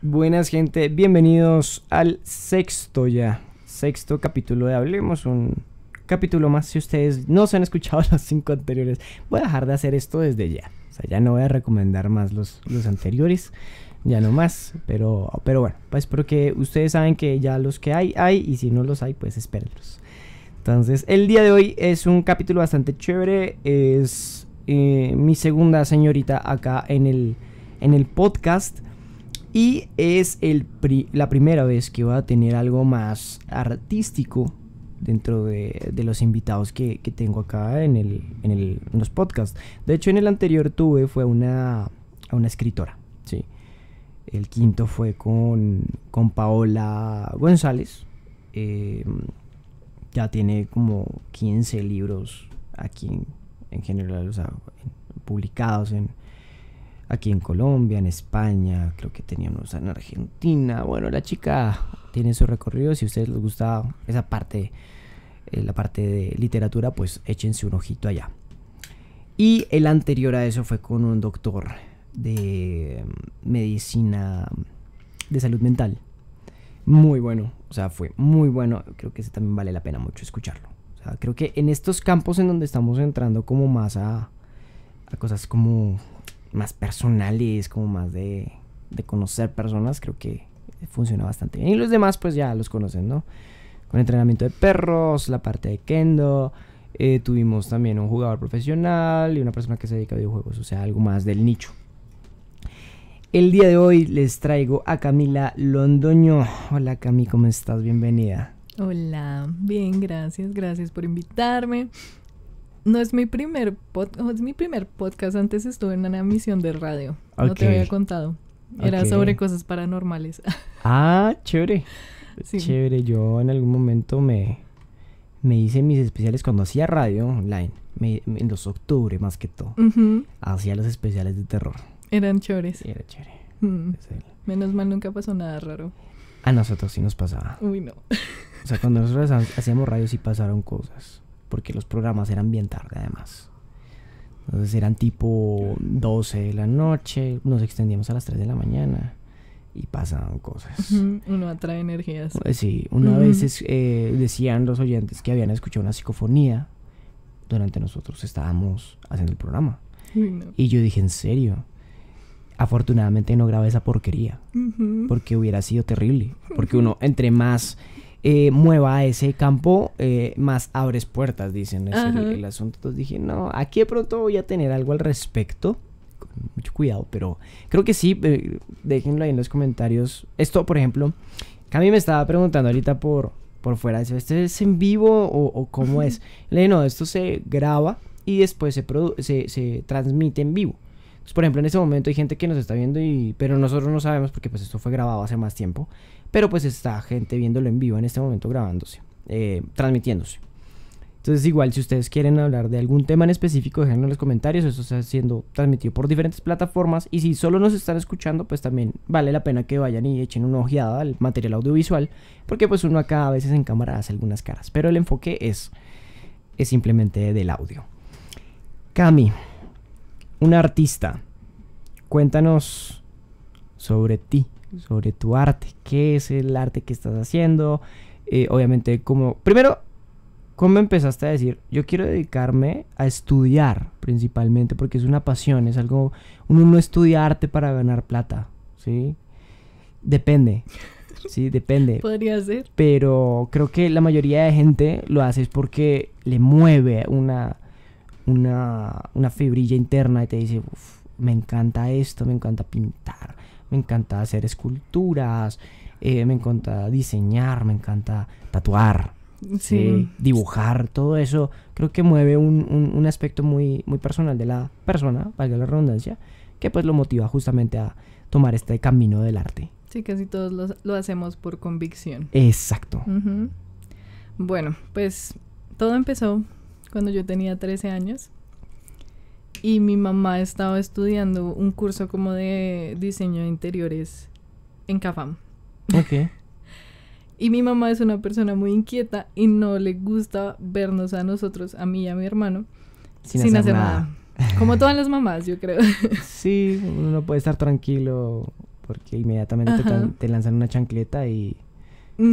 Buenas gente, bienvenidos al sexto ya, sexto capítulo de Hablemos, un capítulo más si ustedes no se han escuchado los cinco anteriores. Voy a dejar de hacer esto desde ya, o sea, ya no voy a recomendar más los, los anteriores, ya no más, pero, pero bueno, pues porque ustedes saben que ya los que hay, hay, y si no los hay, pues espérenlos. Entonces, el día de hoy es un capítulo bastante chévere, es eh, mi segunda señorita acá en el, en el podcast. Y es la primera vez que va a tener algo más artístico dentro de, los invitados que, tengo acá en, el, los podcasts. De hecho, en el anterior tuve fue una, una escritora, ¿sí? El quinto fue con, Paola González. Em, ya tiene como 15 libros aquí en, general, publicados en, aquí en Colombia, en España, creo que teníamos en Argentina. Bueno, la chica tiene su recorrido. Si a ustedes les gustaba esa parte, eh, la parte de literatura, pues échense un ojito allá. Y el anterior a eso fue con un doctor de mm, medicina de salud mental. Muy bueno, o sea, fue muy bueno. Creo que ese también vale la pena mucho escucharlo. creo que en estos campos en donde estamos entrando como más a, a cosas como más personales, como más de, conocer personas, creo que funciona bastante bien. Y los demás, pues ya los conocen, ¿no? Con entrenamiento de perros, la parte de kendo. Eh, tuvimos también un jugador profesional y una persona que se dedica a videojuegos, o sea, algo más del nicho. El día de hoy les traigo a Camila Londoño. Hola Cami, ¿cómo estás? Bienvenida. Hola, bien, gracias, gracias por invitarme. No es mi primer podcast, es mi primer podcast. Antes estuve en una emisión de radio. No te había contado. Era sobre cosas paranormales. ah, chévere. Sí. Chévere. Yo en algún momento me, me hice mis especiales cuando hacía radio online. en los octubre más que todo. Hacía los especiales de terror. Eran chores era chévere. Mm. Menos mal nunca pasó nada raro. A nosotros sí nos pasaba. Uy, no. O sea, cuando nosotros hacíamos radio sí pasaron cosas porque los programas eran bien tarde además. Entonces eran tipo 12 de la noche, nos extendíamos a las 3 de la mañana y pasaban cosas. Uno atrae energías. Eh, sí, una vez eh, decían los oyentes que habían escuchado una psicofonía durante nosotros estábamos haciendo el programa. Y yo dije, ¿en serio? Afortunadamente no grabé esa porquería, porque hubiera sido terrible, porque uno entre más eh, mueva a ese campo, eh, más abres puertas, dicen. el, asunto. Entonces dije, no, aquí de pronto voy a tener algo al respecto. Con mucho cuidado, pero creo que sí. Eh, déjenlo ahí en los comentarios. Esto, por ejemplo, mí me estaba preguntando ahorita por, por fuera. este es en vivo o, cómo es? Le dije, no, esto se graba y después se, se, se transmite en vivo. Pues, por ejemplo, en este momento hay gente que nos está viendo y... Pero nosotros no sabemos porque pues esto fue grabado hace más tiempo. Pero pues está gente viéndolo en vivo en este momento grabándose, eh, transmitiéndose. Entonces igual si ustedes quieren hablar de algún tema en específico, déjenlo en los comentarios, Esto está siendo transmitido por diferentes plataformas y si solo nos están escuchando, pues también vale la pena que vayan y echen una ojeada al material audiovisual, porque pues uno acá a veces en cámara hace algunas caras, pero el enfoque es, es simplemente del audio. Cami, un artista. Cuéntanos sobre ti, sobre tu arte. ¿Qué es el arte que estás haciendo? Eh, obviamente, como. Primero, ¿cómo empezaste a decir? Yo quiero dedicarme a estudiar principalmente porque es una pasión, es algo. Uno no estudia arte para ganar plata, ¿sí? Depende. Sí, depende. Podría ser. Pero creo que la mayoría de gente lo hace es porque le mueve una una, una fibrilla interna y te dice, me encanta esto, me encanta pintar, me encanta hacer esculturas, eh, me encanta diseñar, me encanta tatuar, eh, dibujar, todo eso creo que mueve un, aspecto muy, muy personal de la persona, valga la redundancia, que pues lo motiva justamente a tomar este camino del arte. Sí, casi todos lo, hacemos por convicción. Exacto. Bueno, pues todo empezó cuando yo tenía 13 años y mi mamá estaba estudiando un curso como de diseño de interiores en Cafam. Ok. y mi mamá es una persona muy inquieta y no le gusta vernos a nosotros, a mí y a mi hermano, sin, hacer, nada. Como todas las mamás, yo creo. sí, uno no puede estar tranquilo porque inmediatamente te, lanzan una chancleta y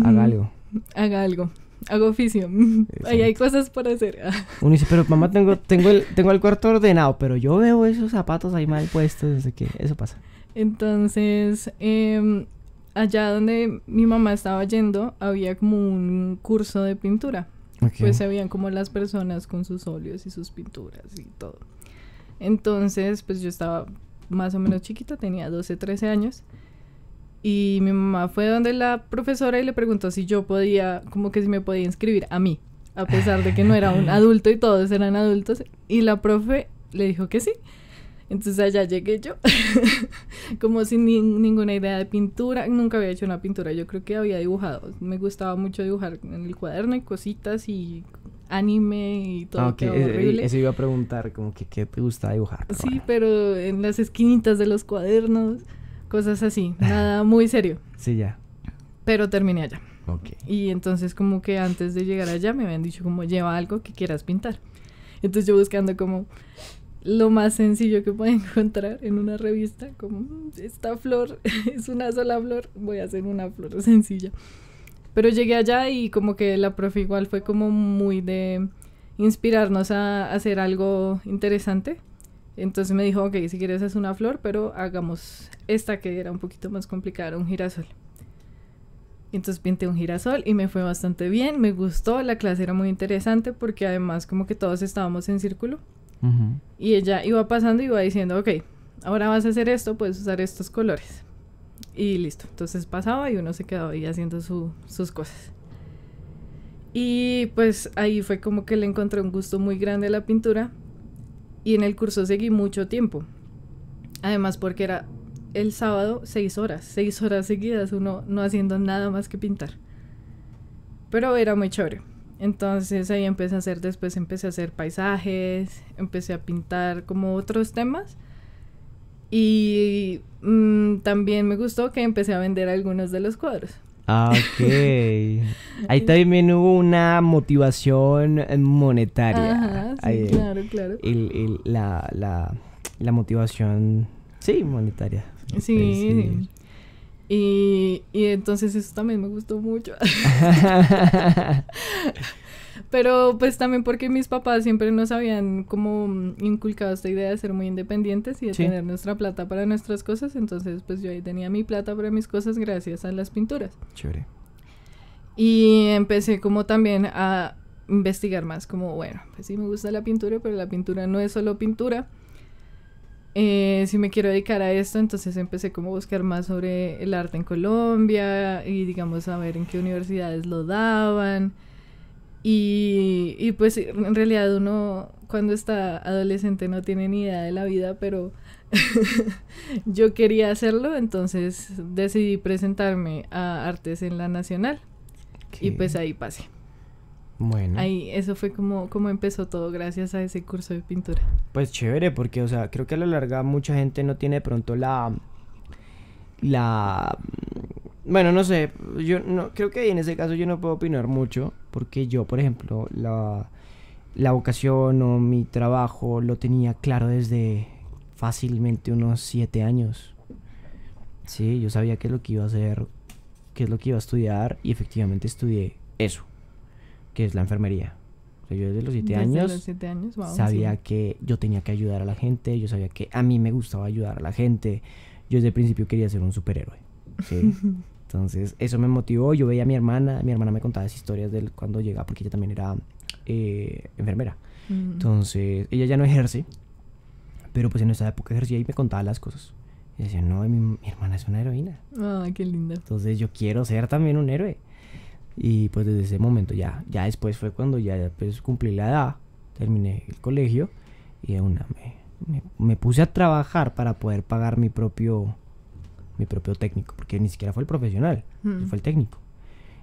haga algo. Haga algo hago oficio. Ahí hay cosas por hacer. Uno pero mamá, tengo, tengo, el, tengo el cuarto ordenado, pero yo veo esos zapatos ahí mal puestos, desde que eso pasa. Entonces, em, allá donde mi mamá estaba yendo, había como un curso de pintura. Pues se veían como las personas con sus óleos y sus pinturas y todo. Entonces, pues yo estaba más o menos chiquita, tenía 12, 13 años y mi mamá fue donde la profesora y le preguntó si yo podía, como que si me podía inscribir a mí, a pesar de que no era un adulto y todos eran adultos. Y la profe le dijo que sí. Entonces allá llegué yo, como sin ninguna idea de pintura, nunca había hecho una pintura, yo creo que había dibujado, me gustaba mucho dibujar en el cuaderno y cositas y anime y todo. Ah, okay. E-, e-, horrible. Eso iba a preguntar, como que qué te gusta dibujar. sí, pero en las esquinitas de los cuadernos cosas así, nada muy serio. Sí, ya. Pero terminé allá. Okay. Y entonces como que antes de llegar allá me habían dicho como lleva algo que quieras pintar. Entonces yo buscando como lo más sencillo que pueda encontrar en una revista, como mm, esta flor es una sola flor, voy a hacer una flor sencilla. Pero llegué allá y como que la profe igual fue como muy de inspirarnos a hacer algo interesante. Entonces me dijo, ok, si quieres es una flor, pero hagamos esta que era un poquito más complicada, un girasol. Entonces pinté un girasol y me fue bastante bien, me gustó, la clase era muy interesante porque además como que todos estábamos en círculo y ella iba pasando y iba diciendo, ok, ahora vas a hacer esto, puedes usar estos colores. Y listo, entonces pasaba y uno se quedaba ahí haciendo sus cosas. Y pues ahí fue como que le encontré un gusto muy grande a la pintura, y en el curso seguí mucho tiempo. Además porque era el sábado seis horas, seis horas seguidas, uno no haciendo nada más que pintar. Pero era muy chévere. Entonces ahí empecé a hacer, después empecé a hacer paisajes, empecé a pintar como otros temas. Y mm, también me gustó que empecé a vender algunos de los cuadros. Ah, ok. Ahí también hubo una motivación monetaria. Ajá, sí, claro, claro. la, la, motivación, sí, monetaria. Sí. sí. Y, y entonces eso también me gustó mucho. Pero pues también porque mis papás siempre nos habían como inculcado esta idea de ser muy independientes y de tener nuestra plata para nuestras cosas. Entonces pues yo ahí tenía mi plata para mis cosas gracias a las pinturas. Chévere. Y empecé como también a investigar más, como bueno, pues sí me gusta la pintura, pero la pintura no es solo pintura. Eh, si me quiero dedicar a esto, entonces empecé como a buscar más sobre el arte en Colombia y digamos a ver en qué universidades lo daban y, pues en realidad uno cuando está adolescente no tiene ni idea de la vida, pero yo quería hacerlo, entonces decidí presentarme a Artes en la Nacional. Y pues ahí pasé. Bueno. Ahí, eso fue como, como empezó todo, gracias a ese curso de pintura. Pues chévere, porque, o sea, creo que a la larga mucha gente no tiene de pronto la. la bueno, no sé, yo no creo que en ese caso yo no puedo opinar mucho, porque yo, por ejemplo, la, vocación o mi trabajo lo tenía claro desde fácilmente unos siete años. Sí, yo sabía qué es lo que iba a hacer, qué es lo que iba a estudiar y efectivamente estudié eso, que es la enfermería. yo desde los siete años, sabía que yo tenía que ayudar a la gente, yo sabía que a mí me gustaba ayudar a la gente, yo desde el principio quería ser un superhéroe. Sí. Entonces, eso me motivó. Yo veía a mi hermana, mi hermana me contaba las historias de cuando llegaba, porque ella también era eh, enfermera. Mm. Entonces, ella ya no ejerce, pero pues en esa época ejercía y me contaba las cosas. Y decía, no, mi, hermana es una heroína. Ah, qué linda. Entonces, yo quiero ser también un héroe. Y pues desde ese momento ya, ya después fue cuando ya pues, cumplí la edad, terminé el colegio y una me puse a trabajar para poder pagar mi propio mi propio técnico, porque ni siquiera fue el profesional, mm. fue el técnico.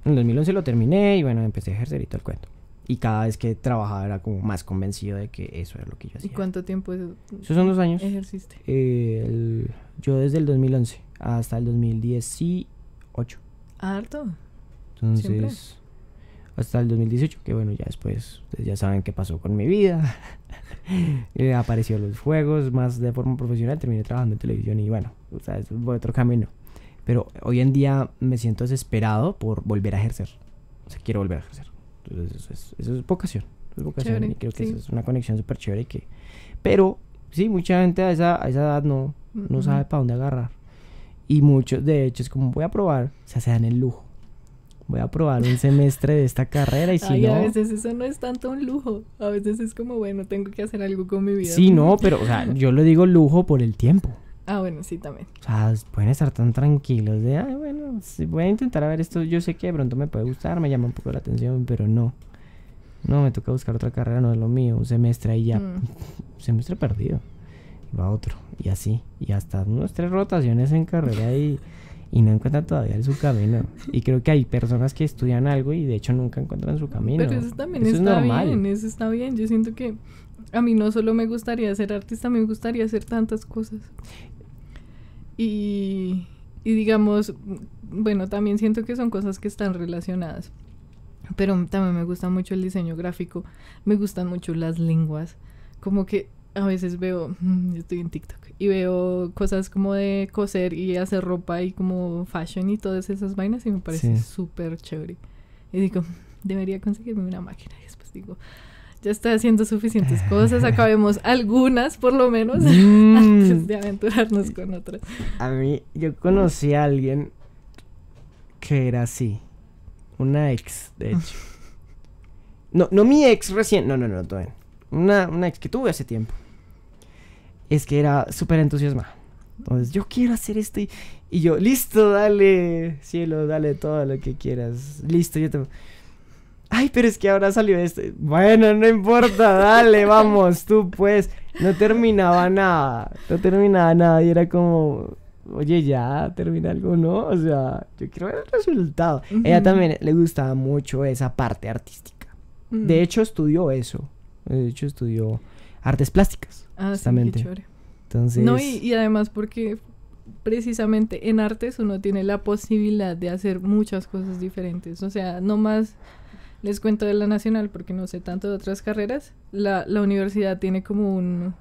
En el 2011 lo terminé y bueno, empecé a ejercer y todo el cuento. Y cada vez que trabajaba era como más convencido de que eso era lo que yo hacía. ¿Y cuánto tiempo eso? Esos son dos años. ¿Ejerciste? Eh, yo desde el 2011 hasta el 2018. ¿Harto? Entonces, hasta el 2018, que bueno, ya después ustedes ya saben qué pasó con mi vida. eh, apareció los juegos más de forma profesional, terminé trabajando en televisión y bueno, o sea, es otro camino. Pero hoy en día me siento desesperado por volver a ejercer. O sea, quiero volver a ejercer. Entonces, eso es, vocación. es vocación y creo que eso es una conexión súper chévere. Que, pero sí, mucha gente a esa, a esa edad no, no sabe para dónde agarrar. Y muchos, de hecho, es como voy a probar, o sea, se dan el lujo. Voy a probar un semestre de esta carrera y si Ay, no. A veces eso no es tanto un lujo. A veces es como, bueno, tengo que hacer algo con mi vida. Sí, no, pero, o sea, yo lo digo lujo por el tiempo. Ah, bueno, sí, también. O sea, pueden estar tan tranquilos de, ay, bueno, voy a intentar a ver esto. Yo sé que de pronto me puede gustar, me llama un poco la atención, pero no. No, me toca buscar otra carrera, no es lo mío. Un semestre ahí ya. Mm. semestre perdido. Va otro. Y así. Y hasta unas tres rotaciones en carrera y, no encuentran todavía su camino. Y creo que hay personas que estudian algo y de hecho nunca encuentran su camino. Pero eso también está normal. bien. Eso está bien. Yo siento que a mí no solo me gustaría ser artista, me gustaría hacer tantas cosas. Y, digamos, bueno, también siento que son cosas que están relacionadas. Pero también me gusta mucho el diseño gráfico, me gustan mucho las lenguas. Como que a veces veo, mm, estoy en TikTok, y veo cosas como de coser y hacer ropa y como fashion y todas esas vainas y me parece súper chévere. Y digo, mm, debería conseguirme una máquina. Y después digo, ya está haciendo suficientes cosas, acabemos algunas por lo menos mm. antes de aventurarnos con otras. A mí, yo conocí a alguien que era así, una ex, de hecho. No, no mi ex recién, no, no, no, todavía. Una, una ex que tuve hace tiempo. Es que era súper entusiasmada. Entonces, yo quiero hacer esto y, y, yo, listo, dale, cielo, dale todo lo que quieras. Listo, yo te ay, pero es que ahora salió este. Bueno, no importa, dale, vamos, tú pues. No terminaba nada, no terminaba nada y era como, oye, ya, termina algo, ¿no? O sea, yo quiero ver el resultado. Ella también le gustaba mucho esa parte artística. Mm. De hecho, estudió eso. De hecho, estudió artes plásticas. Ah, Sí, Entonces... No, y además porque precisamente en artes uno tiene la posibilidad de hacer muchas cosas diferentes. O sea, no más les cuento de la Nacional porque no sé tanto de otras carreras. La, universidad tiene como un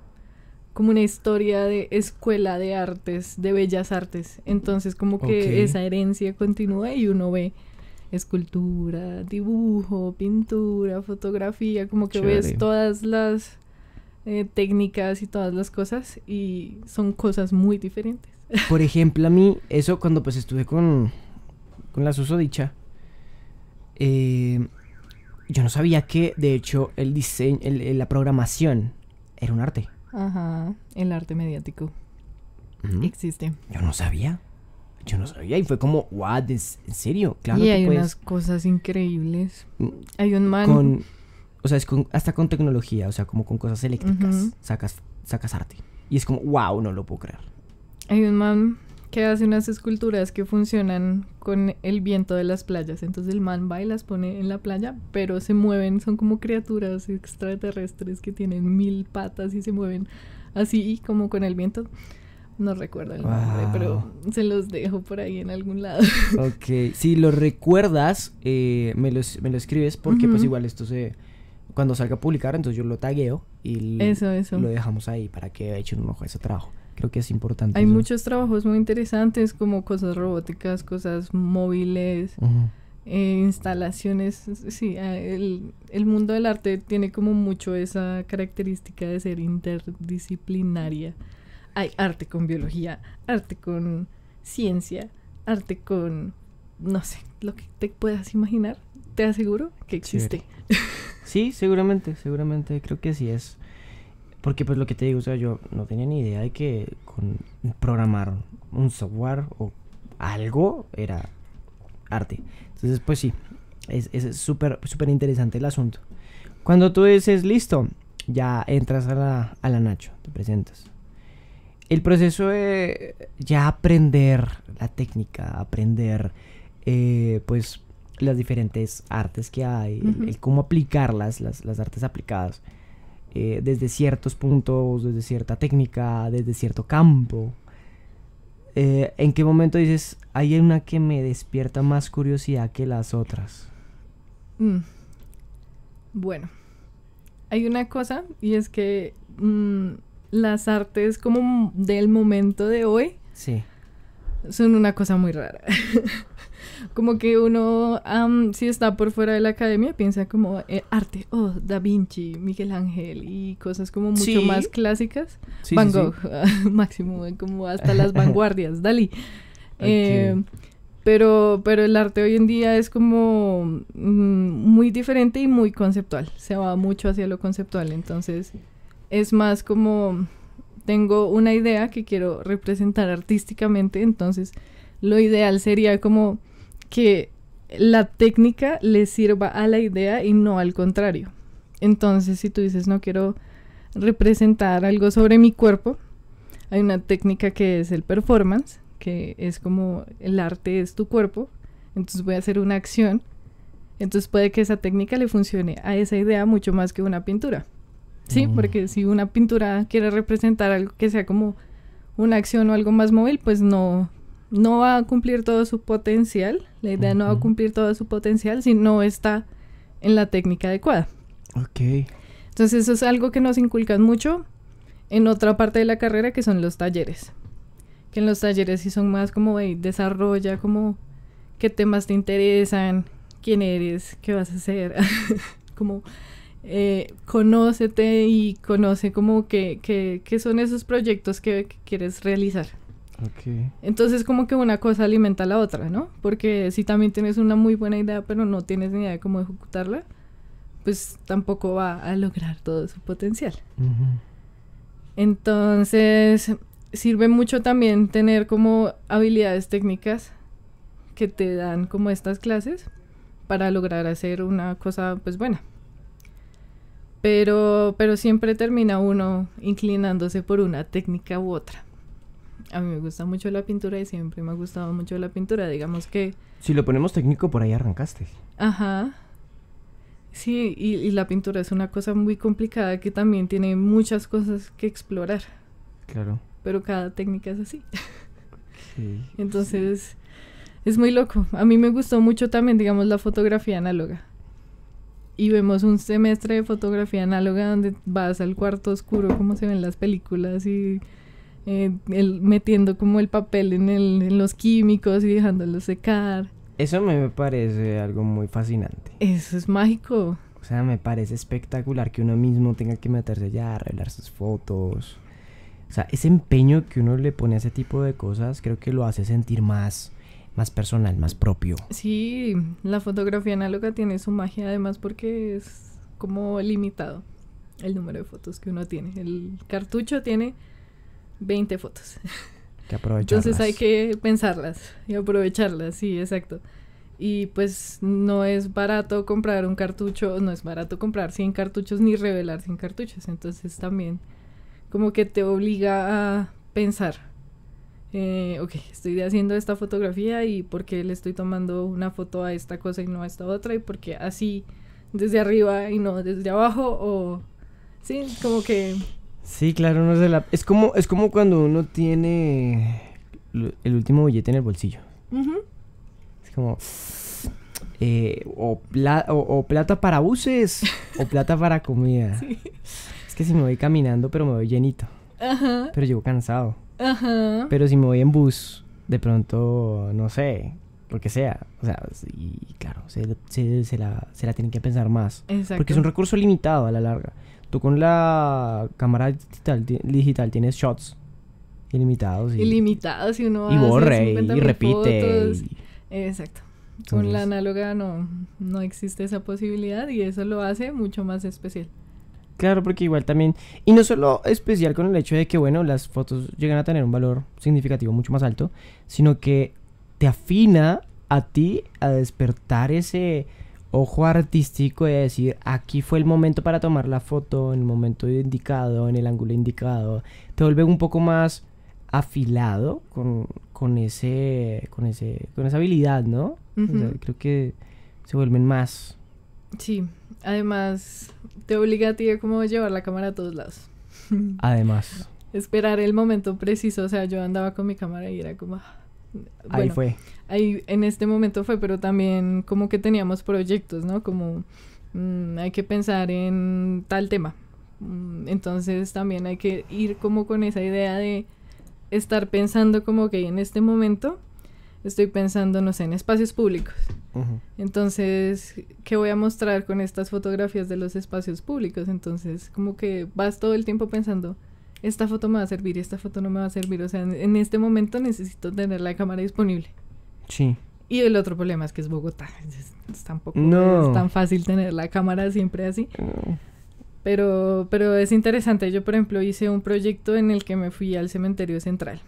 como una historia de escuela de artes, de bellas artes. Entonces como que esa herencia continúa y uno ve escultura, dibujo, pintura, fotografía, como que ves todas las eh, técnicas y todas las cosas y son cosas muy diferentes. Por ejemplo, a mí eso cuando pues estuve con, con la susodicha, eh, yo no sabía que, de hecho, el diseño, la programación era un arte. Ajá, el arte mediático. Existe. Yo no sabía. Yo no sabía y fue como, what, ¿en serio? Claro y hay unas cosas increíbles. Mm, hay un man... o sea, es con, hasta con tecnología, o sea, como con cosas eléctricas, sacas, sacas arte. Y es como, wow, no lo puedo creer. Hay un man que hace unas esculturas que funcionan con el viento de las playas. Entonces el man va y las pone en la playa, pero se mueven, son como criaturas extraterrestres que tienen mil patas y se mueven así como con el viento. No recuerdo el nombre, pero se los dejo por ahí en algún lado. Ok, si lo recuerdas, eh, me, lo, escribes porque pues igual esto se... Cuando salga a publicar, entonces yo lo tagueo y lo dejamos ahí para que echen un ojo a ese trabajo. Creo que es importante. Hay muchos trabajos muy interesantes como cosas robóticas, cosas móviles, eh, instalaciones. Sí, el, mundo del arte tiene como mucho esa característica de ser interdisciplinaria. Hay arte con biología, arte con ciencia, arte con, no sé, lo que te puedas imaginar. Te aseguro que existe. Sí, seguramente, seguramente, creo que sí es porque pues lo que te digo, o sea, yo no tenía ni idea de que programar un software o algo era arte. Entonces, pues sí, es súper interesante el asunto. Cuando tú dices, listo, ya entras a la, Nacho, te presentas. El proceso de ya aprender la técnica, aprender eh, pues las diferentes artes que hay, cómo aplicarlas, las, las artes aplicadas eh, desde ciertos puntos, desde cierta técnica, desde cierto campo. Eh, ¿En qué momento dices, hay una que me despierta más curiosidad que las otras? Mm. Bueno, hay una cosa y es que mm, las artes como del momento de hoy sí. son una cosa muy rara. como que uno, si está por fuera de la academia, piensa como eh, arte, oh, Da Vinci, Miguel Ángel y cosas como mucho más clásicas. Van Gogh, máximo, eh, como hasta las vanguardias, Dalí. Eh, pero, pero el arte hoy en día es como mm, muy diferente y muy conceptual, se va mucho hacia lo conceptual, entonces es más como tengo una idea que quiero representar artísticamente, entonces lo ideal sería como que la técnica le sirva a la idea y no al contrario. Entonces, si tú dices, no quiero representar algo sobre mi cuerpo, hay una técnica que es el performance, que es como el arte es tu cuerpo, entonces voy a hacer una acción, entonces puede que esa técnica le funcione a esa idea mucho más que una pintura. Sí, porque si una pintura quiere representar algo que sea como una acción o algo más móvil, pues no, no va a cumplir todo su potencial, la idea no va a cumplir todo su potencial si no está en la técnica adecuada. Ok. Entonces eso es algo que nos inculcan mucho en otra parte de la carrera que son los talleres. Que en los talleres sí son más como, hey, desarrolla como qué temas te interesan, quién eres, qué vas a hacer, como eh, conócete y conoce como que, son esos proyectos que quieres realizar. Okay. Entonces como que una cosa alimenta a la otra, ¿no? Porque si también tienes una muy buena idea pero no tienes ni idea de cómo ejecutarla, pues tampoco va a lograr todo su potencial. Entonces sirve mucho también tener como habilidades técnicas que te dan como estas clases para lograr hacer una cosa pues buena. Pero, pero siempre termina uno inclinándose por una técnica u otra. A mí me gusta mucho la pintura y siempre me ha gustado mucho la pintura, digamos que... Si lo ponemos técnico, por ahí arrancaste. Ajá. Sí, y, la pintura es una cosa muy complicada que también tiene muchas cosas que explorar. Claro. Pero cada técnica es así. Sí. Entonces, es muy loco. A mí me gustó mucho también, digamos, la fotografía análoga y vemos un semestre de fotografía análoga donde vas al cuarto oscuro como se ven las películas y eh, el, metiendo como el papel en, el, los químicos y dejándolo secar. Eso me parece algo muy fascinante. Eso es mágico. O sea, me parece espectacular que uno mismo tenga que meterse allá, arreglar sus fotos. O sea, ese empeño que uno le pone a ese tipo de cosas creo que lo hace sentir más, más personal, más propio. Sí, la fotografía análoga tiene su magia además porque es como limitado el número de fotos que uno tiene. El cartucho tiene 20 fotos. Que Entonces hay que pensarlas y aprovecharlas, sí, exacto. Y pues no es barato comprar un cartucho, no es barato comprar 100 cartuchos ni revelar 100 cartuchos. Entonces también como que te obliga a pensar. Eh, ok, estoy haciendo esta fotografía y por qué le estoy tomando una foto a esta cosa y no a esta otra y por qué así desde arriba y no desde abajo o sí, como que Sí, claro, no es la... Es como, es como cuando uno tiene el último billete en el bolsillo. Es como... Eh, o, plata para buses o plata para comida. Es que si me voy caminando, pero me voy llenito. Pero llego cansado. Pero si me voy en bus, de pronto, no sé, lo que sea. O sea, y claro, se, la, se la tienen que pensar más. Porque es un recurso limitado a la larga. Tú con la cámara digital, digital tienes shots ilimitados. ilimitados y uno... Y borre y repite. Exacto. con la análoga no, no existe esa posibilidad y eso lo hace mucho más especial. Claro, porque igual también, y no solo especial con el hecho de que, bueno, las fotos llegan a tener un valor significativo mucho más alto, sino que te afina a ti a despertar ese, ojo artístico es decir, aquí fue el momento para tomar la foto, en el momento indicado, en el ángulo indicado, te vuelve un poco más afilado con, ese, con, ese, con esa habilidad, ¿no? creo que se vuelven más. Sí, además te obliga a ti a como llevar la cámara a todos lados. Además. Esperar el momento preciso, o sea, yo andaba con mi cámara y era como, ahí fue. Ahí en este momento fue, pero también como que teníamos proyectos, ¿no? Como mm, hay que pensar en tal tema. Mm, entonces también hay que ir como con esa idea de estar pensando como que en este momento estoy pensando, no sé, en espacios públicos. Entonces, ¿qué voy a mostrar con estas fotografías de los espacios públicos? Entonces, como que vas todo el tiempo pensando, esta foto me va a servir, esta foto no me va a servir. O sea, en, este momento necesito tener la cámara disponible. Sí. Y el otro problema es que es Bogotá. Pues, tampoco no. es tan fácil tener la cámara siempre así. Pero, pero es interesante. Yo, por ejemplo, hice un proyecto en el que me fui al cementerio central.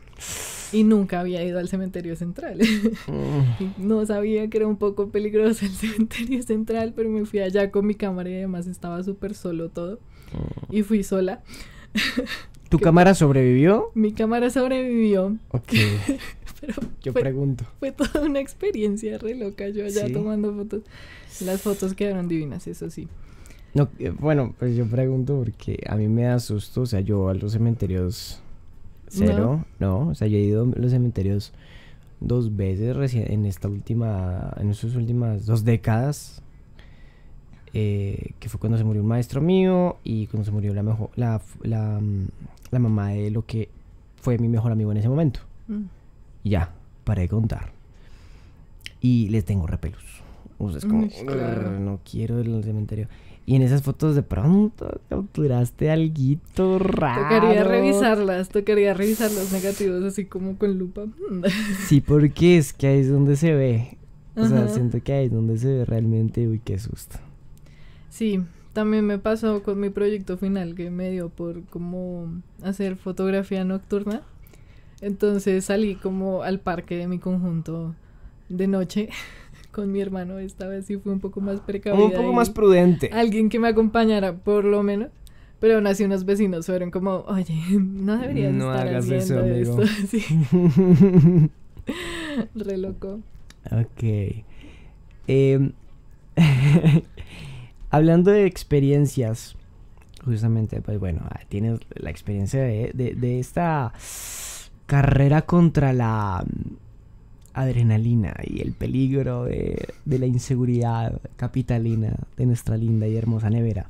Y nunca había ido al cementerio central. Mm. no sabía que era un poco peligroso el cementerio central, pero me fui allá con mi cámara y además estaba súper solo todo. Mm. Y fui sola. ¿Tu cámara sobrevivió? Mi cámara sobrevivió. Ok. Pero yo pregunto. Fue toda una experiencia re loca yo allá tomando fotos. Las fotos quedaron divinas, eso sí. No, eh, bueno, pues yo pregunto porque a mí me da susto, o sea, yo a los cementerios cero, no, no o sea, yo he ido a los cementerios dos veces recién en esta última, en estas últimas dos décadas, eh, que fue cuando se murió un maestro mío y cuando se murió la, la, mm, la, mamá de lo que fue mi mejor amigo en ese momento. Mm. Ya, para de contar. Y les tengo repelos. O como, no quiero el cementerio. Y en esas fotos de pronto capturaste algo raro. Tocaría revisarlas, tocaría revisar los negativos así como con lupa. sí, porque es que ahí es donde se ve. O sea, siento que ahí es donde se ve realmente, uy, qué susto. Sí, también me pasó con mi proyecto final que me dio por cómo hacer fotografía nocturna. Entonces salí como al parque de mi conjunto de noche con mi hermano. Esta vez sí fue un poco más precavida. Un poco más prudente. Alguien que me acompañara, por lo menos. Pero aún así unos vecinos fueron como, oye, no deberías no estar hagas haciendo eso, esto. Sí. Re loco. Ok. Eh, Hablando de experiencias, justamente, pues bueno, tienes la experiencia de, esta carrera contra la adrenalina y el peligro de, la inseguridad capitalina de nuestra linda y hermosa nevera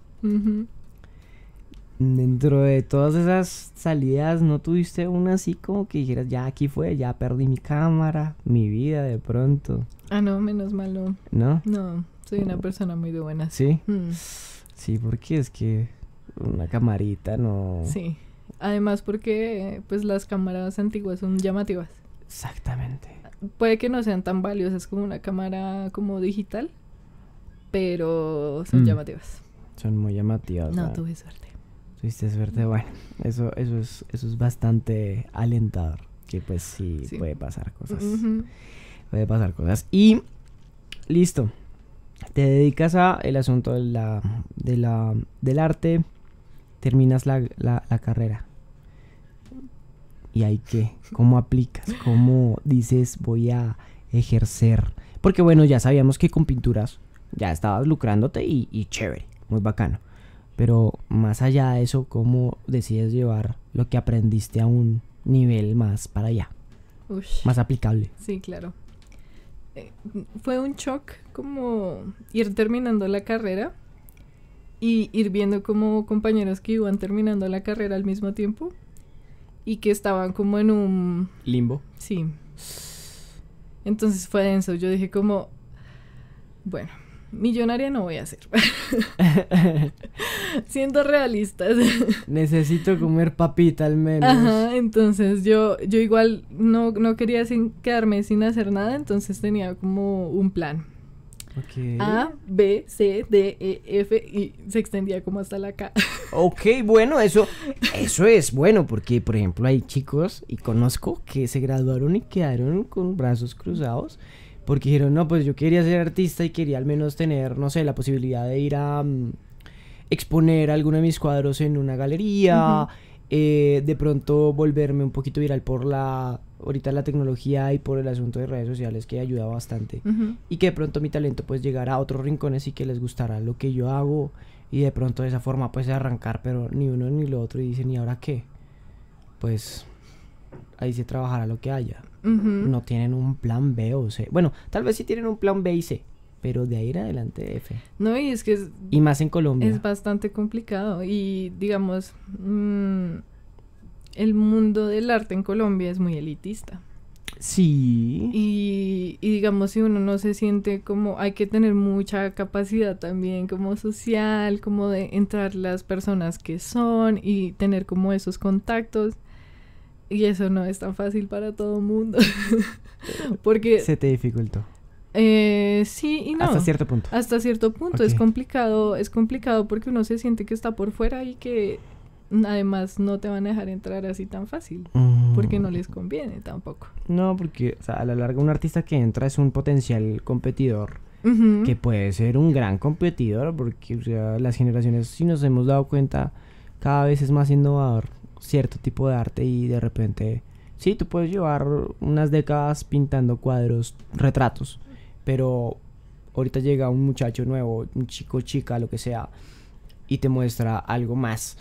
dentro de todas esas salidas, ¿no tuviste una así como que dijeras, ya aquí fue, ya perdí mi cámara, mi vida de pronto? Ah, no, menos malo no. ¿No? soy una persona muy buena. ¿Sí? Mm. Sí, porque es que una camarita no... Sí, además porque pues las cámaras antiguas son llamativas. Exactamente. Puede que no sean tan valiosas como una cámara como digital, pero son mm. llamativas. Son muy llamativas. No, tuve suerte. Tuviste suerte, bueno, eso, eso, es, bastante alentador, que pues sí, puede pasar cosas. Puede pasar cosas. Y listo, te dedicas a el asunto de la, de la, del arte, terminas la, carrera. ¿Y ahí qué? ¿Cómo aplicas? ¿Cómo dices voy a ejercer? Porque bueno, ya sabíamos que con pinturas ya estabas lucrándote y, y chévere, muy bacano pero más allá de eso, ¿cómo decides llevar lo que aprendiste a un nivel más para allá? Más aplicable. Sí, claro. Eh, fue un shock como ir terminando la carrera y ir viendo como compañeros que iban terminando la carrera al mismo tiempo y que estaban como en un limbo. Sí. Entonces fue eso, Yo dije como, bueno, millonaria no voy a ser. siendo realistas. Necesito comer papita al menos. Ajá, entonces yo, yo igual no, no quería sin, quedarme sin hacer nada, entonces tenía como un plan. A, B, C, D, E, F y se extendía como hasta la K. Ok, bueno, eso, eso es bueno porque, por ejemplo, hay chicos y conozco que se graduaron y quedaron con brazos cruzados porque dijeron, no, pues yo quería ser artista y quería al menos tener, no sé, la posibilidad de ir a, mm, exponer alguno de mis cuadros en una galería, eh, de pronto volverme un poquito viral por la ahorita la tecnología y por el asunto de redes sociales que ayuda bastante y que de pronto mi talento pues llegará a otros rincones y que les gustará lo que yo hago y de pronto de esa forma pues arrancar pero ni uno ni lo otro y dicen y ahora qué pues ahí se trabajará lo que haya no tienen un plan B o C bueno tal vez sí tienen un plan B y C pero de ahí adelante F. No, y es que es... Y más en Colombia. Es bastante complicado y digamos, mm, el mundo del arte en Colombia es muy elitista. Sí. Y, y, digamos, si uno no se siente como, hay que tener mucha capacidad también como social, como de entrar las personas que son y tener como esos contactos. Y eso no es tan fácil para todo el mundo. Porque... Se te dificultó. Eh, sí y no. Hasta cierto punto. Hasta cierto punto. Es complicado, es complicado porque uno se siente que está por fuera y que además no te van a dejar entrar así tan fácil. Mm. Porque no les conviene tampoco. No, porque a la larga un artista que entra es un potencial competidor. Que puede ser un gran competidor porque las generaciones, si nos hemos dado cuenta, cada vez es más innovador cierto tipo de arte y de repente, sí, tú puedes llevar unas décadas pintando cuadros, retratos, pero ahorita llega un muchacho nuevo, un chico, chica, lo que sea, y te muestra algo más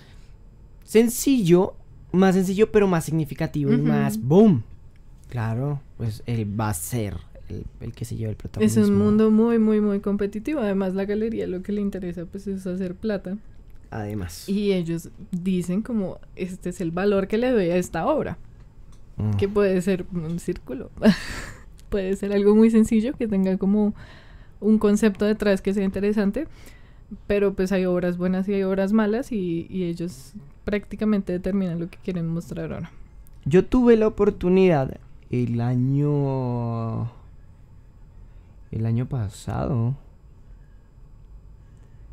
sencillo, más sencillo, pero más significativo y más boom. Claro, pues él va a ser el, que se lleva el protagonismo. Es un mundo muy, muy, muy competitivo. Además, la galería lo que le interesa pues es hacer plata. Además. Y ellos dicen como, este es el valor que le doy a esta obra. Que mm. puede ser un círculo. puede ser algo muy sencillo que tenga como un concepto detrás que sea interesante, pero pues hay obras buenas y hay obras malas y, ellos prácticamente determinan lo que quieren mostrar ahora. Yo tuve la oportunidad el año... El año pasado.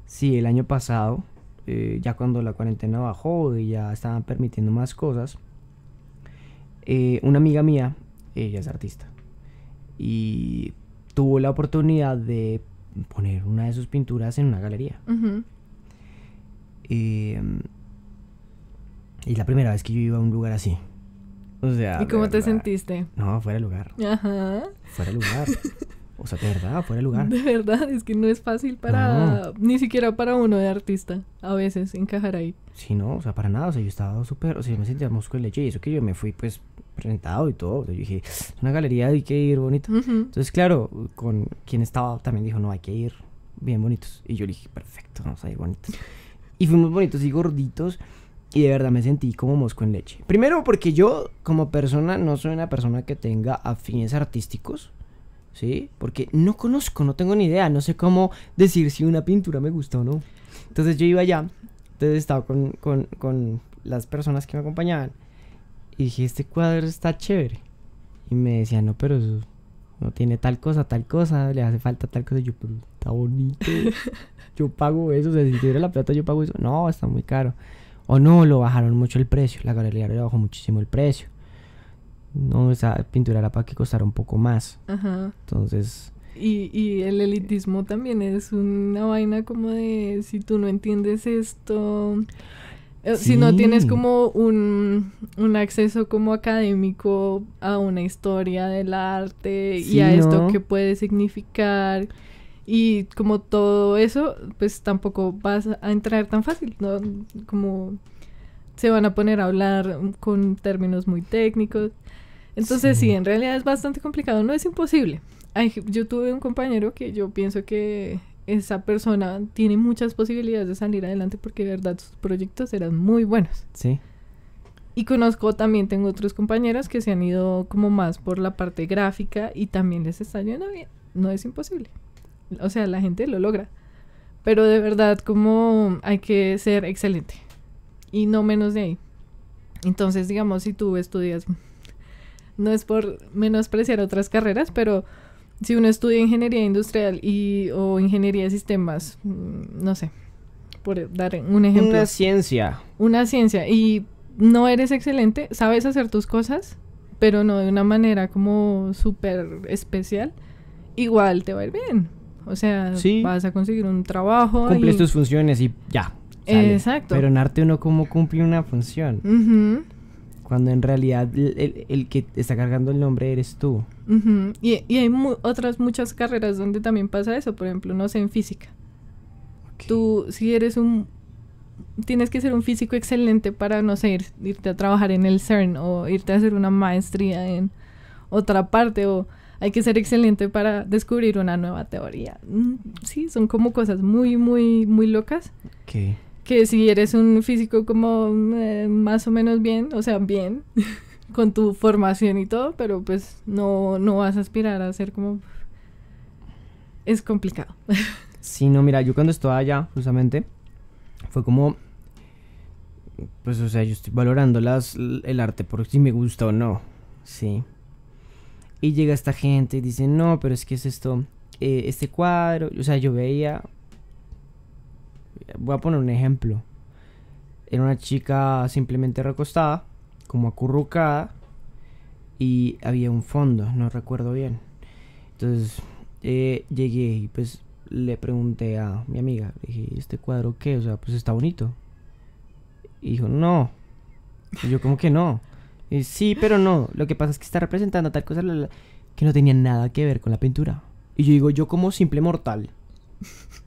Sí, el año pasado. Eh, ya cuando la cuarentena bajó y ya estaban permitiendo más cosas. Eh, una amiga mía, ella es artista y tuvo la oportunidad de poner una de sus pinturas en una galería. Uh y la primera vez que yo iba a un lugar así. O sea. ¿Y cómo te sentiste? No, fuera de lugar. Ajá. Fuera de lugar. O sea, de verdad, fuera de lugar. De verdad, es que no es fácil para, ni siquiera para uno de artista, a veces, encajar ahí. Sí, no, o sea, para nada, o sea, yo estaba súper, o sea, yo me sentía mosco en leche y eso que yo me fui, pues, presentado y todo. yo dije, es una galería, hay que ir bonito. Entonces, claro, con quien estaba también dijo, no, hay que ir bien bonitos. Y yo le dije, perfecto, vamos a ir bonitos. Y fuimos bonitos y gorditos. Y de verdad me sentí como mosco en leche. Primero porque yo como persona no soy una persona que tenga afines artísticos. ¿sí? Porque no conozco, no tengo ni idea, no sé cómo decir si una pintura me gusta o no. Entonces yo iba allá, entonces estaba con, las personas que me acompañaban y dije, este cuadro está chévere. Y me decían, no, pero no tiene tal cosa, tal cosa, le hace falta tal cosa. yo, pero está bonito, yo pago eso, si tuviera la plata yo pago eso. No, está muy caro. O no, lo bajaron mucho el precio, la galería le bajó muchísimo el precio no esa pintura era para que costara un poco más. Ajá. Entonces... Y, y el elitismo también es una vaina como de si tú no entiendes esto, eh, si no tienes como un, un, acceso como académico a una historia del arte y a esto que puede significar y como todo eso, pues tampoco vas a entrar tan fácil, ¿no? Como se van a poner a hablar con términos muy técnicos. Entonces, sí. en realidad es bastante complicado, no es imposible. yo tuve un compañero que yo pienso que esa persona tiene muchas posibilidades de salir adelante porque de verdad sus proyectos eran muy buenos. Sí. Y conozco también, tengo otros compañeros que se han ido como más por la parte gráfica y también les está yendo bien. No es imposible. O sea, la gente lo logra. Pero de verdad, como hay que ser excelente. Y no menos de ahí. Entonces, digamos, si tú estudias no es por menospreciar otras carreras, pero si uno estudia ingeniería industrial y, o ingeniería de sistemas, mm, no sé, por dar un ejemplo. Una ciencia. Una ciencia. Y no eres excelente, sabes hacer tus cosas, pero no de una manera como súper especial, igual te va a ir bien. O sea, vas a conseguir un trabajo. Cumples tus funciones y ya. Exacto. Pero en arte uno como cumple una función cuando en realidad el, el, que está cargando el nombre eres tú. y, y, hay otras muchas carreras donde también pasa eso, por ejemplo, no sé, en física. Tú, si eres un... Tienes que ser un físico excelente para, no sé, irte a trabajar en el CERN o irte a hacer una maestría en otra parte o hay que ser excelente para descubrir una nueva teoría. Mm, sí, son como cosas muy, muy, muy locas. Okay que si eres un físico como eh, más o menos bien, o sea, bien, con tu formación y todo, pero pues no, vas a aspirar a ser como... Es complicado. sí, no, mira, yo cuando estaba allá, justamente, fue como... Pues, o sea, yo estoy valorando el arte por si me gusta o no. Sí. Y llega esta gente y dice, no, pero es que es esto, eh, este cuadro, o sea, yo veía voy a poner un ejemplo. Era una chica simplemente recostada, como acurrucada, y había un fondo, no recuerdo bien. Entonces eh, llegué y pues le pregunté a mi amiga, dije, ¿este cuadro qué? O sea, pues está bonito. Y dijo, no. Y yo, como que no? Y, sí, pero no. Lo que pasa es que está representando tal cosa que no tenía nada que ver con la pintura. Y yo digo, yo como simple mortal,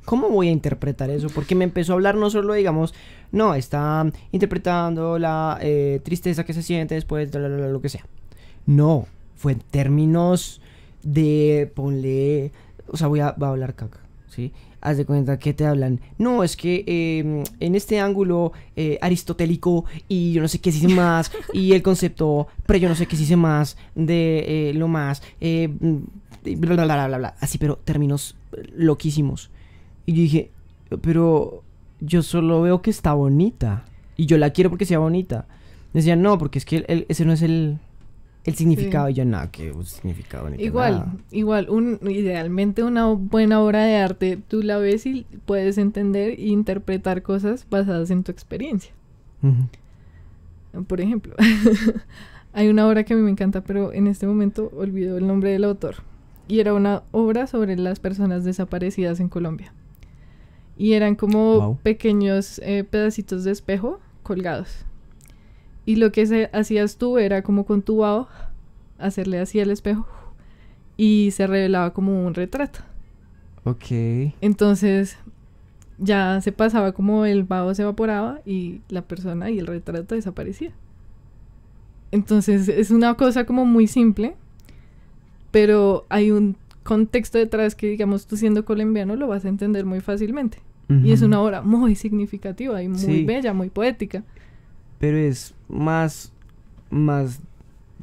¿Cómo voy a interpretar eso? Porque me empezó a hablar no solo, digamos, no, está interpretando la eh, tristeza que se siente después, de lo que sea. No, fue en términos de ponle, o sea, voy a, hablar caca, ¿sí? haz de cuenta que te hablan. No, es que em, en este ángulo eh, aristotélico y yo no sé qué se hice más, y el concepto, pero yo no sé qué se hice más de eh, lo más, bla, bla, bla, bla, bla, así, pero términos loquísimos. Y yo dije, pero yo solo veo que está bonita. Y yo la quiero porque sea bonita. Decían, no, porque es que ese no es el, significado. Y yo, nada, que significado. igual, igual. Un, idealmente una buena obra de arte, tú la ves y puedes entender e interpretar cosas basadas en tu experiencia. Por ejemplo, hay una obra que a mí me encanta, pero en este momento olvidó el nombre del autor. Y era una obra sobre las personas desaparecidas en Colombia. Y eran como pequeños eh, pedacitos de espejo colgados. Y lo que hacías tú era como con tu vaho hacerle así al espejo y se revelaba como un retrato. Ok. Entonces ya se pasaba como el vaho se evaporaba y la persona y el retrato desaparecía. Entonces es una cosa como muy simple, pero hay un contexto detrás que, digamos, tú siendo colombiano lo vas a entender muy fácilmente. Y es una obra muy significativa y muy bella, muy poética. Pero es más, más,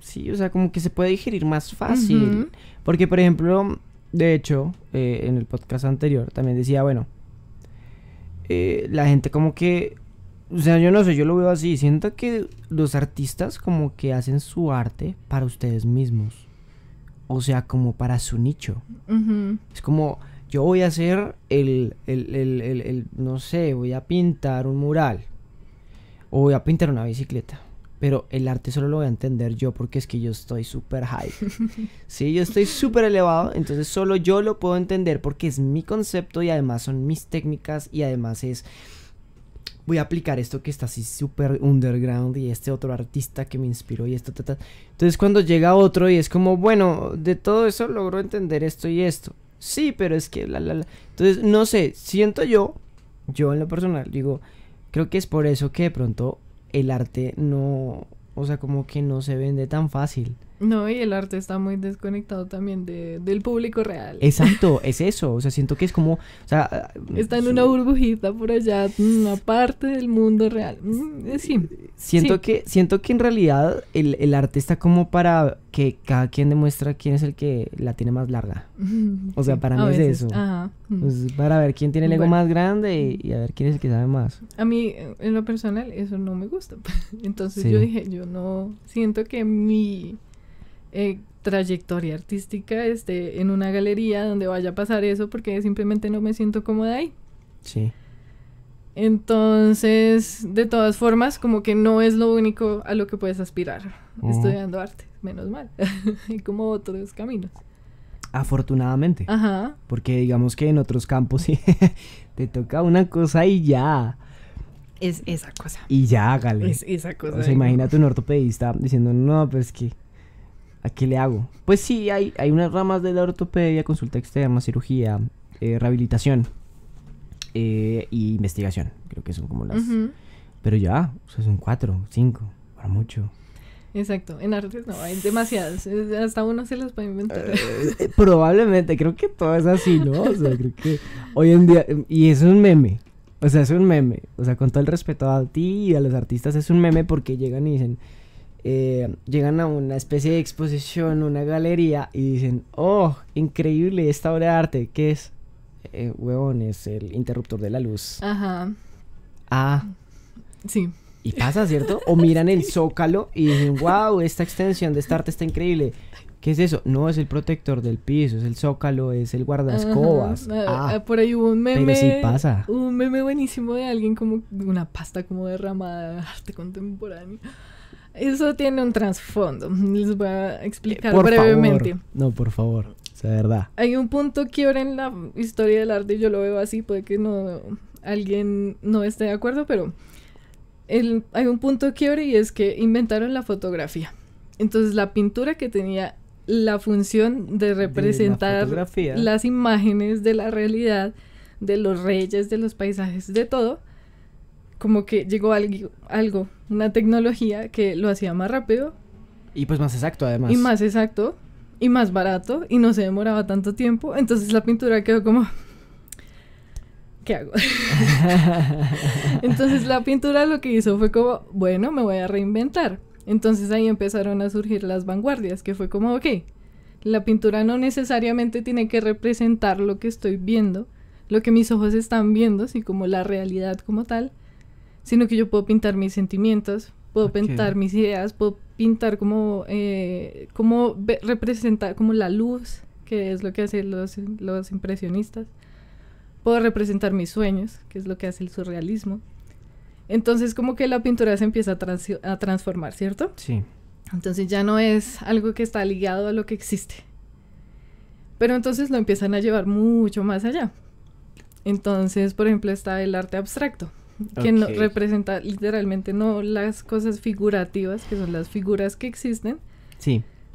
sí, o sea, como que se puede digerir más fácil. Porque, por ejemplo, de hecho, eh, en el podcast anterior también decía, bueno, eh, la gente como que, o sea, yo no sé, yo lo veo así, siento que los artistas como que hacen su arte para ustedes mismos o sea, como para su nicho. Es como, yo voy a hacer el, el, el, el, no sé, voy a pintar un mural o voy a pintar una bicicleta. Pero el arte solo lo voy a entender yo porque es que yo estoy súper high. sí, yo estoy súper elevado, entonces solo yo lo puedo entender porque es mi concepto y además son mis técnicas y además es voy a aplicar esto que está así súper underground y este otro artista que me inspiró y esto, ta, Entonces cuando llega otro y es como, bueno, de todo eso logro entender esto y esto. Sí, pero es que la, la, la. Entonces, no sé, siento yo, yo en lo personal, digo, creo que es por eso que de pronto el arte no, o sea, como que no se vende tan fácil. No, y el arte está muy desconectado también del público real. Exacto, es eso. O sea, siento que es como. está en mm, una burbujita por allá, mm, una parte del mundo real. Mm, eh, sí. Siento, Que, siento que en realidad el, arte está como para que cada quien demuestra quién es el que la tiene más larga. O sea, para mí es eso. para ver quién tiene el ego más grande y, a ver quién es el que sabe más. A mí, en lo personal, eso no me gusta. Entonces yo dije, yo no siento que mi eh, trayectoria artística este en una galería donde vaya a pasar eso porque simplemente no me siento cómoda ahí. Sí. Entonces, de todas formas, como que no es lo único a lo que puedes aspirar estudiando arte, menos mal. Y como otros caminos. Afortunadamente. Ajá. Porque digamos que en otros campos te toca una cosa y ya. Es esa cosa. Y ya, hágale. Es esa cosa. imagínate un ortopedista diciendo, no, pero es que ¿A qué le hago? Pues sí, hay, hay unas ramas de la ortopedia, consulta externa, cirugía, eh, rehabilitación eh, investigación. Creo que son como las... Pero ya, o sea, son cuatro, cinco, para mucho. Exacto, en artes no, hay demasiadas, hasta uno se las puede inventar. Eh, eh, probablemente, creo que todo es así, ¿no? O sea, creo que hoy en día, y es un meme, o sea, es un meme, o sea, con todo el respeto a ti y a los artistas, es un meme porque llegan y dicen, eh, llegan a una especie de exposición, una galería y dicen, oh, increíble esta obra de arte, ¿qué es? Eh, huevón, es el interruptor de la luz. Ajá. Ah. Sí. Y pasa, ¿cierto? O miran el zócalo y dicen, wow, esta extensión de esta arte está increíble. ¿Qué es eso? No, es el protector del piso, es el zócalo, es el guardascobas. Ah, ah, por ahí hubo un meme. Pero sí pasa. Un meme buenísimo de alguien como una pasta como derramada de arte contemporáneo. Eso tiene un trasfondo. Les voy a explicar brevemente. No, por favor. Es verdad. Hay un punto quiebre en la historia del arte. Yo lo veo así. Puede que no alguien no esté de acuerdo, pero hay un punto quiebre y es que inventaron la fotografía. Entonces la pintura que tenía la función de representar las imágenes de la realidad, de los reyes, de los paisajes, de todo, como que llegó algo, una tecnología que lo hacía más rápido. Y pues más exacto además. Y más exacto, y más barato, y no se demoraba tanto tiempo. Entonces la pintura quedó como... ¿Qué hago? entonces la pintura lo que hizo fue como, bueno, me voy a reinventar. Entonces ahí empezaron a surgir las vanguardias, que fue como, ok, la pintura no necesariamente tiene que representar lo que estoy viendo, lo que mis ojos están viendo, así como la realidad como tal, sino que yo puedo pintar mis sentimientos, puedo pintar mis ideas, puedo pintar como, eh, como representar como la luz, que es lo que hacen los, los impresionistas. Puedo representar mis sueños, que es lo que hace el surrealismo. Entonces como que la pintura se empieza a, a transformar, ¿cierto? Sí. Entonces ya no es algo que está ligado a lo que existe. Pero entonces lo empiezan a llevar mucho más allá. Entonces, por ejemplo, está el arte abstracto, que representa literalmente no las cosas figurativas, que son las figuras que existen,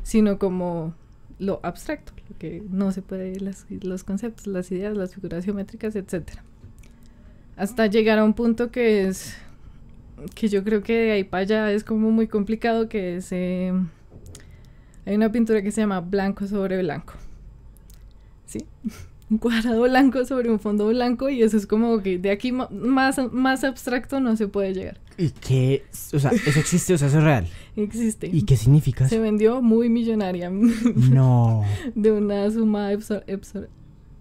sino como lo abstracto, lo que no se puede, las, los conceptos, las ideas, las figuras geométricas, etc. Hasta llegar a un punto que es, que yo creo que de ahí para allá es como muy complicado, que es, eh, hay una pintura que se llama blanco sobre blanco. ¿Sí? cuadrado blanco sobre un fondo blanco y eso es como que de aquí más, más abstracto no se puede llegar. ¿Y qué? O sea, eso existe, o sea, eso es real. Existe. ¿Y qué significa? Se vendió muy millonaria. No. de una suma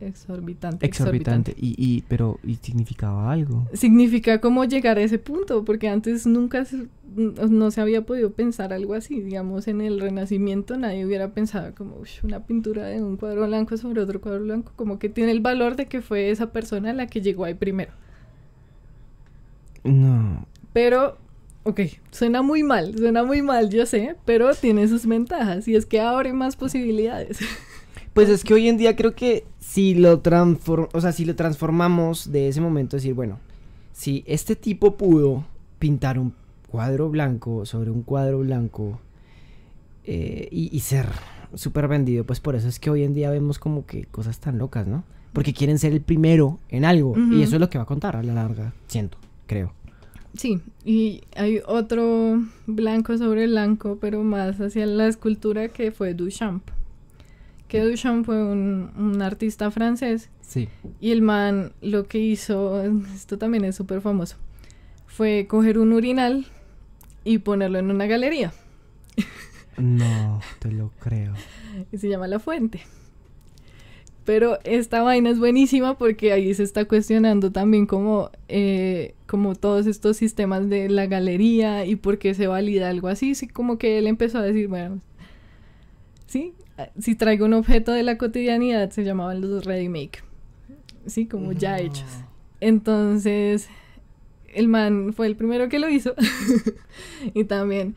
Exorbitante. Exorbitante. Y, pero, significaba algo? Significa cómo llegar a ese punto, porque antes nunca se, no se había podido pensar algo así. Digamos, en el Renacimiento nadie hubiera pensado como una pintura de un cuadro blanco sobre otro cuadro blanco, como que tiene el valor de que fue esa persona la que llegó ahí primero. No. Pero Ok, suena muy mal, suena muy mal, yo sé, pero tiene sus ventajas y es que abre más posibilidades. Pues es que hoy en día creo que si lo o si lo transformamos de ese momento, decir, bueno, si este tipo pudo pintar un cuadro blanco sobre un cuadro blanco eh, y, ser súper vendido, pues por eso es que hoy en día vemos como que cosas tan locas, ¿no? Porque quieren ser el primero en algo y eso es lo que va a contar a la larga, siento, creo. Sí, y hay otro blanco sobre blanco, pero más hacia la escultura que fue Duchamp que Duchamp fue un, artista francés. Sí. Y el man lo que hizo, esto también es súper famoso, fue coger un urinal y ponerlo en una galería. No, te lo creo. y se llama La Fuente. Pero esta vaina es buenísima porque ahí se está cuestionando también como, eh, como todos estos sistemas de la galería y por qué se valida algo así. Sí, como que él empezó a decir, bueno, sí, si traigo un objeto de la cotidianidad, se llamaban los ready make, ¿sí? Como ya hechos. Entonces, el man fue el primero que lo hizo y también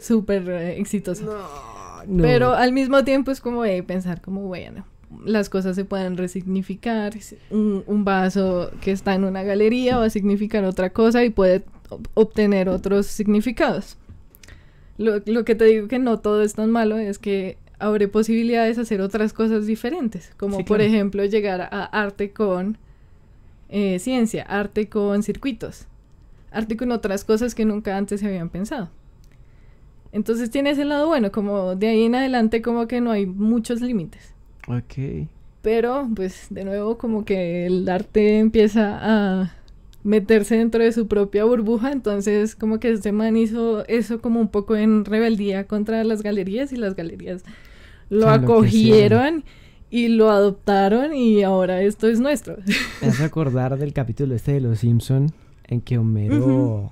súper eh, exitoso. Pero al mismo tiempo es como pensar como, bueno, las cosas se pueden resignificar, un, vaso que está en una galería va a significar otra cosa y puede obtener otros significados. Lo, lo, que te digo que no todo es tan malo es que habré posibilidades de hacer otras cosas diferentes, como por ejemplo llegar a arte con eh, ciencia, arte con circuitos, arte con otras cosas que nunca antes se habían pensado. Entonces tiene ese lado bueno, como de ahí en adelante como que no hay muchos límites. Ok. Pero pues de nuevo como que el arte empieza a meterse dentro de su propia burbuja, entonces como que este man hizo eso como un poco en rebeldía contra las galerías y las galerías lo acogieron y lo adoptaron y ahora esto es nuestro. Me hace acordar del capítulo este de Los Simpson en que Homero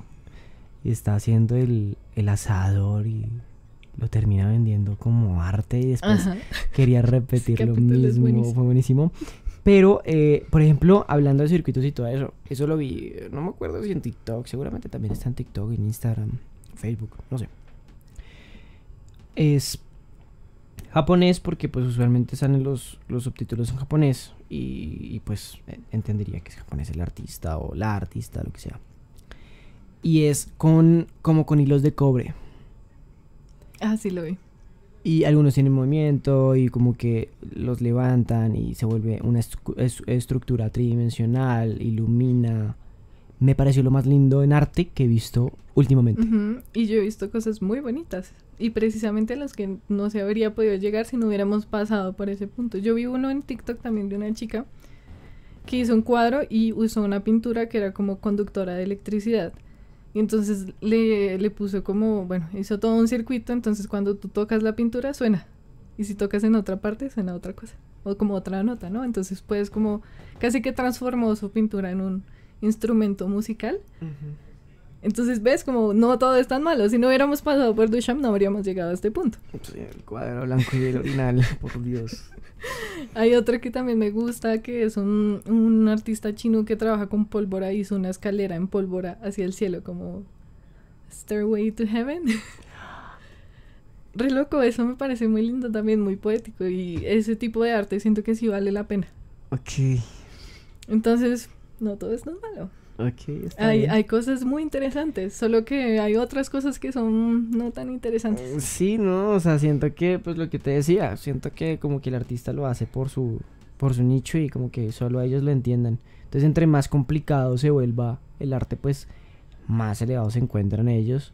está haciendo el, asador y lo termina vendiendo como arte y después quería repetir lo mismo, fue buenísimo. Pero, eh, por ejemplo, hablando de circuitos y todo eso, eso lo vi, no me acuerdo si en TikTok, seguramente también está en TikTok, en Instagram, Facebook, no sé. Es japonés porque pues usualmente salen los, los subtítulos en japonés y, pues e, entendería que es japonés el artista o la artista, lo que sea. Y es con como con hilos de cobre. Ah, sí lo vi. Y algunos tienen movimiento y como que los levantan y se vuelve una estructura tridimensional, ilumina me pareció lo más lindo en arte que he visto últimamente. Y yo he visto cosas muy bonitas y precisamente las que no se habría podido llegar si no hubiéramos pasado por ese punto. Yo vi uno en TikTok también de una chica que hizo un cuadro y usó una pintura que era como conductora de electricidad. Y entonces le, le puso como, bueno, hizo todo un circuito, entonces cuando tú tocas la pintura suena. Y si tocas en otra parte suena otra cosa. O como otra nota, ¿no? Entonces puedes como casi que transformó su pintura en un instrumento musical. Entonces, ves, como no todo es tan malo. Si no hubiéramos pasado por Duchamp, no habríamos llegado a este punto. el cuadro blanco y el por Dios. Hay otro que también me gusta, que es un, un, artista chino que trabaja con pólvora y hizo una escalera en pólvora hacia el cielo, como Stairway to Heaven. Re loco, eso me parece muy lindo también, muy poético. Y ese tipo de arte siento que sí vale la pena. Ok. Entonces, no todo es normal, malo. hay, hay cosas muy interesantes, solo que hay otras cosas que son no tan interesantes. Mm, sí, no, o sea, siento que, pues lo que te decía, siento que como que el artista lo hace por su, por su nicho y como que solo ellos lo entiendan. Entonces, entre más complicado se vuelva el arte, pues más elevado se encuentran ellos.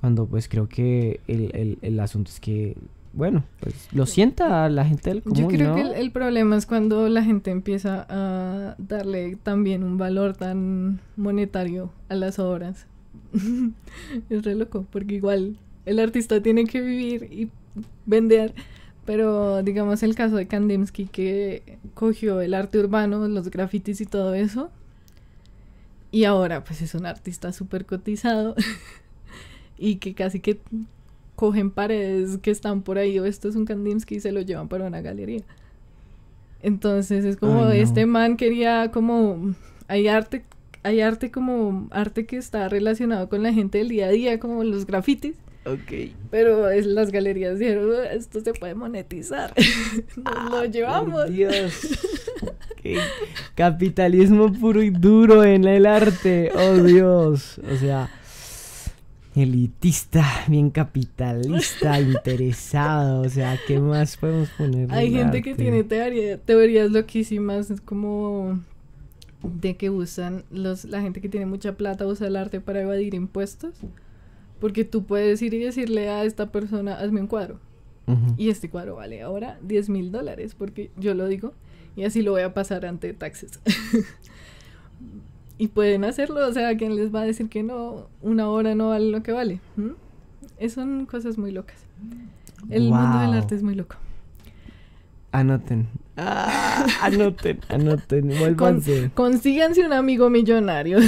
Cuando pues creo que el, el asunto es que bueno, pues lo sienta la gente del común. Yo creo que el, problema es cuando la gente empieza a darle también un valor tan monetario a las obras. es re loco, porque igual el artista tiene que vivir y vender. Pero digamos el caso de Kandinsky que cogió el arte urbano, los grafitis y todo eso. Y ahora pues es un artista súper cotizado y que casi que cogen paredes que están por ahí o esto es un Kandinsky y se lo llevan para una galería. Entonces es como este man quería como hay arte hay arte como arte que está relacionado con la gente del día a día como los grafitis. Ok. Pero es, las galerías dijeron, esto se puede monetizar. lo ah, llevamos. Dios. Capitalismo puro y duro en el arte. Oh Dios. O sea, elitista, bien capitalista, interesado, o sea, ¿qué más podemos poner? Hay gente que tiene teorías loquísimas, es como de que usan los, la gente que tiene mucha plata usa el arte para evadir impuestos, porque tú puedes ir y decirle a esta persona, hazme un cuadro, y este cuadro vale ahora 10 mil dólares, porque yo lo digo, y así lo voy a pasar ante taxes. y pueden hacerlo, o sea, ¿quién les va a decir que no? Una hora no vale lo que vale. Es, son cosas muy locas. El mundo del arte es muy loco. Anoten. Ah. anoten, anoten, consíganse un amigo millonario.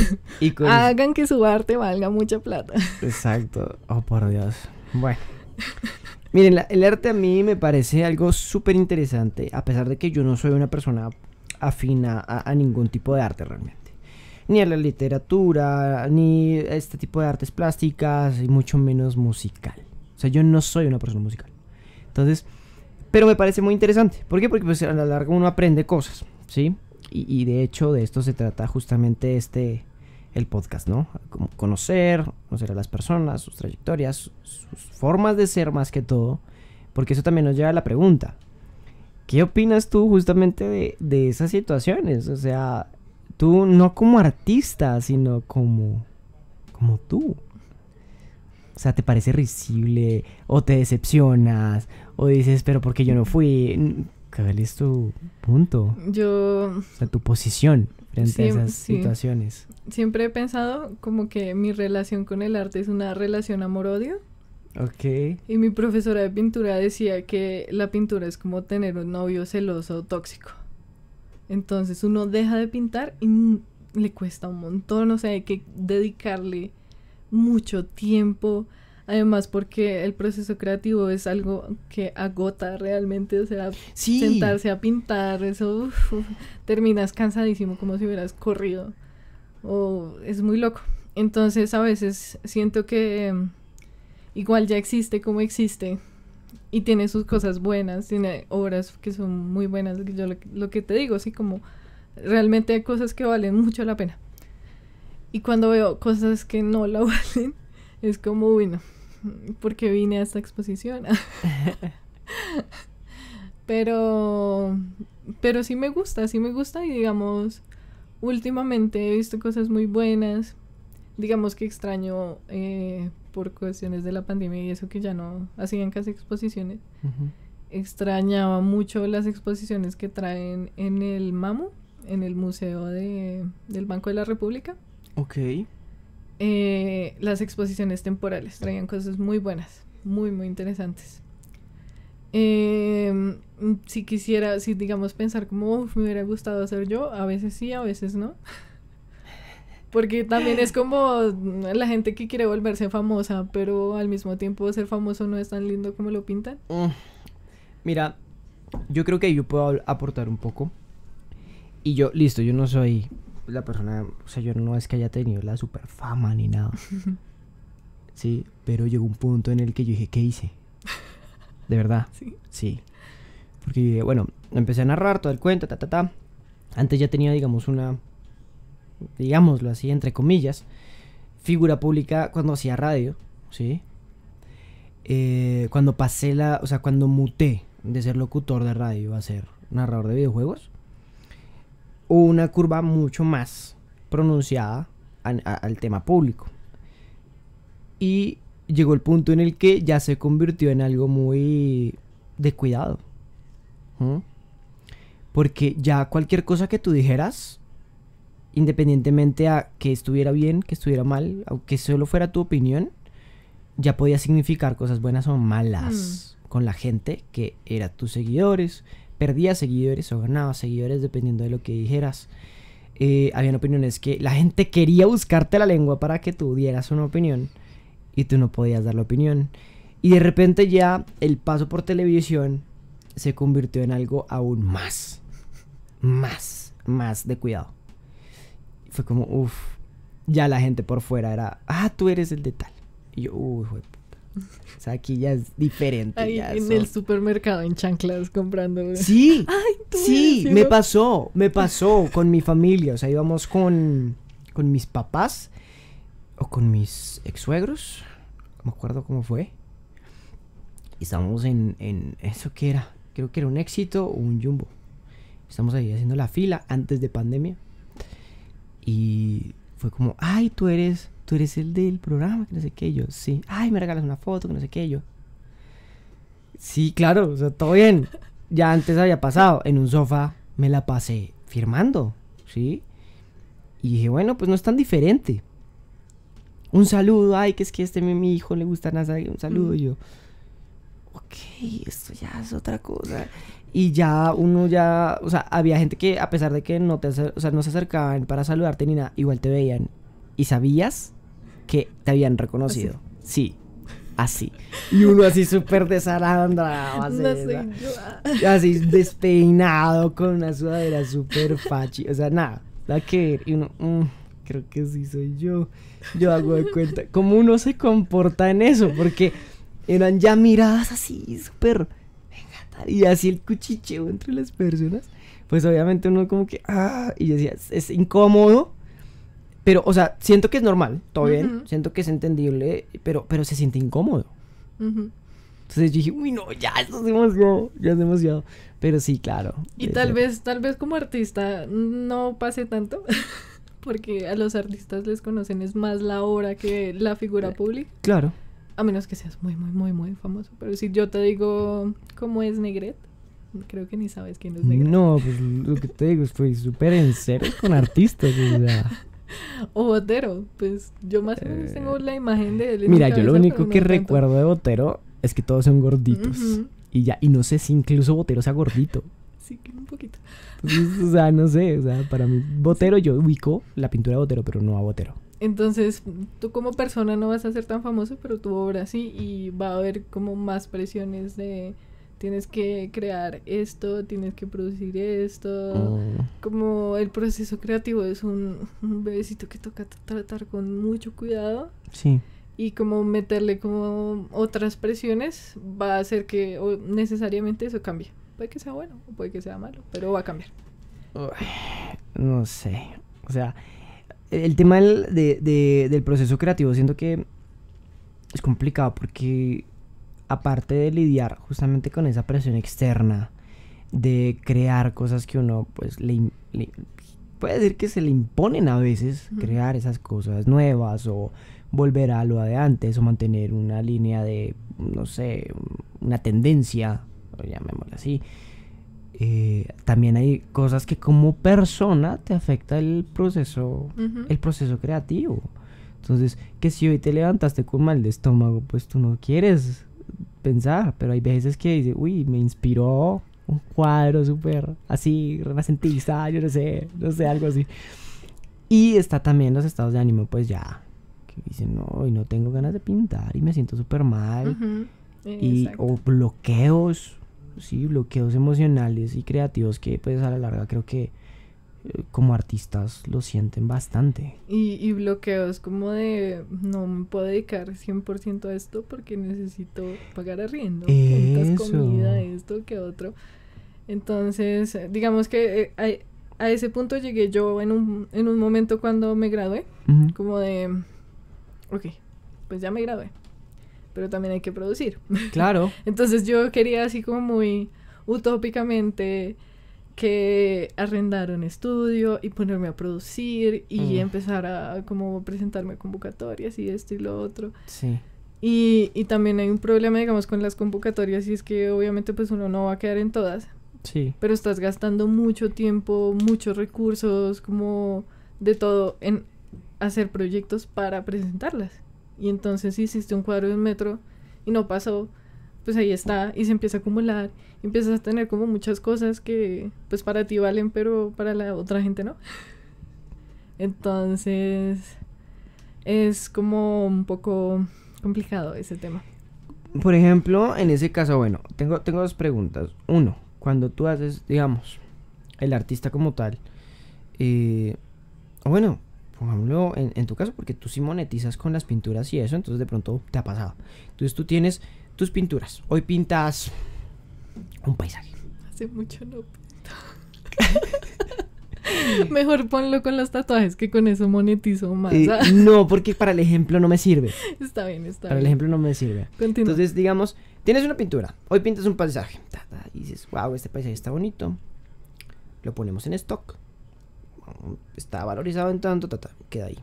Hagan que su arte valga mucha plata. Exacto. Oh, por Dios. Bueno. Miren, el arte a mí me parece algo súper interesante, a pesar de que yo no soy una persona afina a ningún tipo de arte realmente ni a la literatura, ni a este tipo de artes plásticas, y mucho menos musical. O sea, yo no soy una persona musical. Entonces, pero me parece muy interesante. ¿Por qué? Porque pues, a la largo uno aprende cosas, ¿sí? Y, y de hecho de esto se trata justamente este, el podcast, ¿no? Como conocer, conocer a las personas, sus trayectorias, sus formas de ser más que todo. Porque eso también nos lleva a la pregunta. ¿Qué opinas tú justamente de, de esas situaciones? O sea, Tú no como artista, sino como, como tú. O sea, te parece risible, o te decepcionas, o dices, pero porque yo no fui. ¿Cuál es tu punto? Yo. O sea, tu posición frente a esas situaciones. Siempre he pensado como que mi relación con el arte es una relación amor-odio. Ok. Y mi profesora de pintura decía que la pintura es como tener un novio celoso tóxico. Entonces uno deja de pintar y le cuesta un montón, o sea, hay que dedicarle mucho tiempo. Además, porque el proceso creativo es algo que agota realmente, o sea, sentarse a pintar, eso terminas cansadísimo como si hubieras corrido. O es muy loco. Entonces, a veces siento que em, igual ya existe como existe y tiene sus cosas buenas, tiene obras que son muy buenas, yo lo, que te digo, así como realmente hay cosas que valen mucho la pena. Y cuando veo cosas que no la valen, es como, bueno, porque vine a esta exposición. pero, pero sí me gusta, sí me gusta y digamos, últimamente he visto cosas muy buenas. Digamos que extraño eh, por cuestiones de la pandemia y eso que ya no hacían casi exposiciones. Extrañaba mucho las exposiciones que traen en el MAMU, en el Museo de, del Banco de la República. Ok. Eh, las exposiciones temporales traían cosas muy buenas, muy, muy interesantes. Em, si quisiera, si digamos pensar como me hubiera gustado hacer yo, a veces sí, a veces no. Porque también es como la gente que quiere volverse famosa, pero al mismo tiempo ser famoso no es tan lindo como lo pintan. Mm. Mira, yo creo que yo puedo aportar un poco. Y yo, listo, yo no soy la persona, o sea, yo no es que haya tenido la super fama ni nada. sí, pero llegó un punto en el que yo dije, ¿qué hice? De verdad. Sí. Sí. Porque, bueno, empecé a narrar todo el cuento, ta, ta, ta. Antes ya tenía, digamos, una digámoslo así, entre comillas, figura pública cuando hacía radio, ¿sí? Eh, cuando pasé la, o sea, cuando muté de ser locutor de radio a ser narrador de videojuegos, hubo una curva mucho más pronunciada al tema público. Y llegó el punto en el que ya se convirtió en algo muy descuidado. cuidado. Porque ya cualquier cosa que tú dijeras independientemente a que estuviera bien, que estuviera mal, aunque solo fuera tu opinión, ya podía significar cosas buenas o malas mm. con la gente que era tus seguidores. Perdías seguidores o ganabas seguidores dependiendo de lo que dijeras. Eh, habían opiniones que la gente quería buscarte la lengua para que tú dieras una opinión y tú no podías dar la opinión. Y de repente ya el paso por televisión se convirtió en algo aún más, más, más de cuidado fue como, uff, ya la gente por fuera era, ah, tú eres el de tal. Y yo, uy, puta. O sea, aquí ya es diferente. Ahí, en el supermercado, en chanclas, comprando. Sí, sí, me pasó, me pasó con mi familia. O sea, íbamos con, con mis papás o con mis ex suegros. No me acuerdo cómo fue. Y estábamos en, en eso que era, creo que era un éxito o un jumbo. Estamos ahí haciendo la fila antes de pandemia. Y fue como, ay, tú eres, tú eres el del programa, que no sé qué, yo, sí. Ay, me regalas una foto, que no sé qué, yo. Sí, claro, o sea, todo bien. Ya antes había pasado, en un sofá me la pasé firmando, ¿sí? Y dije, bueno, pues no es tan diferente. Un saludo, ay, que es que este mi hijo le gusta nada, un saludo, y yo. Ok, esto ya es otra cosa y ya uno ya, o sea, había gente que a pesar de que no te, o sea, no se acercaban para saludarte ni nada, igual te veían y sabías que te habían reconocido. Sí. Así. Y uno así súper desalandrado, así, despeinado, con una sudadera súper fachi. O sea, nada, la que Y uno, mm, creo que sí soy yo. Yo hago de cuenta. ¿Cómo uno se comporta en eso? Porque eran ya miradas así súper y así el cuchicheo entre las personas, pues obviamente uno como que, ah, y decía, es, incómodo, pero, o sea, siento que es normal, todo bien, siento que es entendible, pero, pero se siente incómodo. Entonces yo dije, uy, no, ya, es demasiado, ya es demasiado. Pero sí, claro. Y tal vez, tal vez como artista no pase tanto, porque a los artistas les conocen es más la obra que la figura eh, pública. Claro. A menos que seas muy, muy, muy, muy famoso. Pero si yo te digo cómo es Negret, creo que ni sabes quién es Negret. No, pues lo que te digo, es fui súper en serio con artistas. O, Botero, pues yo más o menos tengo eh, la imagen de él. mira, yo lo único que recuerdo de Botero es que todos son gorditos. Y ya, y no sé si incluso Botero sea gordito. Sí, un poquito. o sea, no sé, o sea, para mí, Botero, yo ubico la pintura de Botero, pero no a Botero. Entonces, tú como persona no vas a ser tan famoso, pero tu obra sí, y va a haber como más presiones de tienes que crear esto, tienes que producir esto. Mm. Como el proceso creativo es un, un bebecito que toca tratar con mucho cuidado. Sí. Y como meterle como otras presiones va a hacer que necesariamente eso cambie. Puede que sea bueno o puede que sea malo, pero va a cambiar. no sé. O sea, el tema del, del proceso creativo siento que es complicado porque aparte de lidiar justamente con esa presión externa, de crear cosas que uno pues le, puede decir que se le imponen a veces crear esas cosas nuevas o volver a lo de antes o mantener una línea de no sé una tendencia llamémosla así eh, también hay cosas que como persona te afecta el proceso, el proceso creativo. Entonces, que si hoy te levantaste con mal de estómago, pues tú no quieres pensar, pero hay veces que dice uy, me inspiró un cuadro súper así, renacentista, yo no sé, no sé, algo así. Y está también los estados de ánimo, pues ya, que dicen, no, y no tengo ganas de pintar y me siento súper mal. Y, o bloqueos, sí, bloqueos emocionales y creativos que pues a la larga creo que eh, como artistas lo sienten bastante. Y, bloqueos como de no me puedo dedicar 100% a esto porque necesito pagar arriendo, comida, esto que otro. Entonces, digamos que eh, a, ese punto llegué yo en un, momento cuando me gradué, como de, ok, pues ya me gradué, pero también hay que producir. Claro. Entonces yo quería así como muy utópicamente que arrendar un estudio y ponerme a producir y mm. empezar a como presentarme convocatorias y esto y lo otro. Sí. Y, y también hay un problema, digamos, con las convocatorias y es que obviamente pues uno no va a quedar en todas. Sí. Pero estás gastando mucho tiempo, muchos recursos, como de todo en hacer proyectos para presentarlas y entonces si hiciste un cuadro de un metro y no pasó, pues ahí está y se empieza a acumular, y empiezas a tener como muchas cosas que pues para ti valen, pero para la otra gente no. Entonces es como un poco complicado ese tema. Por ejemplo, en ese caso, bueno, tengo, tengo dos preguntas. Uno, cuando tú haces, digamos, el artista como tal, eh, bueno, Pongámoslo en, tu caso, porque tú sí monetizas con las pinturas y eso, entonces de pronto te ha pasado. Entonces tú tienes tus pinturas. Hoy pintas un paisaje. Hace mucho no pinto. Mejor ponlo con los tatuajes que con eso monetizo más. Eh, ¿ah? no, porque para el ejemplo no me sirve. Está bien, está bien. Para el ejemplo no me sirve. Entonces, digamos, tienes una pintura. Hoy pintas un paisaje. Y dices, wow, este paisaje está bonito. Lo ponemos en stock está valorizado en tanto, queda ahí.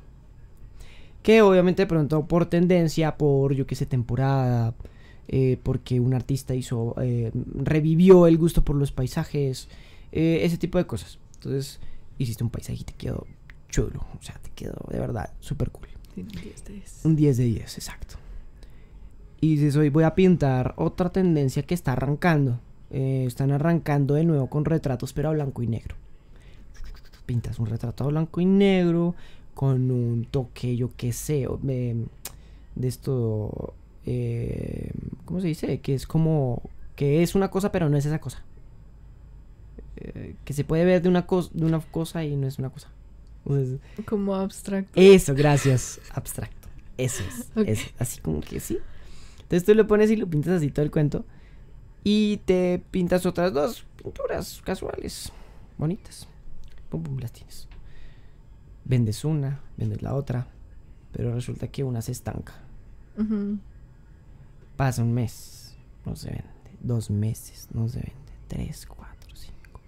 Que obviamente pronto por tendencia, por yo que sé, temporada, eh, porque un artista hizo, eh, revivió el gusto por los paisajes, eh, ese tipo de cosas. Entonces hiciste un paisaje y te quedó chulo, o sea, te quedó de verdad súper cool. un 10 de 10. exacto. Y dices, hoy voy a pintar otra tendencia que está arrancando. están arrancando de nuevo con retratos, pero a blanco y negro pintas un retrato blanco y negro con un toque, yo qué sé, eh, de, esto, eh, ¿cómo se dice? Que es como, que es una cosa pero no es esa cosa. Eh, que se puede ver de una, cosa de una cosa y no es una cosa. como abstracto. Eso, gracias, abstracto. Eso es, así como que sí. Entonces tú lo pones y lo pintas así todo el cuento. Y te pintas otras dos pinturas casuales, bonitas pum, pum, las tienes. Vendes una, vendes la otra, pero resulta que una se estanca. Pasa un mes, no se vende. Dos meses, no se vende. Tres, cuatro, cinco.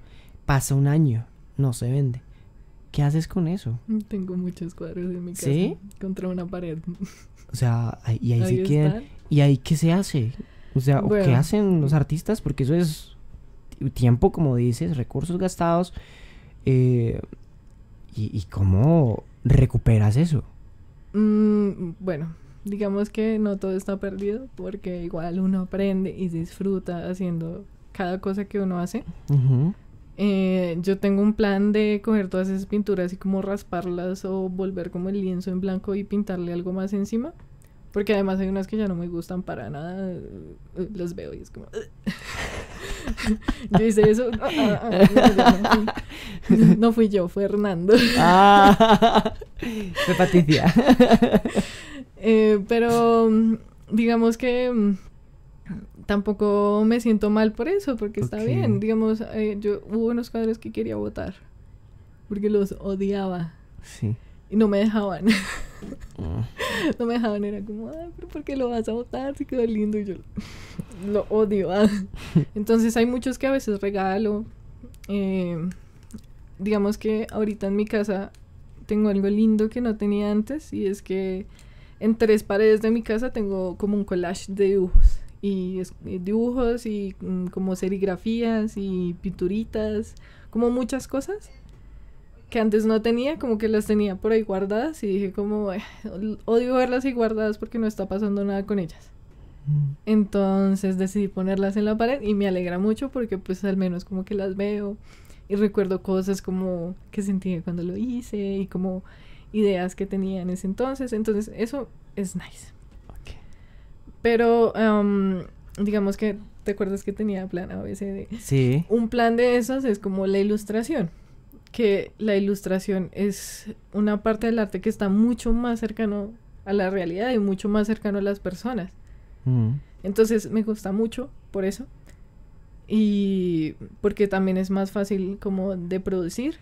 Pasa un año, no se vende. ¿Qué haces con eso? Tengo muchos cuadros en mi casa. ¿Sí? Contra una pared. O sea, y ahí, ¿Y ahí qué se hace? O sea, ¿qué hacen los artistas? Porque eso es tiempo, como dices, recursos gastados. Eh, y, cómo recuperas eso? Mm, bueno, digamos que no todo está perdido porque igual uno aprende y disfruta haciendo cada cosa que uno hace. Eh, yo tengo un plan de coger todas esas pinturas y como rasparlas o volver como el lienzo en blanco y pintarle algo más encima. Porque además hay unas que ya no me gustan para nada. Eh, las veo y es como... yo hice eso. Ah, ah, ah, no, fui yo, fue Hernando. fue Patricia. Eh, pero digamos que mm, tampoco me siento mal por eso, porque está bien. Digamos, eh, yo hubo unos cuadros que quería votar, porque los odiaba. Y no me dejaban. no me dejaban, era como, ay, pero ¿por qué lo vas a botar? Se quedó lindo y yo lo, odio. Ah. Entonces hay muchos que a veces regalo. Eh, digamos que ahorita en mi casa tengo algo lindo que no tenía antes y es que en tres paredes de mi casa tengo como un collage de dibujos. Y eh, dibujos y mm, como serigrafías y pinturitas, como muchas cosas que antes no tenía, como que las tenía por ahí guardadas y dije como, odio verlas ahí guardadas porque no está pasando nada con ellas. Mm. Entonces decidí ponerlas en la pared y me alegra mucho porque pues al menos como que las veo y recuerdo cosas como que sentí cuando lo hice y como ideas que tenía en ese entonces. Entonces eso es nice. Pero um, digamos que te acuerdas que tenía plan a veces Sí. Un plan de esos es como la ilustración que la ilustración es una parte del arte que está mucho más cercano a la realidad y mucho más cercano a las personas. Mm. Entonces me gusta mucho por eso y porque también es más fácil como de producir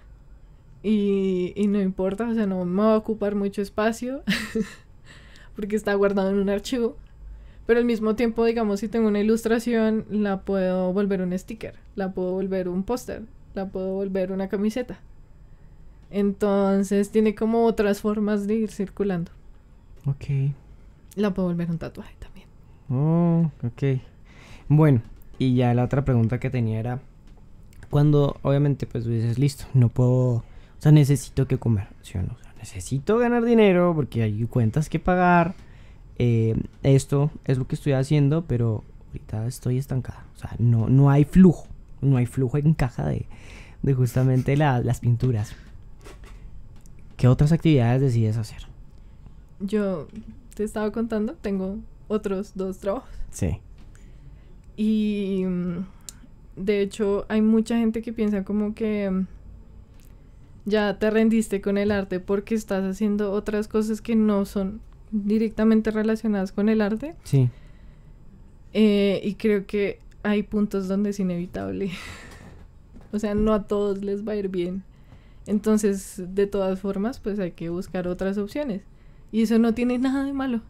y, y no importa, o sea, no me va a ocupar mucho espacio porque está guardado en un archivo. Pero al mismo tiempo, digamos, si tengo una ilustración, la puedo volver un sticker, la puedo volver un póster, la puedo volver una camiseta. Entonces tiene como otras formas de ir circulando. Ok. La puedo volver un tatuaje también. Oh, ok. Bueno, y ya la otra pregunta que tenía era, cuando obviamente pues dices, listo, no puedo, o sea, necesito que comer, ¿sí o sea, necesito ganar dinero porque hay cuentas que pagar. Eh, esto es lo que estoy haciendo, pero ahorita estoy estancada. O sea, no, no hay flujo, no hay flujo en caja de, de justamente las pinturas. ¿Qué otras actividades decides hacer? Yo te estaba contando, tengo otros dos trabajos. Sí. Y mm, de hecho hay mucha gente que piensa como que mm, ya te rendiste con el arte porque estás haciendo otras cosas que no son directamente relacionadas con el arte. Sí. Eh, y creo que hay puntos donde es inevitable. O sea, no a todos les va a ir bien. Entonces, de todas formas, pues hay que buscar otras opciones. Y eso no tiene nada de malo.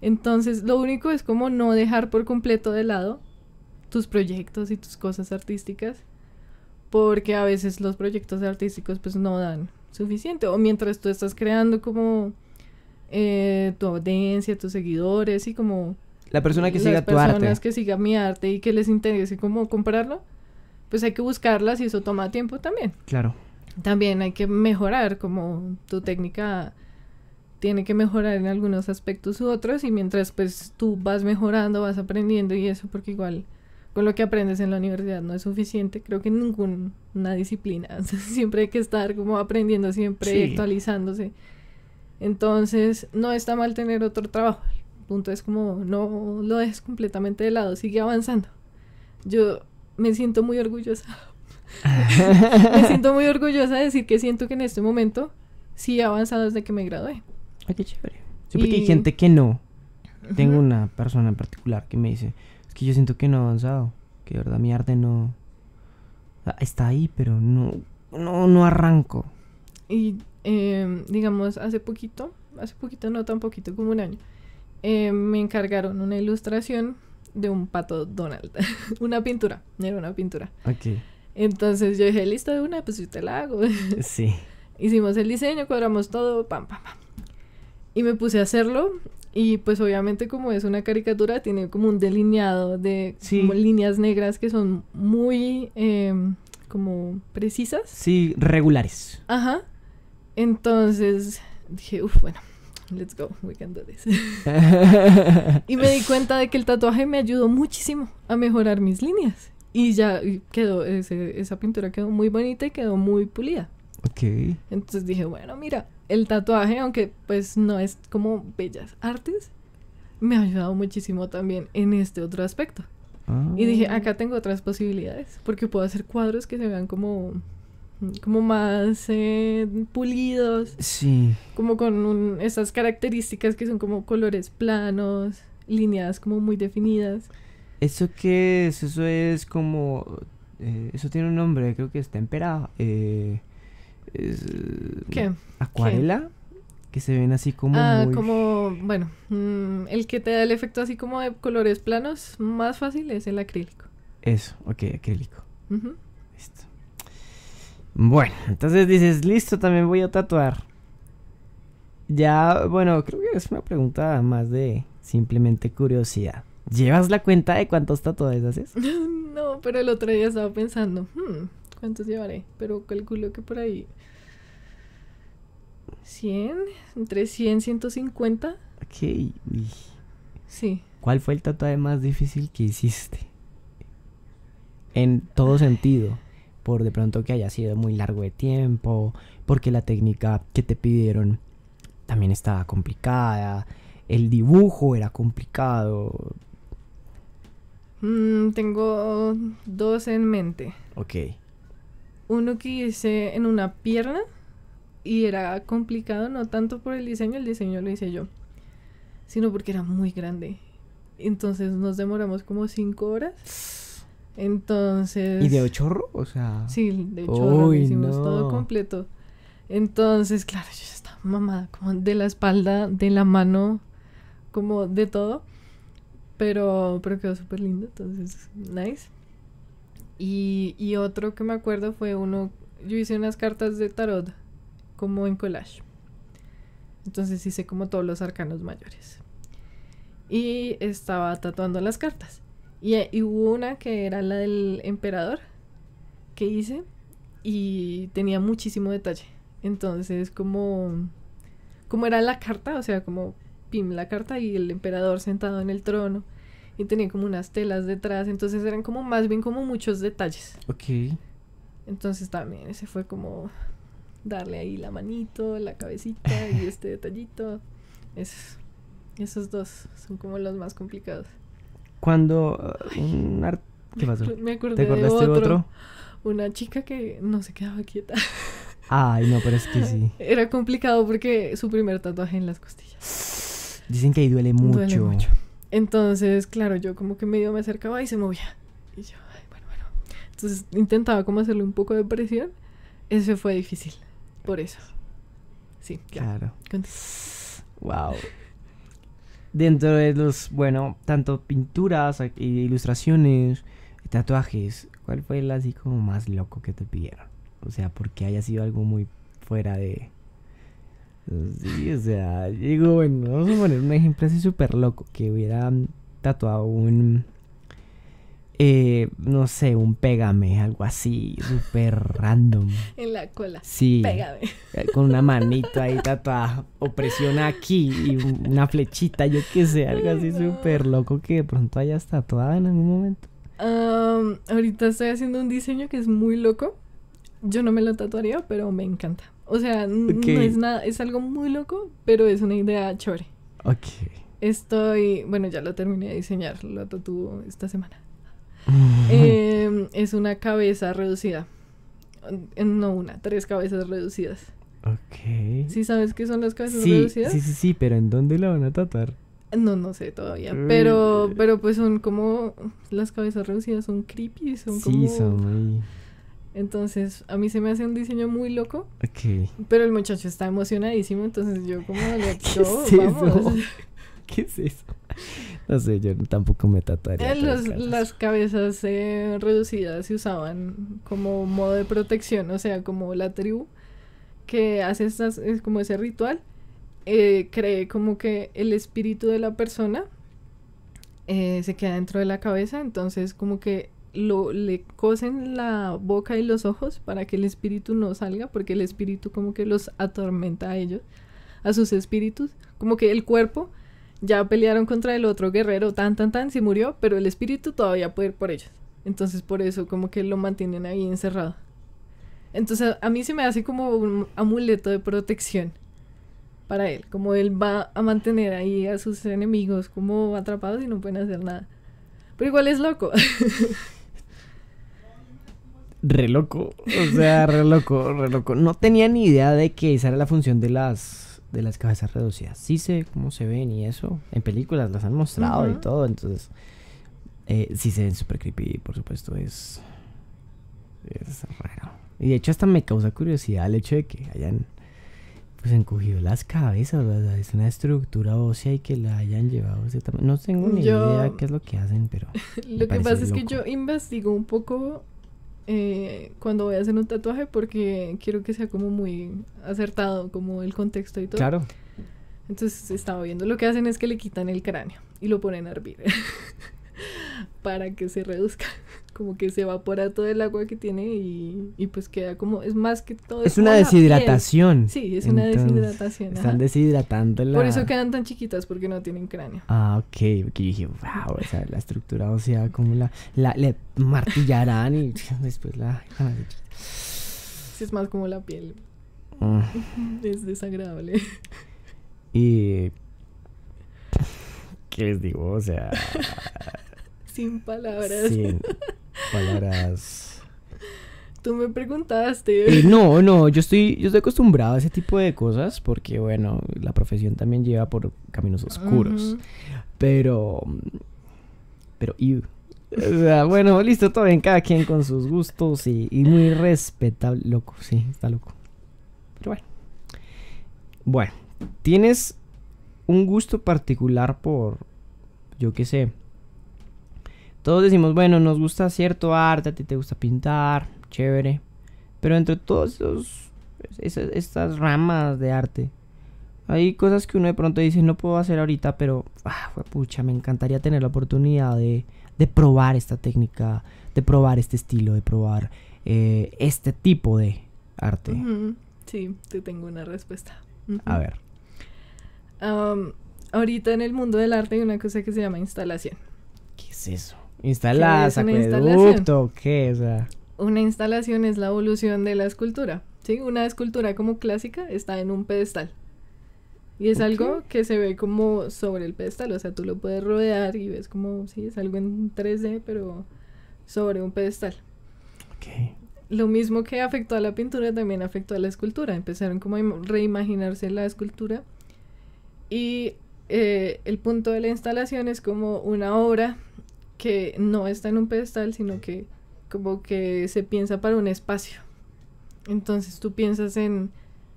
Entonces, lo único es como no dejar por completo de lado tus proyectos y tus cosas artísticas, porque a veces los proyectos artísticos pues no dan suficiente. O mientras tú estás creando como eh, tu audiencia, tus seguidores y como... La persona que siga tu arte. Las personas que siga mi arte y que les interese como comprarlo, pues hay que buscarlas y eso toma tiempo también. Claro. También hay que mejorar, como tu técnica tiene que mejorar en algunos aspectos u otros y mientras pues tú vas mejorando, vas aprendiendo y eso porque igual con lo que aprendes en la universidad no es suficiente, creo que en ninguna disciplina, siempre hay que estar como aprendiendo, siempre y actualizándose. Entonces, no está mal tener otro trabajo. El punto es como no lo dejes completamente de lado, sigue avanzando. Yo me siento muy orgullosa. me siento muy orgullosa de decir que siento que en este momento sí he avanzado desde que me gradué. Ay, qué chévere. siempre porque hay gente que no. Tengo una persona en particular que me dice, es que yo siento que no he avanzado, que de verdad mi arte no... Está ahí, pero no, no, arranco. Y em, digamos, hace poquito, hace poquito, no tan poquito como un año, em, me encargaron una ilustración de un pato Donald. una pintura, era una pintura. Entonces yo dije, listo de una, pues yo te la hago. sí. Hicimos el diseño, cuadramos todo, pam, pam, pam. Y me puse a hacerlo y pues obviamente como es una caricatura tiene como un delineado de líneas negras que son muy em, como precisas. Sí, regulares. Ajá. Entonces dije, uff, bueno, let's go, we can do this. y me di cuenta de que el tatuaje me ayudó muchísimo a mejorar mis líneas. Y ya quedó, esa pintura quedó muy bonita y quedó muy pulida. Ok. Entonces dije, bueno, mira, el tatuaje, aunque pues no es como bellas artes, me ha ayudado muchísimo también en este otro aspecto. Y dije, ah. acá tengo otras posibilidades, porque puedo hacer cuadros que se vean como como más eh, pulidos. Sí. Como con esas características que son como colores planos, líneas como muy definidas. ¿Eso qué es? Eso es como... Eh, eso tiene un nombre, creo que es emperado. Eh, ¿Qué? ¿Acuarela? que se ven así como ah, como bueno mm, el que te da el efecto así como de colores planos más fácil es el acrílico eso ok acrílico listo bueno, entonces dices, listo, también voy a tatuar. Ya, bueno, creo que es una pregunta más de simplemente curiosidad. ¿Llevas la cuenta de cuántos tatuajes haces? no, pero el otro día estaba pensando, hmm, ¿cuántos llevaré? Pero calculo que por ahí... 100, entre 100, 150. Ok. Sí. ¿Cuál fue el tatuaje más difícil que hiciste? En todo sentido por de pronto que haya sido muy largo de tiempo, porque la técnica que te pidieron también estaba complicada, el dibujo era complicado. Mm, tengo dos en mente. Ok. Uno que hice en una pierna y era complicado, no tanto por el diseño, el diseño lo hice yo, sino porque era muy grande. Entonces nos demoramos como cinco horas entonces. ¿Y de ochorro? O sea. Sí, de ochorro hicimos todo completo. Entonces, claro, yo ya estaba mamada, como de la espalda, de la mano, como de todo. Pero, pero quedó súper lindo, entonces, nice. y otro que me acuerdo fue uno. Yo hice unas cartas de tarot, como en collage. Entonces hice como todos los arcanos mayores. Y estaba tatuando las cartas. Y, hubo una que era la del emperador que hice y tenía muchísimo detalle. Entonces, como, como era la carta, o sea, como pim la carta y el emperador sentado en el trono y tenía como unas telas detrás, entonces eran como más bien como muchos detalles. Ok. Entonces también ese fue como darle ahí la manito, la cabecita y este detallito. Es, esos dos son como los más complicados. Cuando ¿Qué pasó? Me acordé ¿Te acordaste de otro, Una chica que no se quedaba quieta. Ay, no, pero es que sí. Era complicado porque su primer tatuaje en las costillas. Dicen que ahí duele mucho. Entonces, claro, yo como que medio me acercaba y se movía. Y yo, bueno, bueno. Entonces intentaba como hacerle un poco de presión. Eso fue difícil. Por eso. Sí, claro. claro. Wow dentro de los, bueno, tanto pinturas, ilustraciones, tatuajes, ¿cuál fue el así como más loco que te pidieron? O sea, porque haya sido algo muy fuera de... Sí, o sea, digo, bueno, vamos a poner un ejemplo así súper loco, que hubiera tatuado un, eh, no sé, un pégame, algo así, súper random. En la cola. Sí. Pégame. Eh, con una manita ahí tatuada, o presiona aquí y una flechita, yo qué sé, algo así super súper loco que de pronto hayas tatuado en algún momento. ahorita estoy haciendo un diseño que es muy loco. Yo no me lo tatuaría, pero me encanta. O sea, no es nada, es algo muy loco, pero es una idea chore Ok. Estoy, bueno, ya lo terminé de diseñar, lo tatuo esta semana. Mm. Eh, es una cabeza reducida. No una, tres cabezas reducidas. Ok. ¿Sí sabes qué son las cabezas reducidas? Sí, sí, sí, pero ¿en dónde la van a tratar? No, no sé todavía. Pero, pero pues son como. Las cabezas reducidas son creepy, son sí, son muy... Entonces, a mí se me hace un diseño muy loco. Ok. Pero el muchacho está emocionadísimo, entonces yo como ¿Qué es Eso? ¿Qué es eso? No sé, yo tampoco me tatuaría. las cabezas eh, reducidas se usaban como modo de protección, o sea, como la tribu que hace estas, es como ese ritual, eh, cree como que el espíritu de la persona eh, se queda dentro de la cabeza, entonces como que lo, le cosen la boca y los ojos para que el espíritu no salga, porque el espíritu como que los atormenta a ellos, a sus espíritus, como que el cuerpo ya pelearon contra el otro guerrero, tan, tan, tan, se murió, pero el espíritu todavía puede ir por ellos. Entonces por eso como que lo mantienen ahí encerrado. Entonces a mí se me hace como un amuleto de protección para él, como él va a mantener ahí a sus enemigos como atrapados y no pueden hacer nada. Pero igual es loco. re loco, o sea, re loco, re loco. No tenía ni idea de que esa era la función de las de las cabezas reducidas. Sí sé cómo se ven y eso. En películas las han mostrado y todo. Entonces, eh, sí se ven súper creepy, por supuesto. Es, es raro. Y de hecho hasta me causa curiosidad el hecho de que hayan pues encogido las cabezas, es una estructura ósea y que la hayan llevado No tengo ni idea qué es lo que hacen, pero... lo que pasa es que yo investigo un poco eh, cuando voy a hacer un tatuaje porque quiero que sea como muy acertado, como el contexto y todo. Claro. Entonces estaba viendo, lo que hacen es que le quitan el cráneo y lo ponen a hervir para que se reduzca como que se evapora todo el agua que tiene y, y pues queda como, es más que todo. Es una deshidratación. Sí, es una deshidratación. Están deshidratando Por eso quedan tan chiquitas porque no tienen cráneo. Ah, ok, porque dije, wow, o sea, la estructura o sea, como la, la, le martillarán y después la... Ah, es más como la piel. Ah. Es desagradable. Y... ¿Qué les digo? O sea... Sin palabras. Sin... Palabras. Tú me preguntaste. Eh, no, no, yo estoy, yo estoy acostumbrado a ese tipo de cosas porque, bueno, la profesión también lleva por caminos oscuros. Pero. Pero, y O sea, bueno, listo, todo bien, cada quien con sus gustos y muy respetable. Loco, sí, está loco. Pero bueno. Bueno, ¿tienes un gusto particular por, yo qué sé, todos decimos, bueno, nos gusta cierto arte, a ti te gusta pintar, chévere. Pero entre todas estas ramas de arte, hay cosas que uno de pronto dice, no puedo hacer ahorita, pero, ah, pucha, me encantaría tener la oportunidad de, probar esta técnica, de probar este estilo, de probar eh, este tipo de arte. Sí, te tengo una respuesta. A ver. ahorita en el mundo del arte hay una cosa que se llama instalación. ¿Qué es eso? Instalas, acueducto, ¿qué? O Una instalación es la evolución de la escultura. ¿sí? Una escultura como clásica está en un pedestal. Y es algo que se ve como sobre el pedestal, o sea, tú lo puedes rodear y ves como, sí, es algo en 3D, pero sobre un pedestal. Okay. Lo mismo que afectó a la pintura también afectó a la escultura. Empezaron como a reimaginarse la escultura. Y eh, el punto de la instalación es como una obra que no está en un pedestal, sino que como que se piensa para un espacio. Entonces tú piensas en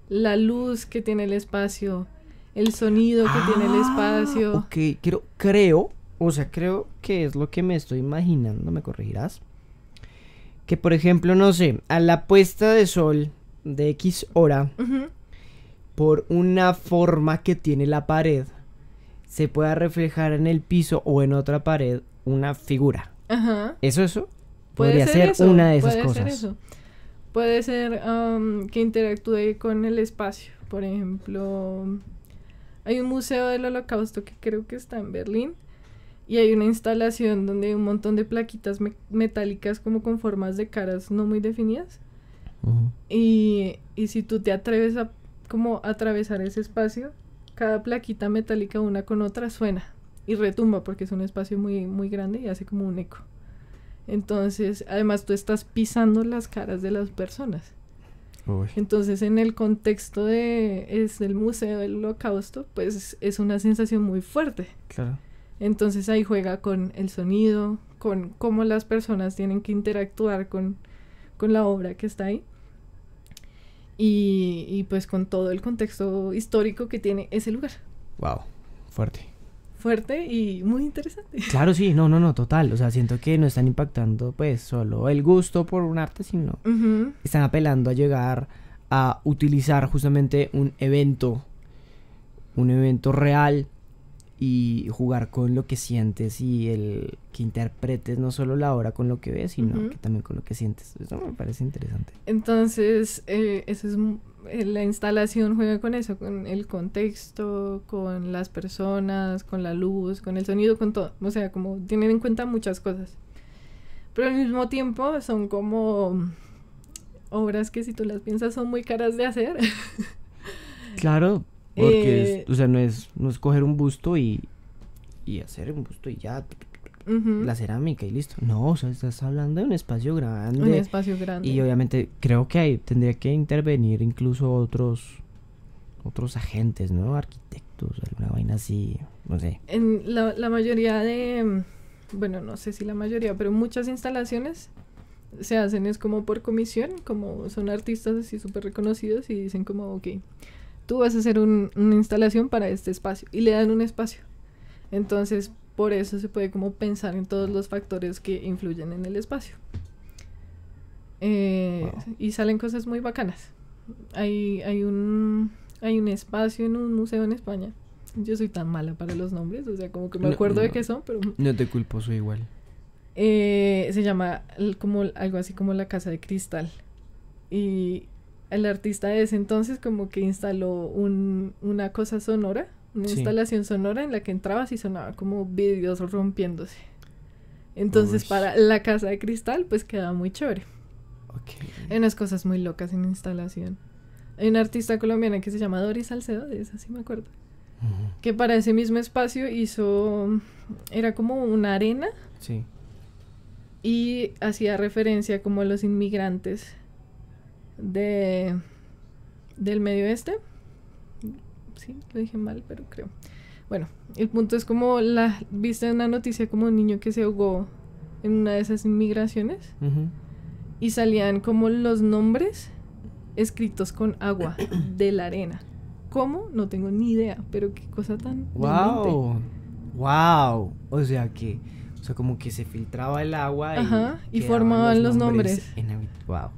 la luz que tiene el espacio, el sonido que tiene el ah, espacio. Ok, quiero, creo, o sea, creo que es lo que me estoy imaginando, me corregirás. Que por ejemplo, no sé, a la puesta de sol de X hora, por una forma que tiene la pared, se pueda reflejar en el piso o en otra pared una figura. Ajá. ¿Eso eso? Podría ser, una de esas ¿Puede cosas. Ser Puede ser um, que interactúe con el espacio. Por ejemplo, hay un museo del holocausto que creo que está en Berlín y hay una instalación donde hay un montón de plaquitas metálicas como con formas de caras no muy definidas. y, y, si tú te atreves a como atravesar ese espacio, cada plaquita metálica una con otra suena y retumba porque es un espacio muy, muy grande y hace como un eco. Entonces, además tú estás pisando las caras de las personas. Entonces, en el contexto de es del museo del holocausto, pues es una sensación muy fuerte. Claro. Entonces ahí juega con el sonido, con cómo las personas tienen que interactuar con, con la obra que está ahí. Y, y pues con todo el contexto histórico que tiene ese lugar. Wow, fuerte fuerte y muy interesante. Claro, sí, no, no, no, total. O sea, siento que no están impactando pues solo el gusto por un arte, sino están apelando a llegar a utilizar justamente un evento, un evento real y jugar con lo que sientes y el que interpretes no solo la obra con lo que ves, sino que también con lo que sientes. Eso me parece interesante. Entonces, eh, es eh, la instalación juega con eso, con el contexto, con las personas, con la luz, con el sonido, con todo. O sea, como tienen en cuenta muchas cosas. Pero al mismo tiempo son como obras que si tú las piensas son muy caras de hacer. claro, porque, eh, o sea, no es, no coger un busto y, hacer un busto y ya. La cerámica y listo. No, o sea, estás hablando de un espacio grande. Un espacio grande. Y obviamente creo que ahí tendría que intervenir incluso otros otros agentes, ¿no? Arquitectos, alguna vaina así, no sé. En la, la mayoría de, bueno, no sé si la mayoría, pero muchas instalaciones se hacen es como por comisión, como son artistas así súper reconocidos y dicen como, ok, tú vas a hacer una instalación para este espacio y le dan un espacio. Entonces, por eso se puede como pensar en todos los factores que influyen en el espacio. Eh, y salen cosas muy bacanas. Hay, hay, un, hay un espacio en un museo en España. Yo soy tan mala para los nombres, o sea, como que me acuerdo de qué son, pero... No te culpo, soy igual. Eh, se llama como, algo así como la casa de cristal. Y, el artista de ese entonces como que instaló una cosa sonora, una instalación sonora en la que entrabas y sonaba como vídeos rompiéndose. Entonces para la casa de cristal pues quedaba muy chévere. Okay. Hay unas cosas muy locas en instalación. Hay una artista colombiana que se llama Doris Salcedo, de esa sí me acuerdo, que para ese mismo espacio hizo, era como una arena. Sí. Y hacía referencia como a los inmigrantes de, del Medio Este. Sí, lo dije mal, pero creo. Bueno, el punto es como la viste una noticia como un niño que se ahogó en una de esas inmigraciones y salían como los nombres escritos con agua de la arena. ¿Cómo? No tengo ni idea, pero qué cosa tan... ¡Wow! ¡Wow! O sea que... O sea, como que se filtraba el agua y... formaban los, nombres. wow.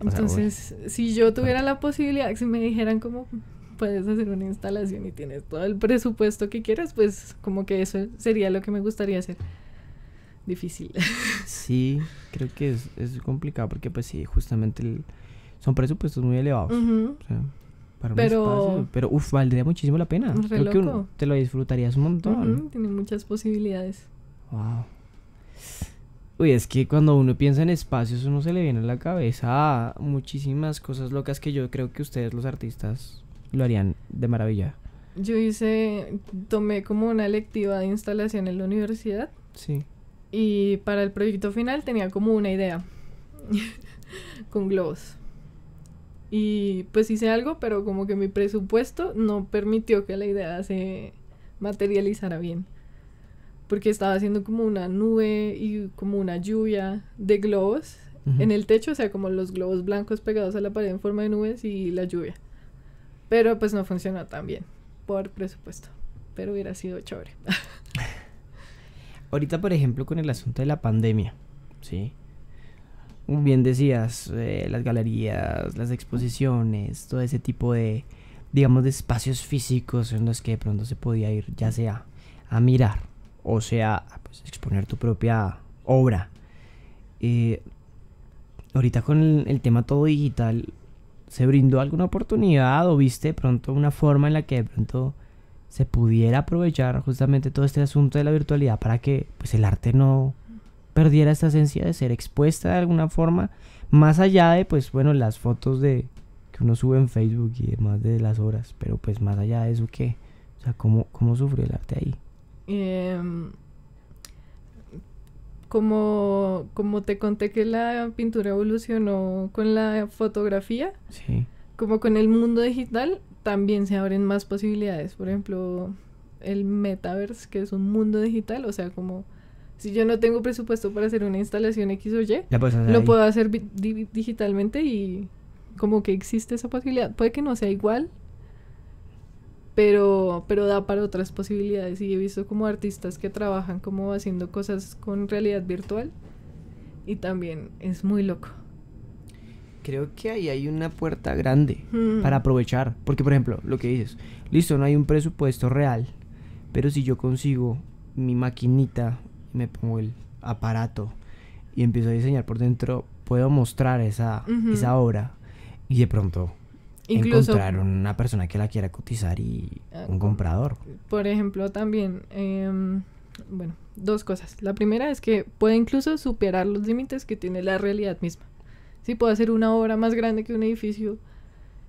Entonces, si yo tuviera la posibilidad, si me dijeran como puedes hacer una instalación y tienes todo el presupuesto que quieras, pues como que eso sería lo que me gustaría hacer. Difícil. sí, creo que es, es complicado porque pues sí, justamente son presupuestos muy elevados. para pero, un espacio, pero uff, valdría muchísimo la pena. Creo que uno te lo disfrutarías un montón. tiene muchas posibilidades. Wow. Uy, es que cuando uno piensa en espacios, uno se le viene a la cabeza muchísimas cosas locas que yo creo que ustedes, los artistas, lo harían de maravilla. Yo hice, tomé como una lectiva de instalación en la universidad. Sí. Y para el proyecto final tenía como una idea con globos. Y pues hice algo, pero como que mi presupuesto no permitió que la idea se materializara bien porque estaba haciendo como una nube y como una lluvia de globos en el techo, o sea, como los globos blancos pegados a la pared en forma de nubes y la lluvia. Pero pues no funcionó tan bien, por presupuesto, pero hubiera sido chévere. Ahorita, por ejemplo, con el asunto de la pandemia, ¿sí? Bien decías, eh, las galerías, las exposiciones, todo ese tipo de, digamos, de espacios físicos en los que de pronto se podía ir, ya sea a mirar, o sea, pues, exponer tu propia obra. Eh, ahorita con el, tema todo digital, ¿se brindó alguna oportunidad o viste pronto una forma en la que de pronto se pudiera aprovechar justamente todo este asunto de la virtualidad para que pues, el arte no perdiera esta esencia de ser expuesta de alguna forma, más allá de pues bueno las fotos de que uno sube en Facebook y demás de las horas, pero pues más allá de eso que, o sea, cómo, cómo sufrió el arte ahí. Em, como, como te conté que la pintura evolucionó con la fotografía, como con el mundo digital, también se abren más posibilidades. Por ejemplo, el metaverse, que es un mundo digital, o sea, como si yo no tengo presupuesto para hacer una instalación X o Y, lo puedo hacer digitalmente y como que existe esa posibilidad. Puede que no sea igual, pero, pero da para otras posibilidades y he visto como artistas que trabajan como haciendo cosas con realidad virtual y también es muy loco. Creo que ahí hay una puerta grande mm. para aprovechar, porque por ejemplo, lo que dices, listo, no hay un presupuesto real, pero si yo consigo mi maquinita, me pongo el aparato y empiezo a diseñar por dentro, puedo mostrar esa, esa obra y de pronto Incluso, encontrar una persona que la quiera cotizar y ah, un comprador. Por ejemplo, también, em, bueno, dos cosas. La primera es que puede incluso superar los límites que tiene la realidad misma. Sí, puede hacer una obra más grande que un edificio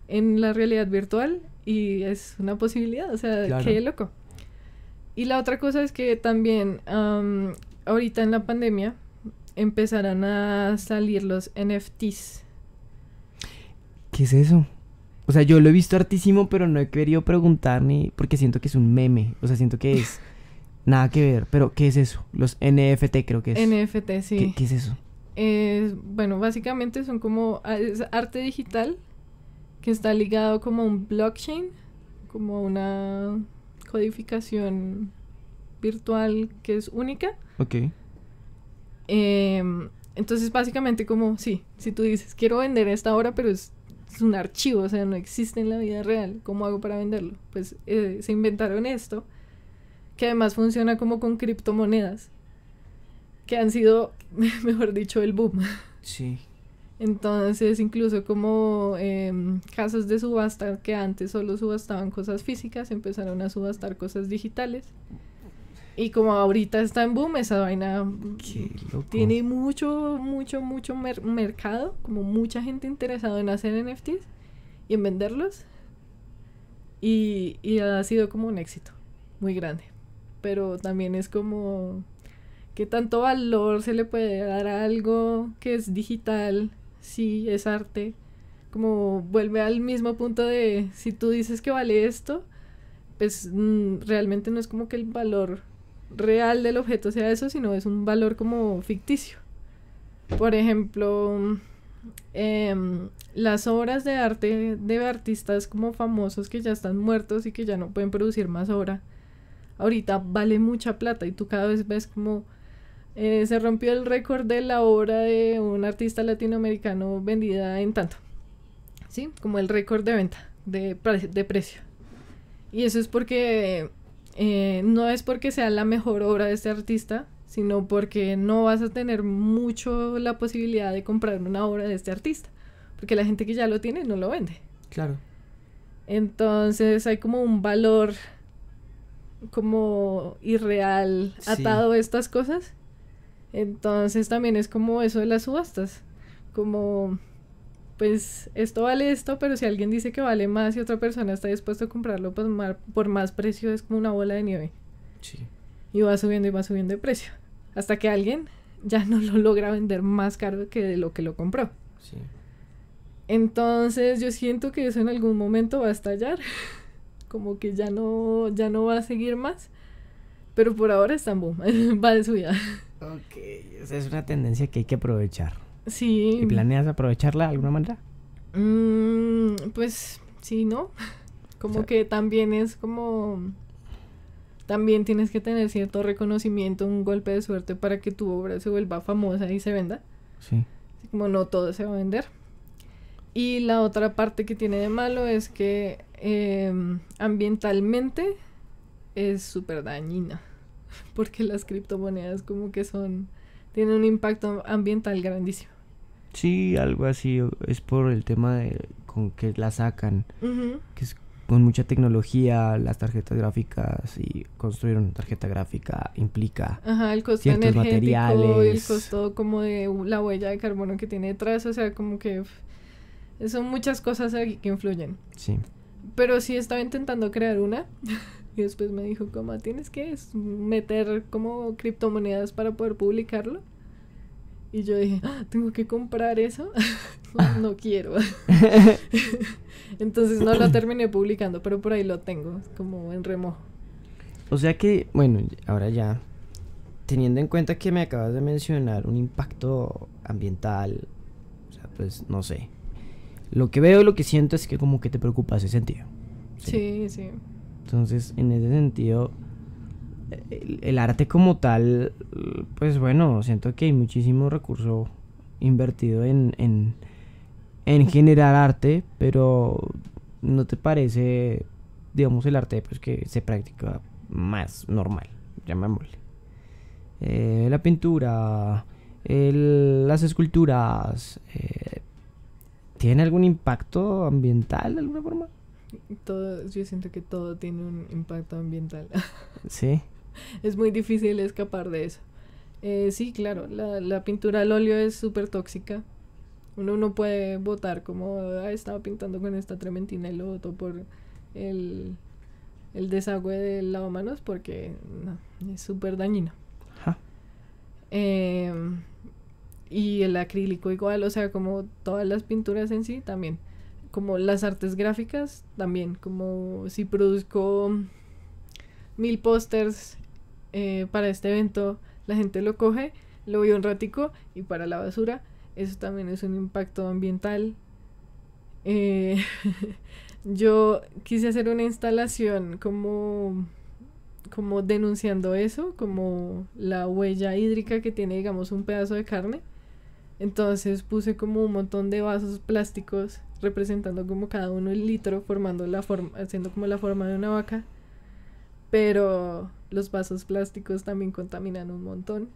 en la realidad virtual y es una posibilidad, o sea, qué loco. Y la otra cosa es que también ahorita en la pandemia empezarán a salir los NFTs. ¿Qué es eso? O sea, yo lo he visto artísimo, pero no he querido preguntar ni. Porque siento que es un meme. O sea, siento que es. nada que ver. Pero, ¿qué es eso? Los NFT, creo que es. NFT, sí. ¿Qué, es eso? bueno, básicamente son como. Ah, es arte digital que está ligado como a un blockchain, como una codificación virtual que es única. Ok. Em, entonces, básicamente, como, sí, si tú dices, quiero vender esta obra, pero es es un archivo, o sea, no existe en la vida real. ¿Cómo hago para venderlo? Pues eh, se inventaron esto, que además funciona como con criptomonedas, que han sido, mejor dicho, el boom. Sí. Entonces, incluso como em, casas de subasta que antes solo subastaban cosas físicas, empezaron a subastar cosas digitales. Y como ahorita está en boom, esa vaina tiene mucho, mucho, mucho mercado, como mucha gente interesada en hacer NFTs y en venderlos. Y, ha sido como un éxito muy grande. Pero también es como que tanto valor se le puede dar a algo que es digital, sí, es arte. Como vuelve al mismo punto de si tú dices que vale esto, pues mm, realmente no es como que el valor real del objeto sea eso, sino es un valor como ficticio. Por ejemplo, em, las obras de arte de artistas como famosos que ya están muertos y que ya no pueden producir más obra, ahorita vale mucha plata y tú cada vez ves como eh, se rompió el récord de la obra de un artista latinoamericano vendida en tanto, ¿sí? Como el récord de venta, de precio. Y eso es porque eh, no es porque sea la mejor obra de este artista, sino porque no vas a tener mucho la posibilidad de comprar una obra de este artista, porque la gente que ya lo tiene no lo vende. Claro. Entonces hay como un valor como irreal atado a estas cosas. Entonces también es como eso de las subastas, como pues esto vale esto, pero si alguien dice que vale más y otra persona está dispuesta a comprarlo por más, por más precio, es como una bola de nieve. Sí. Y va subiendo y va subiendo de precio. Hasta que alguien ya no lo logra vender más caro que de lo que lo compró. Entonces yo siento que eso en algún momento va a estallar, como que ya no, ya no va a seguir más, pero por ahora está en boom, va de subida. Ok, esa es una tendencia que hay que aprovechar. Sí. ¿Y planeas aprovecharla de alguna manera? Mm, pues sí, ¿no? Como que también es como... También tienes que tener cierto reconocimiento, un golpe de suerte para que tu obra se vuelva famosa y se venda. Sí. como no todo se va a vender. Y la otra parte que tiene de malo es que em, ambientalmente es súper dañina. Porque las criptomonedas como que son tiene un impacto ambiental grandísimo. Sí, algo así. Es por el tema de con que la sacan. Que es con mucha tecnología, las tarjetas gráficas y construir una tarjeta gráfica implica el costo ciertos materiales. el costo como de la huella de carbono que tiene detrás, o sea, como que son muchas cosas que influyen. Sí. Pero sí estaba intentando crear una Y después me dijo, como, tienes que meter como criptomonedas para poder publicarlo. Y yo dije, ah, tengo que comprar eso. no, quiero. Entonces no lo terminé publicando, pero por ahí lo tengo, como en remojo. O sea que, bueno, ahora ya, teniendo en cuenta que me acabas de mencionar un impacto ambiental, o sea, pues no sé. Lo que veo, lo que siento es que como que te preocupa ese sentido. sí. sí. Entonces, en ese sentido, el, arte como tal, pues bueno, siento que hay muchísimo recurso invertido en, pues generar arte, pero ¿no te parece, digamos, el arte pues, que se practica más normal, llamémosle? Eh, la pintura, las esculturas, eh, ¿tiene algún impacto ambiental de alguna forma? Todo, yo siento que todo tiene un impacto ambiental. sí. Es muy difícil escapar de eso. Eh, sí, claro, la, pintura al óleo es súper tóxica. Uno no puede votar como, ah, estaba pintando con esta trementina y lo votó por el, el desagüe del lavamanos porque es súper dañino. Ajá. Em, y el acrílico igual, o sea, como todas las pinturas en sí también como las artes gráficas también, como si produzco mil pósters eh, para este evento, la gente lo coge, lo ve un ratico y para la basura. Eso también es un impacto ambiental. Eh, yo quise hacer una instalación como como denunciando eso, como la huella hídrica que tiene, digamos, un pedazo de carne. Entonces puse como un montón de vasos plásticos representando como cada uno el litro, formando la forma, haciendo como la forma de una vaca. Pero los vasos plásticos también contaminan un montón.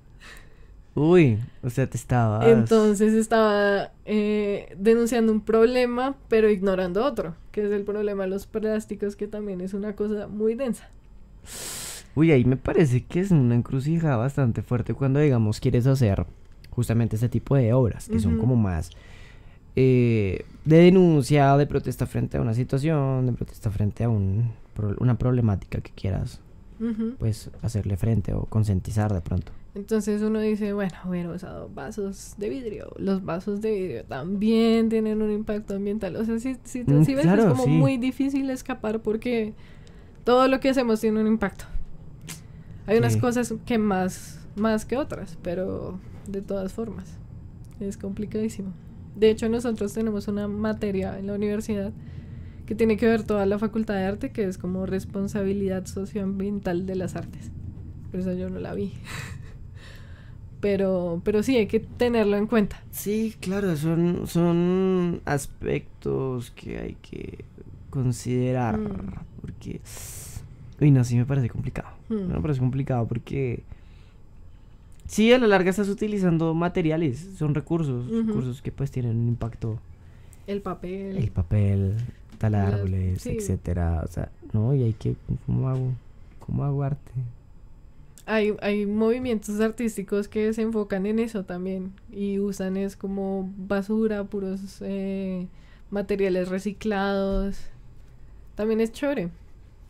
Uy, o sea, te estaba. Entonces estaba eh, denunciando un problema, pero ignorando otro, que es el problema de los plásticos, que también es una cosa muy densa. Uy, ahí me parece que es una encrucijada bastante fuerte cuando, digamos, quieres hacer justamente ese tipo de obras, que son como más eh, de denuncia, de protesta frente a una situación, de protesta frente a un, una problemática que quieras pues hacerle frente o concientizar de pronto. Entonces uno dice, bueno, Hubiera usado vasos de vidrio. Los vasos de vidrio también tienen un impacto ambiental. O sea, si, si, ves, es como muy difícil escapar porque todo lo que hacemos tiene un impacto. Hay unas cosas que más, más que otras, pero de todas formas. Es complicadísimo. De hecho, nosotros tenemos una materia en la universidad que tiene que ver toda la facultad de arte, que es como responsabilidad socioambiental de las artes. Por eso yo no la vi. pero, pero sí, hay que tenerlo en cuenta. Sí, claro, son, son aspectos que hay que considerar. Mm. Porque. Uy, no, sí me parece complicado. no Me mm. parece complicado porque sí a la larga estás utilizando materiales, son recursos, recursos que pues tienen un impacto. El papel. El papel, tal árboles, etcétera, o sea, no, y hay que cómo hago cómo hago arte. Hay, hay movimientos artísticos que se enfocan en eso también y usan es como basura, puros eh, materiales reciclados. También es chore.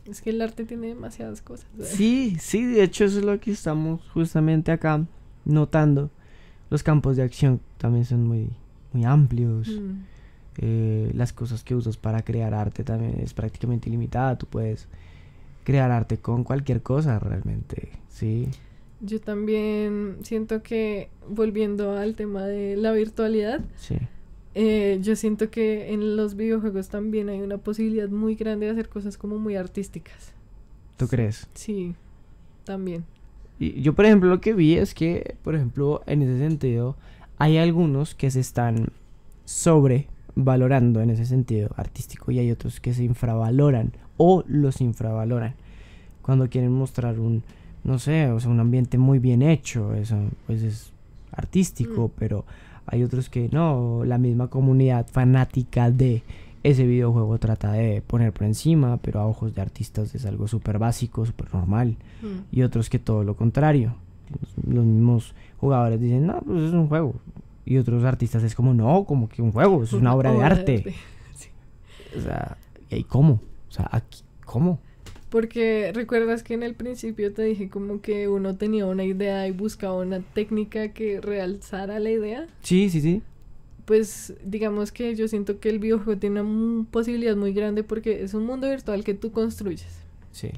Es que el arte tiene demasiadas cosas. Sí, sí, de hecho eso es lo que estamos justamente acá notando. Los campos de acción también son muy, muy amplios. Mm. Eh, las cosas que usas para crear arte también es prácticamente ilimitada. Tú puedes crear arte con cualquier cosa realmente, ¿sí? Yo también siento que, volviendo al tema de la virtualidad, sí. Eh, yo siento que en los videojuegos también hay una posibilidad muy grande de hacer cosas como muy artísticas. ¿Tú crees? Sí, también. Y yo, por ejemplo, lo que vi es que, por ejemplo, en ese sentido, hay algunos que se están sobrevalorando en ese sentido artístico y hay otros que se infravaloran o los infravaloran cuando quieren mostrar un, no sé, o sea, un ambiente muy bien hecho. Eso, pues es artístico, mm. pero hay otros que no, la misma comunidad fanática de ese videojuego trata de poner por encima, pero a ojos de artistas es algo súper básico, súper normal, mm. y otros que todo lo contrario. Los mismos jugadores dicen, no, pues es un juego. Y otros artistas es como, no, como que un juego, es una, obra, de arte. O sea, ¿y cómo? O sea, ¿cómo? Porque recuerdas que en el principio te dije como que uno tenía una idea y buscaba una técnica que realzara la idea. Sí, sí, sí. Pues digamos que yo siento que el videojuego tiene una posibilidad muy grande porque es un mundo virtual que tú construyes. Sí.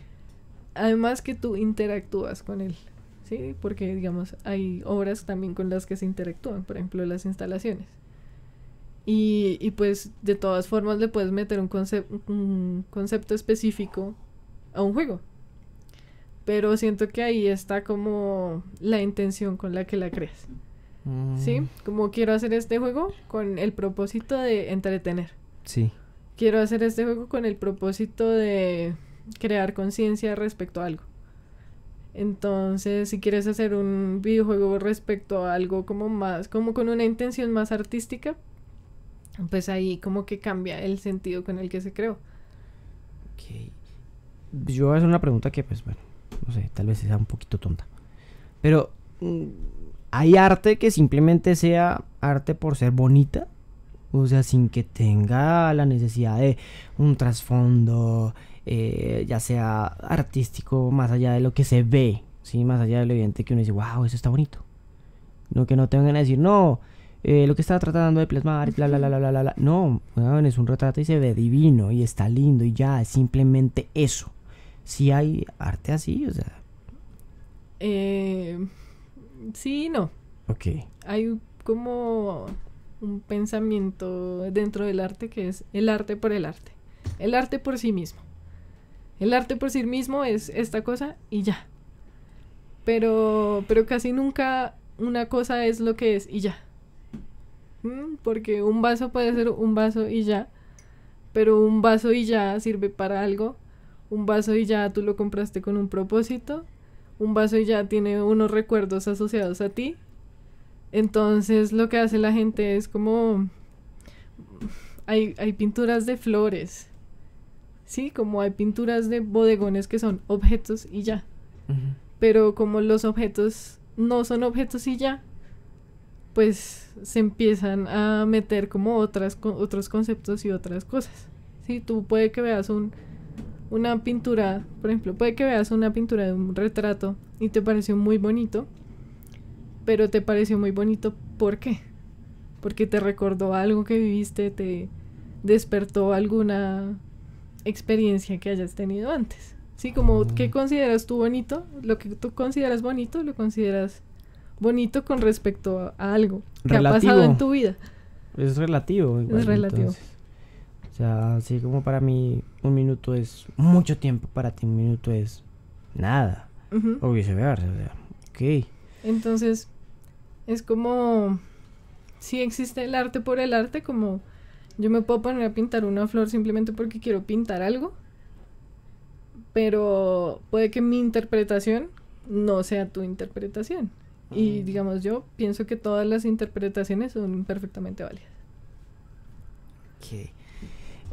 Además que tú interactúas con él. Sí, porque digamos hay obras también con las que se interactúan, por ejemplo las instalaciones. Y, pues de todas formas le puedes meter un, concepto un concepto específico a un juego. Pero siento que ahí está como la intención con la que la creas. Mm. ¿Sí? Como quiero hacer este juego con el propósito de entretener. Sí. Quiero hacer este juego con el propósito de crear conciencia respecto a algo. Entonces, si quieres hacer un videojuego respecto a algo como más, como con una intención más artística, pues ahí como que cambia el sentido con el que se creó. Ok yo voy a hacer una pregunta que, pues, bueno, no sé, tal vez sea un poquito tonta. Pero, mm, ¿hay arte que simplemente sea arte por ser bonita? O sea, sin que tenga la necesidad de un trasfondo, eh, ya sea artístico, más allá de lo que se ve, ¿sí? Más allá de lo evidente que uno dice, wow, eso está bonito. No que no tengan a decir, no, eh, lo que estaba tratando de plasmar, bla, bla, bla, bla, bla, bla. No, es un retrato y se ve divino y está lindo y ya, es simplemente eso si hay arte así, o sea. Eh, sí, no. Ok. Hay como un pensamiento dentro del arte que es el arte por el arte. El arte por sí mismo. El arte por sí mismo es esta cosa y ya. Pero, pero casi nunca una cosa es lo que es y ya. Mm, porque un vaso puede ser un vaso y ya. Pero un vaso y ya sirve para algo un vaso y ya tú lo compraste con un propósito, un vaso y ya tiene unos recuerdos asociados a ti. Entonces lo que hace la gente es como... Hay, pinturas de flores, ¿sí? Como hay pinturas de bodegones que son objetos y ya. Pero como los objetos no son objetos y ya, pues se empiezan a meter como otras, otros conceptos y otras cosas. Sí, tú puede que veas un, una pintura, por ejemplo, puede que veas una pintura de un retrato y te pareció muy bonito, pero te pareció muy bonito ¿por qué? Porque te recordó algo que viviste, te despertó alguna experiencia que hayas tenido antes. Sí, como mm. qué consideras tú bonito, lo que tú consideras bonito, lo consideras bonito con respecto a, algo que ha pasado en tu vida. Es relativo. es relativo. O sea, así como para mí un minuto es mucho tiempo, para ti un minuto es nada. O viceversa, o sea, ok. Entonces, es como, si existe el arte por el arte, como yo me puedo poner a pintar una flor simplemente porque quiero pintar algo, pero puede que mi interpretación no sea tu interpretación. Y mm. digamos, yo pienso que todas las interpretaciones son perfectamente válidas. Ok.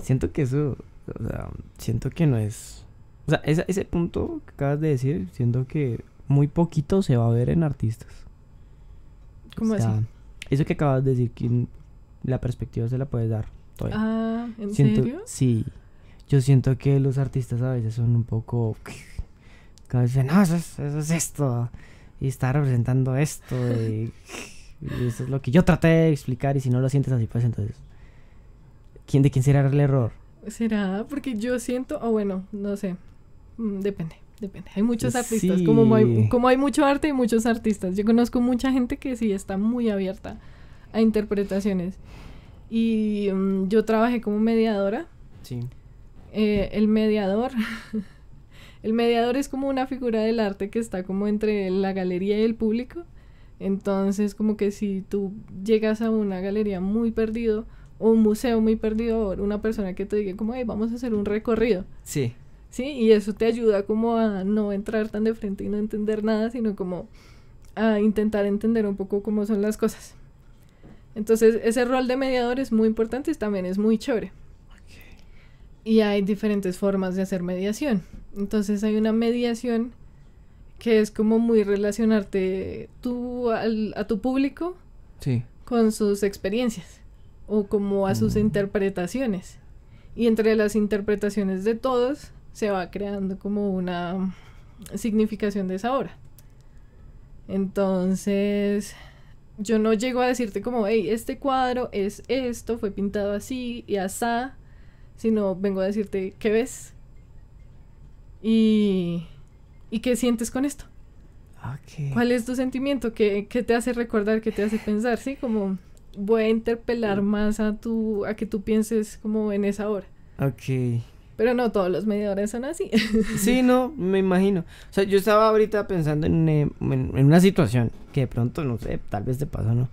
Siento que eso, o sea, siento que no es... O sea, ese, punto que acabas de decir, siento que muy poquito se va a ver en artistas. ¿Cómo así? Eso que acabas de decir, que la perspectiva se la puedes dar todavía. Ah, ¿en serio? Sí. Yo siento que los artistas a veces son un poco... Cada dicen, no, eso es, esto. Y está representando esto. y eso es lo que yo traté de explicar. Y si no lo sientes así, pues entonces ¿Quién de quién será el error? ¿Será? Porque yo siento, o bueno, no sé, mm, depende, depende. Hay muchos pues artistas, como, hay, como hay mucho arte y muchos artistas. Yo conozco mucha gente que sí está muy abierta a interpretaciones. Y mm, yo trabajé como mediadora. Sí. Eh, el mediador. el mediador es como una figura del arte que está como entre la galería y el público. Entonces, como que si tú llegas a una galería muy perdido, un museo muy perdido, una persona que te diga como, hey, vamos a hacer un recorrido. Sí. Sí, y eso te ayuda como a no entrar tan de frente y no entender nada, sino como a intentar entender un poco cómo son las cosas. Entonces, ese rol de mediador es muy importante y también es muy chévere. Y hay diferentes formas de hacer mediación. Entonces, hay una mediación que es como muy relacionarte tú a tu público sí. con sus experiencias o como a sus mm. interpretaciones. Y entre las interpretaciones de todos se va creando como una significación de esa obra. Entonces, yo no llego a decirte como, hey, este cuadro es esto, fue pintado así y asá, sino vengo a decirte qué ves y, y qué sientes con esto. Ah, ¿Cuál es tu sentimiento? ¿Qué, te hace recordar? ¿Qué te hace pensar? Sí, como voy a interpelar más a tu, a que tú pienses como en esa hora. Ok. Pero no todos los mediadores son así. sí, no, me imagino. O sea, yo estaba ahorita pensando en, eh, una situación que de pronto, no sé, tal vez te pasó, ¿no?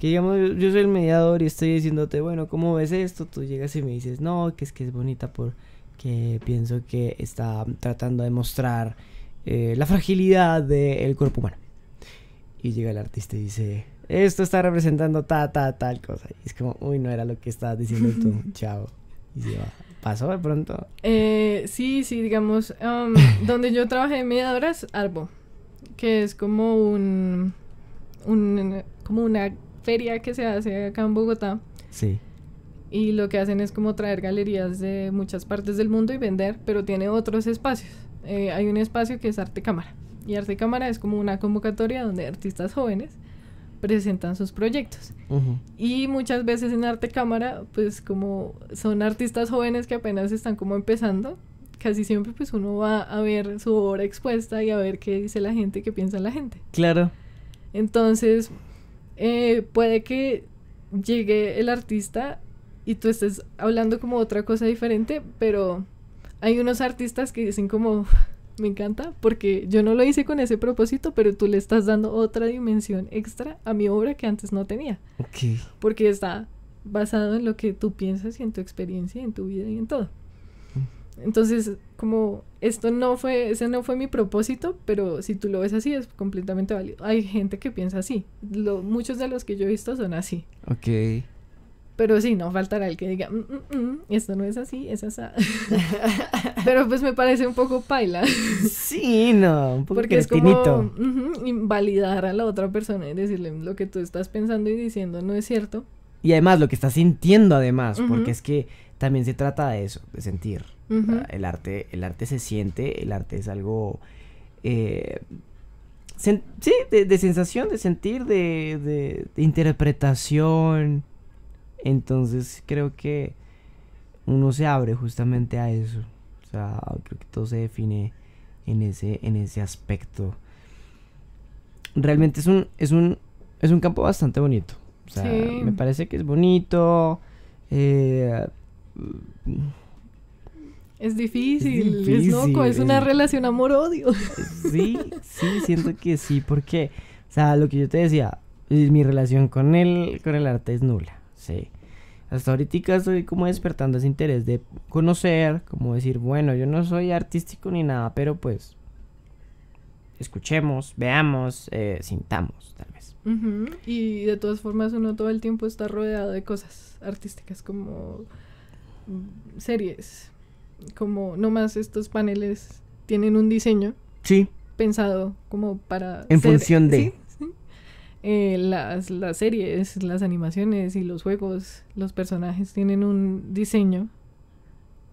Que digamos, yo, soy el mediador y estoy diciéndote, bueno, ¿cómo ves esto? Tú llegas y me dices, no, que es que es bonita porque pienso que está tratando de mostrar eh, la fragilidad del cuerpo humano. Y llega el artista y dice, esto está representando ta, ta, tal cosa. Y es como, uy, no era lo que estabas diciendo tú, chao. Y se va. ¿Pasó de pronto? Eh, sí, sí, digamos, um, donde yo trabajé mediadoras, Arbo, que es como un, un, como una feria que se hace acá en Bogotá. Sí. Y lo que hacen es como traer galerías de muchas partes del mundo y vender, pero tiene otros espacios. Eh, hay un espacio que es Arte Cámara. Y Arte Cámara es como una convocatoria donde artistas jóvenes presentan sus proyectos. Y muchas veces en Arte Cámara, pues como son artistas jóvenes que apenas están como empezando, casi siempre pues uno va a ver su obra expuesta y a ver qué dice la gente, qué piensa la gente. Claro. Entonces, eh, puede que llegue el artista y tú estés hablando como otra cosa diferente, pero hay unos artistas que dicen como, me encanta porque yo no lo hice con ese propósito, pero tú le estás dando otra dimensión extra a mi obra que antes no tenía. Ok. Porque está basado en lo que tú piensas y en tu experiencia y en tu vida y en todo. Mm. Entonces, como esto no fue, ese no fue mi propósito, pero si tú lo ves así es completamente válido. Hay gente que piensa así. muchos de los que yo he visto son así. Ok. Pero sí, no faltará el que diga, mm, mm, mm, esto no es así, es esa Pero pues me parece un poco paila. sí, no, un poco Porque es como invalidar a la otra persona y decirle lo que tú estás pensando y diciendo no es cierto. Y además lo que estás sintiendo además, porque es que también se trata de eso, de sentir. Ah, el arte, el arte se siente, el arte es algo eh, sí, de, de, sensación, de sentir, de, de interpretación. Entonces creo que uno se abre justamente a eso. O sea, creo que todo se define en ese, en ese aspecto. Realmente es un, es un, es un campo bastante bonito. O sea, me parece que es bonito. Eh, es difícil, es, loco, es, una relación amor-odio. Sí, sí, siento que sí, porque, o sea, lo que yo te decía, mi relación con el, con el arte es nula. Sí. Hasta ahorita estoy como despertando ese interés de conocer, como decir, bueno, yo no soy artístico ni nada, pero pues escuchemos, veamos, eh, sintamos, tal vez. Y de todas formas uno todo el tiempo está rodeado de cosas artísticas como series, como nomás estos paneles tienen un diseño. Sí. Pensado como para... En función de... Eh, las, series, las animaciones y los juegos, los personajes tienen un diseño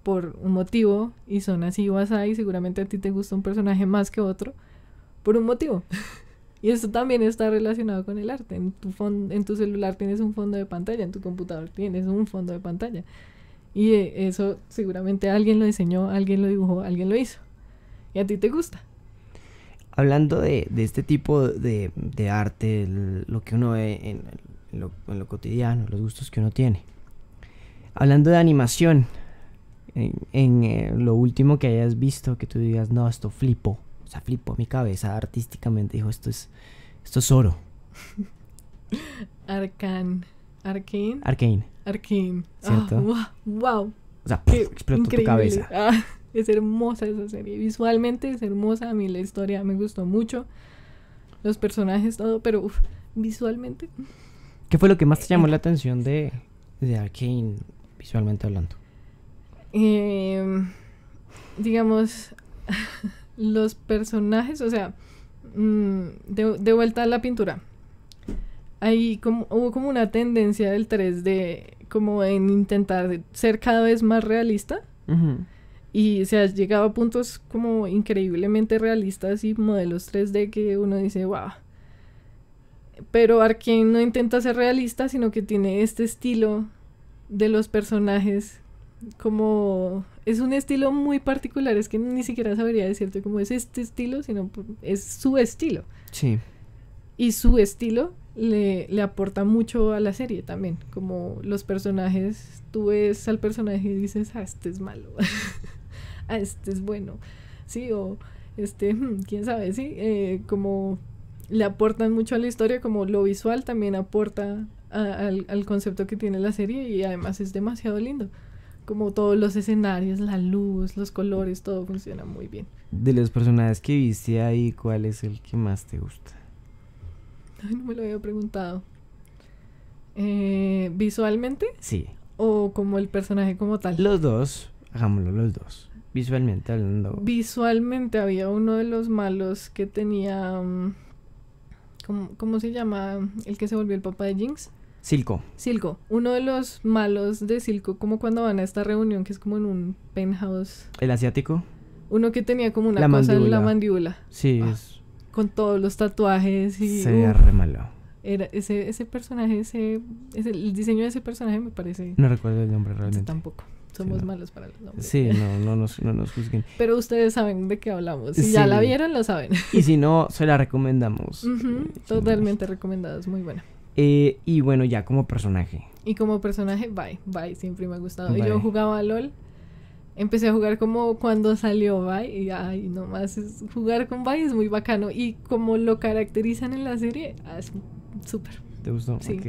por un motivo y son así o así, y seguramente a ti te gusta un personaje más que otro por un motivo. y esto también está relacionado con el arte. En tu, en tu celular tienes un fondo de pantalla, en tu computador tienes un fondo de pantalla. Y eh, eso seguramente alguien lo diseñó, alguien lo dibujó, alguien lo hizo. Y a ti te gusta hablando de, este tipo de, arte, lo que uno ve en, lo, cotidiano, los gustos que uno tiene. Hablando de animación, en, eh, lo último que hayas visto, que tú digas, no, esto flipo, o sea, flipo mi cabeza artísticamente, dijo, esto es, esto es oro. Arcane. Arcane. Arcane. cierto wow, ah, O sea, explotó tu cabeza. Ah. Es hermosa esa serie. Visualmente es hermosa. A mí la historia me gustó mucho. Los personajes, todo. Pero visualmente. ¿Qué fue lo que más te llamó eh, la atención de, de Arkane, visualmente hablando? Em, digamos, los personajes, o sea, mm, de, vuelta a la pintura. Hay como, hubo como una tendencia del 3D, como en intentar ser cada vez más realista. Y se ha llegado a puntos como increíblemente realistas y modelos 3D que uno dice, wow. Pero Arkane no intenta ser realista, sino que tiene este estilo de los personajes como es un estilo muy particular, es que ni siquiera sabría decirte cómo es este estilo, sino es su estilo. Sí. Y su estilo le, le, aporta mucho a la serie también, como los personajes, tú ves al personaje y dices, ah, este es malo. Ah, este es bueno, sí, o este, quién sabe, sí, eh, como le aportan mucho a la historia, como lo visual también aporta al, concepto que tiene la serie y además es demasiado lindo. Como todos los escenarios, la luz, los colores, todo funciona muy bien. De los personajes que viste ahí, ¿cuál es el que más te gusta? no me lo había preguntado. Eh, ¿Visualmente? Sí. ¿O como el personaje como tal? Los dos, hagámoslo los dos. Visualmente hablando. Visualmente había uno de los malos que tenía... Mm, ¿Cómo, se llama? El que se volvió el papá de Jinx. Silco. Silco. Uno de los malos de Silco, como cuando van a esta reunión que es como en un penthouse. ¿El asiático? Uno que tenía como una cosa en la mandíbula. Sí. Ah, es... Con todos los tatuajes y. Se re malo. Era ese, ese personaje, ese, el diseño de ese personaje me parece. No recuerdo el nombre realmente. tampoco. Somos malos para los hombres. Sí, no, no nos, juzguen. Pero ustedes saben de qué hablamos. Si ya la vieron, lo saben. Y si no, se la recomendamos. Totalmente recomendada, es muy buena. Eh, y bueno, ya como personaje. Y como personaje, bye, bye, siempre me ha gustado. Yo jugaba a LOL. Empecé a jugar como cuando salió Bye y ay, nomás es, jugar con Bye es muy bacano y como lo caracterizan en la serie, ah, es súper. ¿Te gustó? Sí.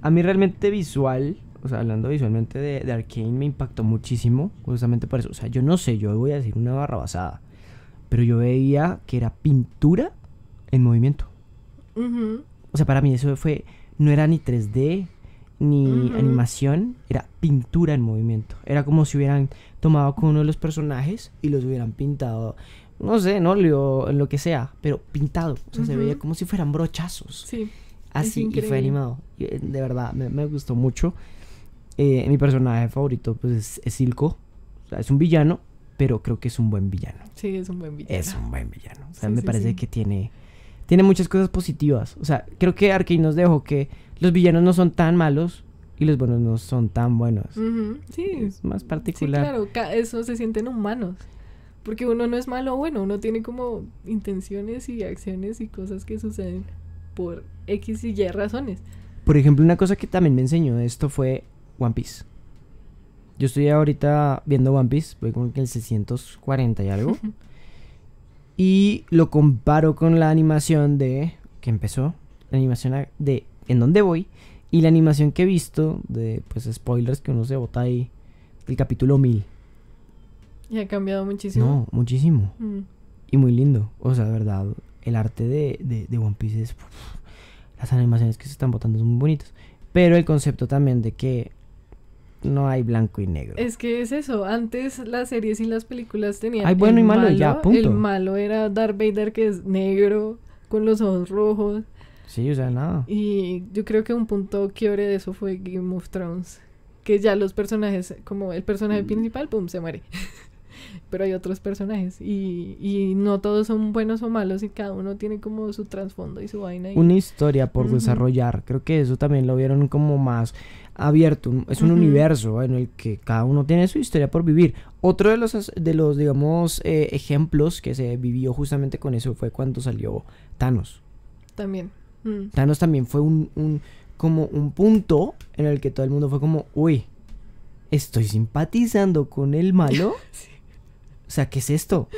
A mí realmente visual, o sea, hablando visualmente de, de Arkane, me impactó muchísimo, justamente por eso. O sea, yo no sé, yo voy a decir una barra basada, pero yo veía que era pintura en movimiento. O sea, para mí eso fue, no era ni 3D, ni animación, era pintura en movimiento. Era como si hubieran tomado con uno de los personajes y los hubieran pintado, no sé, no óleo, lo que sea, pero pintado. O sea, se veía como si fueran brochazos. Sí. Así, y fue animado. Eh, de verdad, me, me gustó mucho. Eh, mi personaje favorito pues es, Silco. O sea, es un villano, pero creo que es un buen villano. Sí, es un buen villano. Es un buen villano. O sea, me parece que tiene, tiene muchas cosas positivas. O sea, creo que Arkane nos dejó que los villanos no son tan malos, y los buenos no son tan buenos. Sí. Es más particular. Sí, claro, eso se sienten humanos. Porque uno no es malo o bueno, uno tiene como intenciones y acciones y cosas que suceden por X y Y razones. Por ejemplo, una cosa que también me enseñó esto fue One Piece. Yo estoy ahorita viendo One Piece, voy con el 640 y algo. y lo comparo con la animación de. que empezó. La animación de en dónde voy. Y la animación que he visto de pues spoilers que uno se bota ahí. el capítulo 1000. Y ha cambiado muchísimo. No, muchísimo. Mm. Y muy lindo. O sea, de verdad. El arte de, One Piece es. las animaciones que se están botando son muy bonitas. Pero el concepto también de que no hay blanco y negro. Es que es eso, antes las series y las películas tenían... Hay bueno y malo, ya, punto. El malo era Darth Vader que es negro, con los ojos rojos. Sí, o sea, nada. Y yo creo que un punto quiebre de eso fue Game of Thrones, que ya los personajes, como el personaje mm. principal, pum, se muere. Pero hay otros personajes y, no todos son buenos o malos y cada uno tiene como su trasfondo y su vaina. Una historia por desarrollar, creo que eso también lo vieron como más abierto, es un universo en el que cada uno tiene su historia por vivir. Otro de los, de los digamos, eh, ejemplos que se vivió justamente con eso fue cuando salió Thanos. También. Mm. Thanos también fue un, como un punto en el que todo el mundo fue como, uy, estoy simpatizando con el malo. O sea, ¿qué es esto?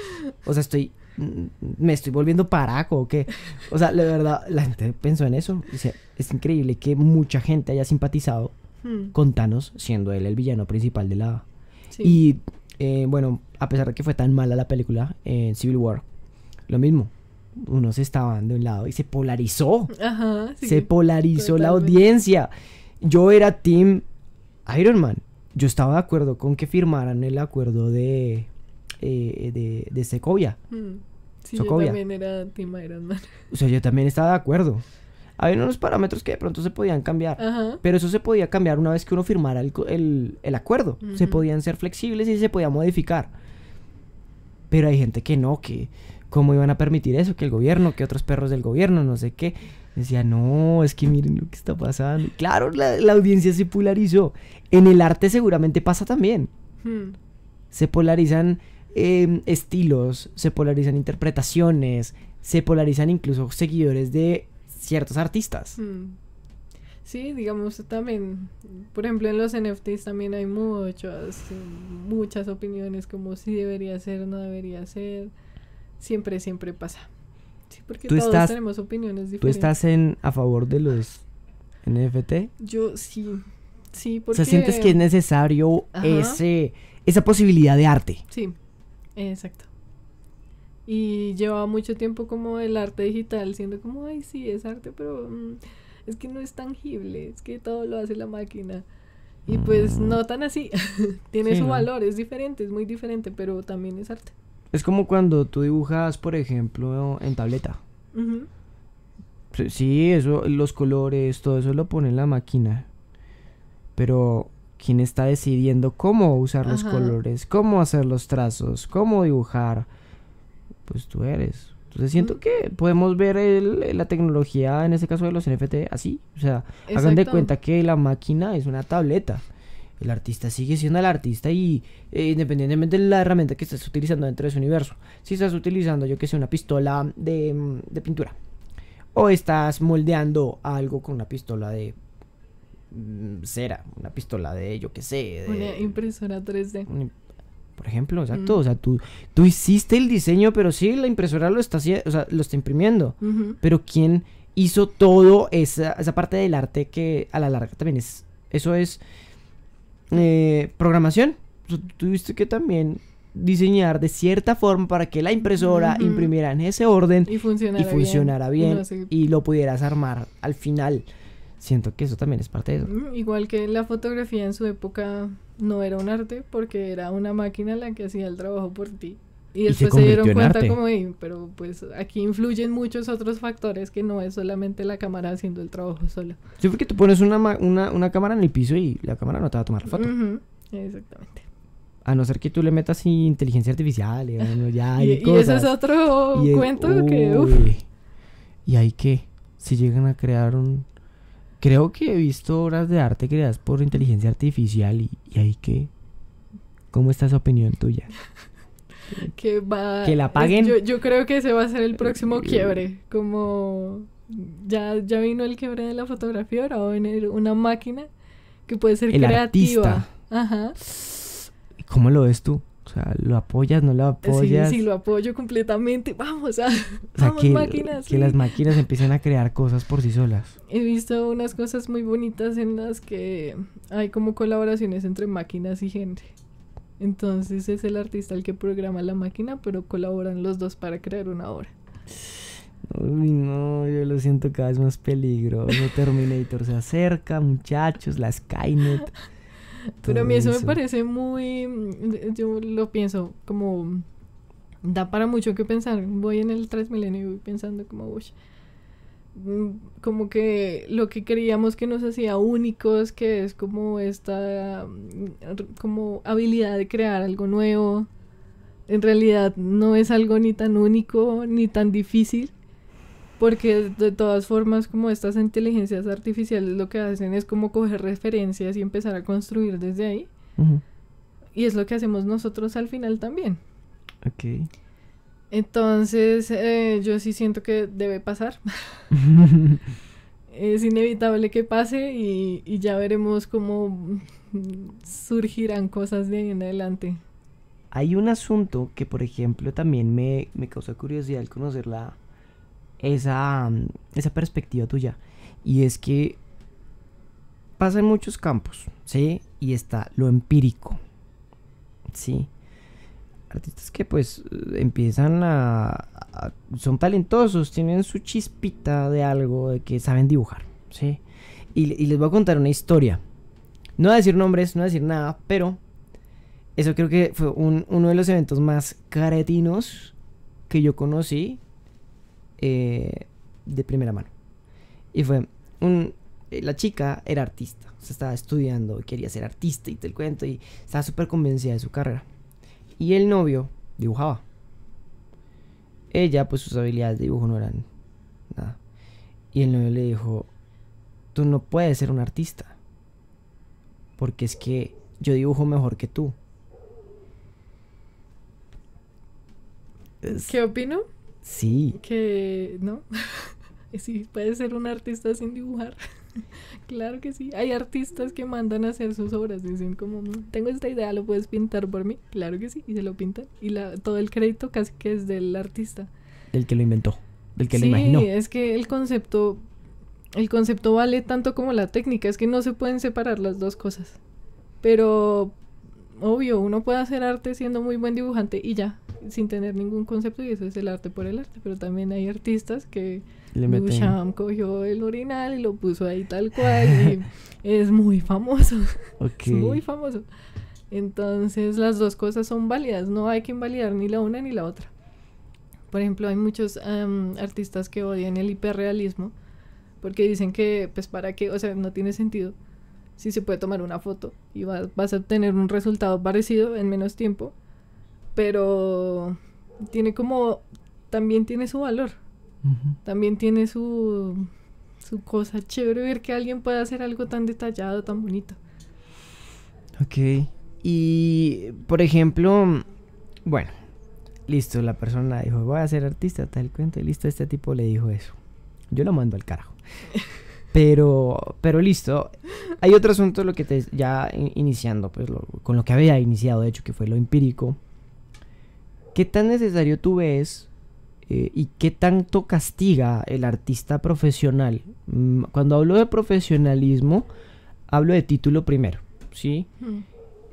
O sea, estoy mm, me estoy volviendo paraco o qué. O sea, la verdad, la gente pensó en eso. O sea, es increíble que mucha gente haya simpatizado Hmm. con Thanos, siendo él el villano principal de la... Y eh, bueno, a pesar de que fue tan mala la película, en Civil War, lo mismo. Unos estaban de un lado y se polarizó. Ajá, se polarizó la audiencia. Yo era Team Iron Man. Yo estaba de acuerdo con que firmaran el acuerdo de, eh, de, de hmm. Sí, yo también era Team Iron Man. O sea, yo también estaba de acuerdo había unos parámetros que de pronto se podían cambiar, pero eso se podía cambiar una vez que uno firmara el, el, acuerdo. Se podían ser flexibles y se podía modificar. Pero hay gente que no, que cómo iban a permitir eso, que el gobierno, que otros perros del gobierno, no sé qué. Decía, no, es que miren lo que está pasando. Claro, la, audiencia se polarizó. En el arte seguramente pasa también. Hmm. Se polarizan em, estilos, se polarizan interpretaciones, se polarizan incluso seguidores de ciertos artistas. Mm. Sí, digamos también, por ejemplo en los NFTs también hay muchas, muchas opiniones como si debería ser, no debería ser, siempre, siempre pasa. Sí, porque todos tenemos opiniones diferentes. ¿Tú estás en, a favor de los NFT? Yo sí, sí, porque... O sea, sientes que es necesario ese, esa posibilidad de arte. Sí, exacto. Y llevaba mucho tiempo como el arte digital, siendo como, ay, sí, es arte, pero mm, es que no es tangible, es que todo lo hace la máquina. Y pues no tan así, tiene su valor, es diferente, es muy diferente, pero también es arte. Es como cuando tú dibujas, por ejemplo, en tableta. Pues, sí, eso, los colores, todo eso lo pone la máquina. Pero ¿quién está decidiendo cómo usar los colores, cómo hacer los trazos, cómo dibujar? pues tú eres. Entonces siento que podemos ver eh, la tecnología, en este caso de los NFT, así. O sea, hagan de cuenta que la máquina es una tableta. El artista sigue siendo el artista y eh, independientemente de la herramienta que estés utilizando dentro de su universo. Si estás utilizando, yo que sé, una pistola de, mm, pintura. O estás moldeando algo con una pistola de mm, cera, una pistola de yo que sé. una impresora 3D por ejemplo, exacto. O sea, tú, tú hiciste el diseño, pero sí, la impresora lo está, o sea, lo está imprimiendo. Pero ¿quién hizo todo esa, esa parte del arte que a la larga también es... Eso es eh, programación. Tuviste que también diseñar de cierta forma para que la impresora imprimiera en ese orden y funcionara, bien, y lo pudieras armar al final siento que eso también es parte de eso. Igual que la fotografía en su época no era un arte porque era una máquina la que hacía el trabajo por ti. Y después se, dieron cuenta como, pero pues aquí influyen muchos otros factores que no es solamente la cámara haciendo el trabajo sola. creo que tú pones una, una, una cámara en el piso y la cámara no te va a tomar la foto. Exactamente. A no ser que tú le metas inteligencia artificial y, bueno, ya y, cosas. y, es otro cuento que... uff Y hay que, si llegan a crear un Creo que he visto obras de arte creadas por inteligencia artificial y, ahí que... ¿Cómo está esa opinión tuya? que va... Que la paguen. yo, creo que ese va a ser el próximo eh, quiebre. Como ya, ya vino el quiebre de la fotografía, ahora va a venir una máquina que puede ser creativa. Ajá. ¿Cómo lo ves tú? O sea, ¿lo apoyas, no lo apoyas? Sí, sí, lo apoyo completamente. Vamos, a, vamos máquinas. Que las máquinas empiezan a crear cosas por sí solas. He visto unas cosas muy bonitas en las que hay como colaboraciones entre máquinas y gente. Entonces es el artista el que programa la máquina, pero colaboran los dos para crear una obra. Uy, no, yo lo siento cada vez más peligroso. Terminator se acerca, muchachos, la Skynet. Pero a mí eso, me parece muy, mm, yo lo pienso como, da para mucho que pensar. Voy en el milenio y voy pensando como, mm, como que lo que creíamos que nos hacía únicos, que es como esta, mm, como habilidad de crear algo nuevo, en realidad no es algo ni tan único ni tan difícil porque de todas formas como estas inteligencias artificiales lo que hacen es como coger referencias y empezar a construir desde ahí. Y es lo que hacemos nosotros al final también. Ok. Entonces, eh, yo sí siento que debe pasar. es inevitable que pase y, ya veremos cómo surgirán cosas de ahí en adelante. Hay un asunto que, por ejemplo, también me, me causó curiosidad al conocer la, esa, esa perspectiva tuya. Y es que pasa en muchos campos, ¿sí? Y está lo empírico, ¿sí? Artistas que pues empiezan a, son talentosos, tienen su chispita de algo, de que saben dibujar, ¿sí? Y, les voy a contar una historia. No voy a decir nombres, no voy a decir nada, pero eso creo que fue uno de los eventos más caretinos que yo conocí eh, de primera mano. Y fue, un, eh, la chica era artista, se estaba estudiando, quería ser artista y te cuento, y estaba súper convencida de su carrera. Y el novio dibujaba. Ella, pues sus habilidades de dibujo no eran nada. Y el novio le dijo, tú no puedes ser un artista, porque es que yo dibujo mejor que tú. ¿Qué opino? Sí. Que, ¿no? sí, puede ser un artista sin dibujar. claro que sí. Hay artistas que mandan a hacer sus obras. Dicen como, mm, tengo esta idea, ¿lo puedes pintar por mí? Claro que sí. Y se lo pintan. Y la, todo el crédito casi que es del artista. Del que lo inventó. Del que lo imaginó. Sí, es que el concepto... El concepto vale tanto como la técnica. Es que no se pueden separar las dos cosas. Pero... Obvio, uno puede hacer arte siendo muy buen dibujante y ya sin tener ningún concepto y eso es el arte por el arte, pero también hay artistas que Le cogió el orinal y lo puso ahí tal cual y es muy famoso, es muy famoso. Entonces las dos cosas son válidas, no hay que invalidar ni la una ni la otra. Por ejemplo, hay muchos em, artistas que odian el hiperrealismo porque dicen que, pues, ¿para qué? O sea, no tiene sentido si se puede tomar una foto y vas a obtener un resultado parecido en menos tiempo pero tiene como, también tiene su valor, también tiene su, su cosa chévere ver que alguien puede hacer algo tan detallado, tan bonito. Ok, y por ejemplo, bueno, listo, la persona dijo, voy a ser artista, tal cuento, y listo, este tipo le dijo eso. Yo lo mando al carajo. Pero, pero listo. Hay otro asunto lo que te ya iniciando, pues con lo que había iniciado, de hecho, que fue lo empírico. ¿Qué tan necesario tú ves eh, y qué tanto castiga el artista profesional? Mm, cuando hablo de profesionalismo, hablo de título primero, ¿sí? Mm.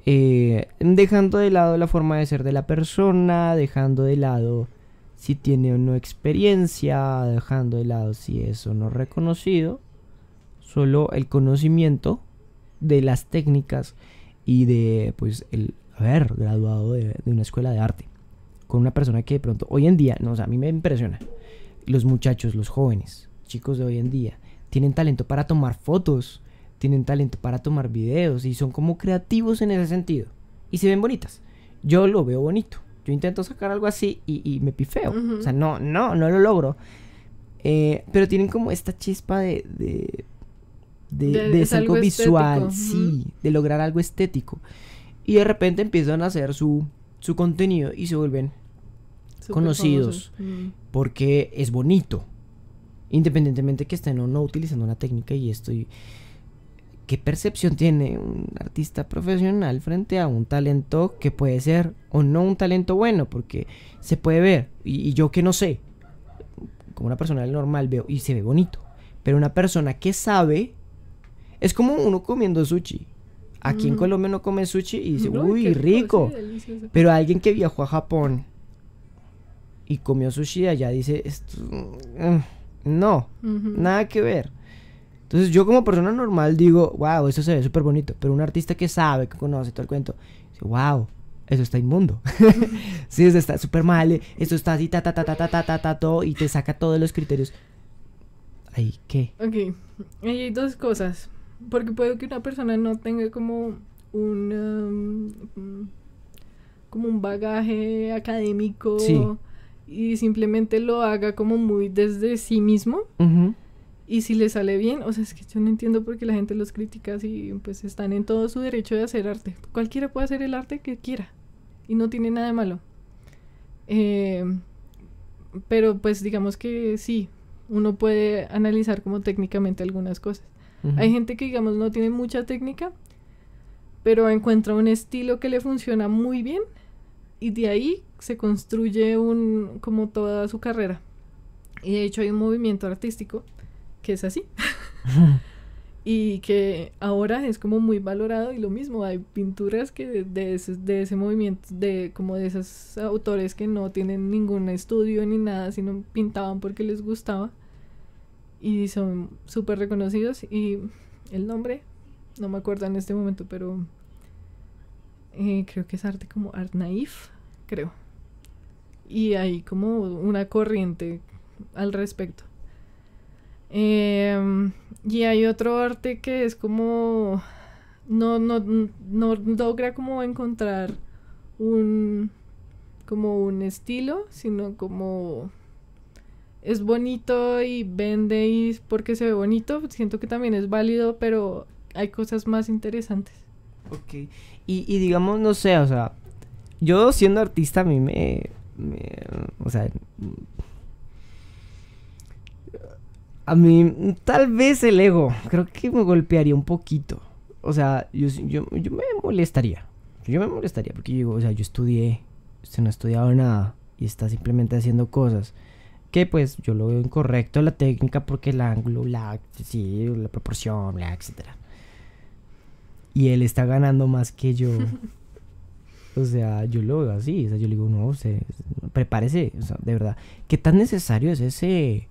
Eh, dejando de lado la forma de ser de la persona, dejando de lado si tiene o no experiencia, dejando de lado si es o no reconocido, solo el conocimiento de las técnicas y de pues el haber graduado de una escuela de arte con una persona que de pronto hoy en día, no, o sea, a mí me impresiona, los muchachos, los jóvenes, chicos de hoy en día, tienen talento para tomar fotos, tienen talento para tomar videos y son como creativos en ese sentido. Y se ven bonitas. Yo lo veo bonito. Yo intento sacar algo así y, me pifeo. O sea, no, no, no lo logro. Eh, pero tienen como esta chispa de... de algo, visual, sí, de lograr algo estético. Y de repente empiezan a hacer su su contenido y se vuelven conocidos mm. porque es bonito. Independientemente que estén o no utilizando una técnica y estoy... ¿Qué percepción tiene un artista profesional frente a un talento que puede ser o no un talento bueno? Porque se puede ver, y, y yo que no sé, como una persona normal veo y se ve bonito, pero una persona que sabe, es como uno comiendo sushi. Aquí en mm. Colombia no comen sushi y dice, uy, rico. Pero alguien que viajó a Japón y comió sushi allá dice, Esto, mm, no, nada que ver. Entonces yo como persona normal digo, wow, eso se ve súper bonito. Pero un artista que sabe, que conoce todo el cuento, dice, wow, eso está inmundo. sí, eso está súper mal, esto está así, ta, ta, ta, ta, ta, ta, ta, ta, todo, y te saca todos los criterios. Ahí, ¿qué? Ok, hay dos cosas porque puede que una persona no tenga como un um, como un bagaje académico y simplemente lo haga como muy desde sí mismo. Y si le sale bien, o sea, es que yo no entiendo por qué la gente los critica Si pues están en todo su derecho de hacer arte. Cualquiera puede hacer el arte que quiera y no tiene nada malo. Eh, pero pues digamos que sí, uno puede analizar como técnicamente algunas cosas. Hay gente que, digamos, no tiene mucha técnica, pero encuentra un estilo que le funciona muy bien y de ahí se construye un, como toda su carrera. Y de hecho hay un movimiento artístico que es así. y que ahora es como muy valorado y lo mismo hay pinturas que de, ese, de, ese, movimiento de como de esos autores que no tienen ningún estudio ni nada sino pintaban porque les gustaba y son súper reconocidos y el nombre, no me acuerdo en este momento, pero eh, creo que es arte como Art Naif, creo. Y hay como una corriente al respecto. Em, y hay otro arte que es como... No, no, no logra como encontrar un... como un estilo, sino como es bonito y vendéis... porque se ve bonito, siento que también es válido, pero hay cosas más interesantes. Ok, y, y digamos, no sé, o sea, yo siendo artista a mí me, me o sea, a mí tal vez el ego, creo que me golpearía un poquito. O sea, yo, yo me molestaría. Yo me molestaría porque yo digo, o sea, yo estudié, usted no ha estudiado nada y está simplemente haciendo cosas que pues yo lo veo incorrecto la técnica porque el ángulo, la, sí, la proporción, la, etc. Y él está ganando más que yo. o sea, yo lo veo así. O sea, yo le digo, no, prepárese. O de verdad, ¿qué tan necesario es ese,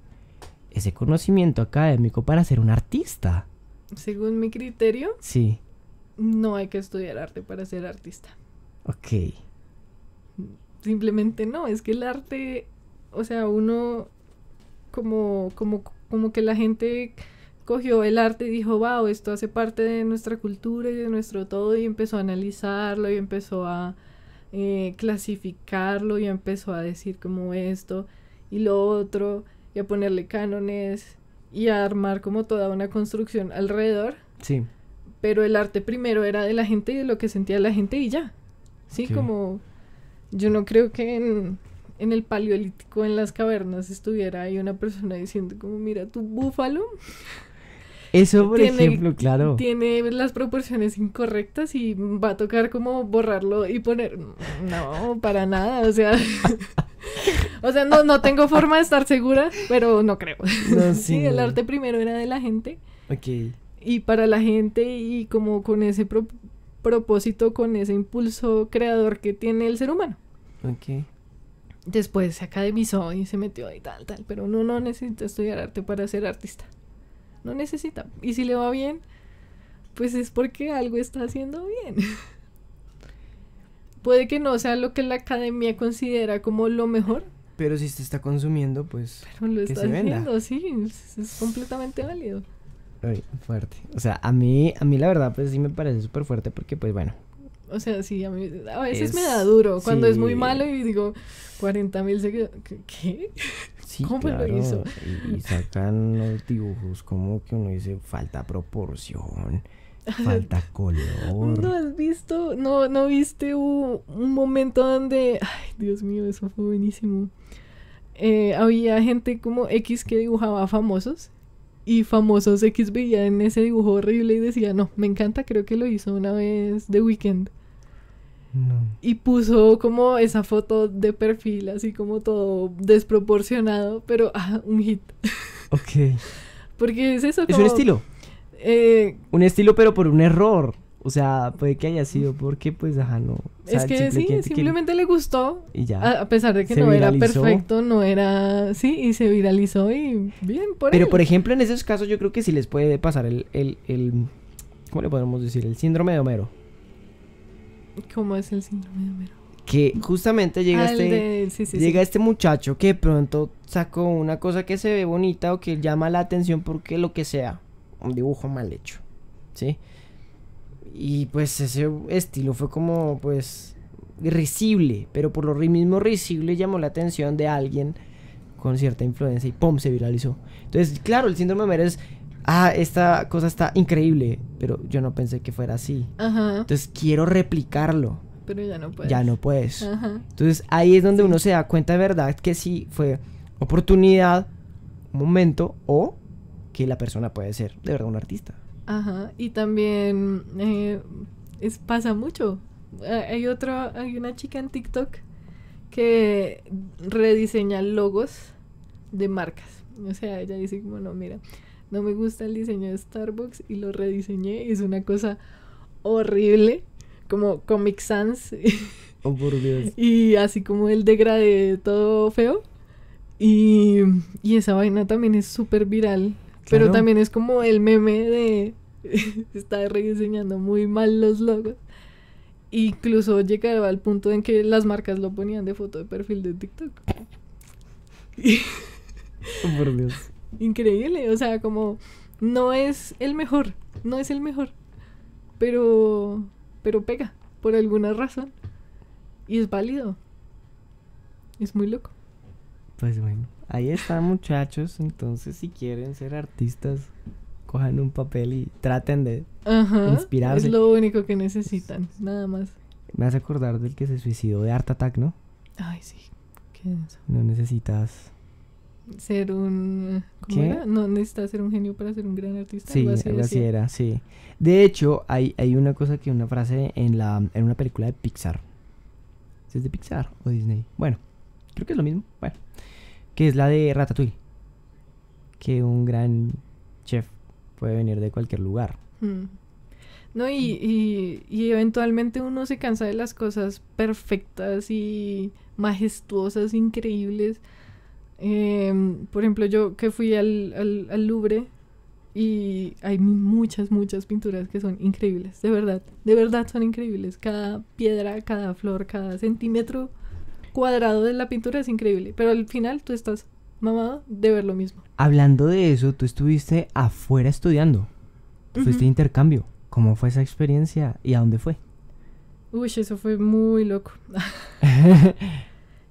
ese conocimiento académico para ser un artista? Según mi criterio. Sí. No hay que estudiar arte para ser artista. Ok. Simplemente no, es que el arte o sea, uno como, como, como que la gente cogió el arte y dijo, wow, esto hace parte de nuestra cultura y de nuestro todo, y empezó a analizarlo y empezó a eh, clasificarlo y empezó a decir como esto y lo otro, y a ponerle cánones y a armar como toda una construcción alrededor. Sí. Pero el arte primero era de la gente y de lo que sentía la gente y ya. sí. como yo no creo que en, en el paleolítico, en las cavernas, estuviera ahí una persona diciendo como, mira, tu búfalo. Eso, por ejemplo, claro. Tiene las proporciones incorrectas y va a tocar como borrarlo y poner, no, para nada, o sea... o sea, no, no tengo forma de estar segura, pero no creo. sí, el arte primero era de la gente. Ok. Y para la gente y como con ese propósito, con ese impulso creador que tiene el ser humano. Ok después se academizó y se metió y tal, tal, pero uno no necesita estudiar arte para ser artista. No necesita. Y si le va bien, pues es porque algo está haciendo bien. Puede que no sea lo que la academia considera como lo mejor. Pero si se está consumiendo, pues. Pero lo está haciendo, sí. Es, completamente válido. fuerte. O sea, a mí, a mí la verdad, pues sí me parece súper fuerte porque, pues bueno, o sea, sí, a, veces me da duro cuando es muy malo y digo, 40 mil seguidores. ¿Qué? ¿Cómo lo hizo? Y, sacan los dibujos como que uno dice, falta proporción. Falta color. ¿No has visto? ¿No, no viste un, momento donde... Ay, Dios mío, eso fue buenísimo. Eh, había gente como X que dibujaba famosos y famosos X veían ese dibujo horrible y decía, no, me encanta, creo que lo hizo una vez de weekend. Y puso como esa foto de perfil, así como todo desproporcionado, pero ah, un hit. Ok. Porque es eso. es un estilo. Eh, un estilo, pero por un error. O sea, puede que haya sido porque, pues, ajá, no. es que simplemente le gustó. Y ya. A, pesar de que no era perfecto, no era. Sí, y se viralizó y bien, Pero, por ejemplo, en esos casos, yo creo que sí les puede pasar el, el. ¿Cómo le podemos decir? El síndrome de Homero. ¿Cómo es el síndrome de Homero? Que justamente llega, ah, este, llega este muchacho que pronto sacó una cosa que se ve bonita o que llama la atención porque lo que sea, un dibujo mal hecho, ¿sí? Y pues ese estilo fue como, pues, risible, pero por lo mismo risible llamó la atención de alguien con cierta influencia y ¡pum! se viralizó. Entonces, claro, el síndrome de es ah, esta cosa está increíble, pero yo no pensé que fuera así. Ajá. Entonces quiero replicarlo. Pero ya no puedes. Ya no puedes. Ajá. Entonces ahí es donde uno se da cuenta de verdad que sí fue oportunidad, momento o que la persona puede ser de verdad un artista. Ajá, y también eh, es, pasa mucho. Eh, hay otra, hay una chica en TikTok que rediseña logos de marcas. O sea, ella dice, como, no, mira, no me gusta el diseño de Starbucks y lo rediseñé. Es una cosa horrible, como Comic Sans. Oh, por Y así como el degradé todo feo. Y, esa vaina también es súper viral. Pero también es como el meme de. está rediseñando muy mal los logos. Incluso llegaba al punto en que las marcas lo ponían de foto de perfil de TikTok. oh, por Dios increíble. O sea, como no es el mejor, no es el mejor. Pero, pero pega, por alguna razón. Y es válido. Es muy loco. Pues bueno, ahí están muchachos. Entonces, si quieren ser artistas, cojan un papel y traten de Ajá, inspirarse. Es lo único que necesitan, nada más. Me hace acordar del que se suicidó de Art Attack, ¿no? Ay, sí. ¿Qué No necesitas ser un... ¿cómo era? No necesitas ser un genio para ser un gran artista. Sí, así, era, sí. De hecho, hay, una cosa que una frase en, la, una película de Pixar. ¿Es de Pixar o Disney? Bueno, creo que es lo mismo. Bueno, que es la de Ratatouille. Que un gran chef puede venir de cualquier lugar. Mm. No, y, eventualmente uno se cansa de las cosas perfectas y majestuosas, increíbles, Em, por ejemplo, yo que fui al, al, Louvre y hay muchas, muchas pinturas que son increíbles, de verdad, de verdad son increíbles. Cada piedra, cada flor, cada centímetro cuadrado de la pintura es increíble, pero al final tú estás mamado de ver lo mismo. Hablando de eso, tú estuviste afuera estudiando, fuiste intercambio. ¿Cómo fue esa experiencia y a dónde fue? Uy, eso fue muy loco.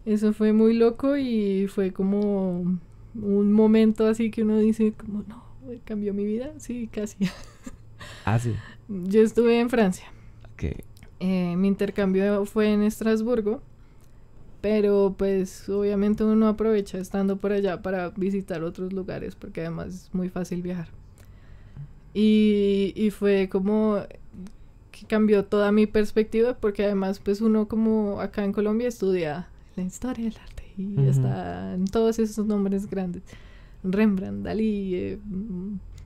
Eso fue muy loco y fue como un momento así que uno dice como, no, cambió mi vida. Sí, casi. Ah, Yo estuve en Francia. Eh, mi intercambio fue en Estrasburgo, pero pues obviamente uno aprovecha estando por allá para visitar otros lugares porque además es muy fácil viajar. Y, y fue como que cambió toda mi perspectiva porque además pues uno como acá en Colombia estudia la historia del arte. Y hasta todos esos nombres grandes. Rembrandt, Dalí, eh,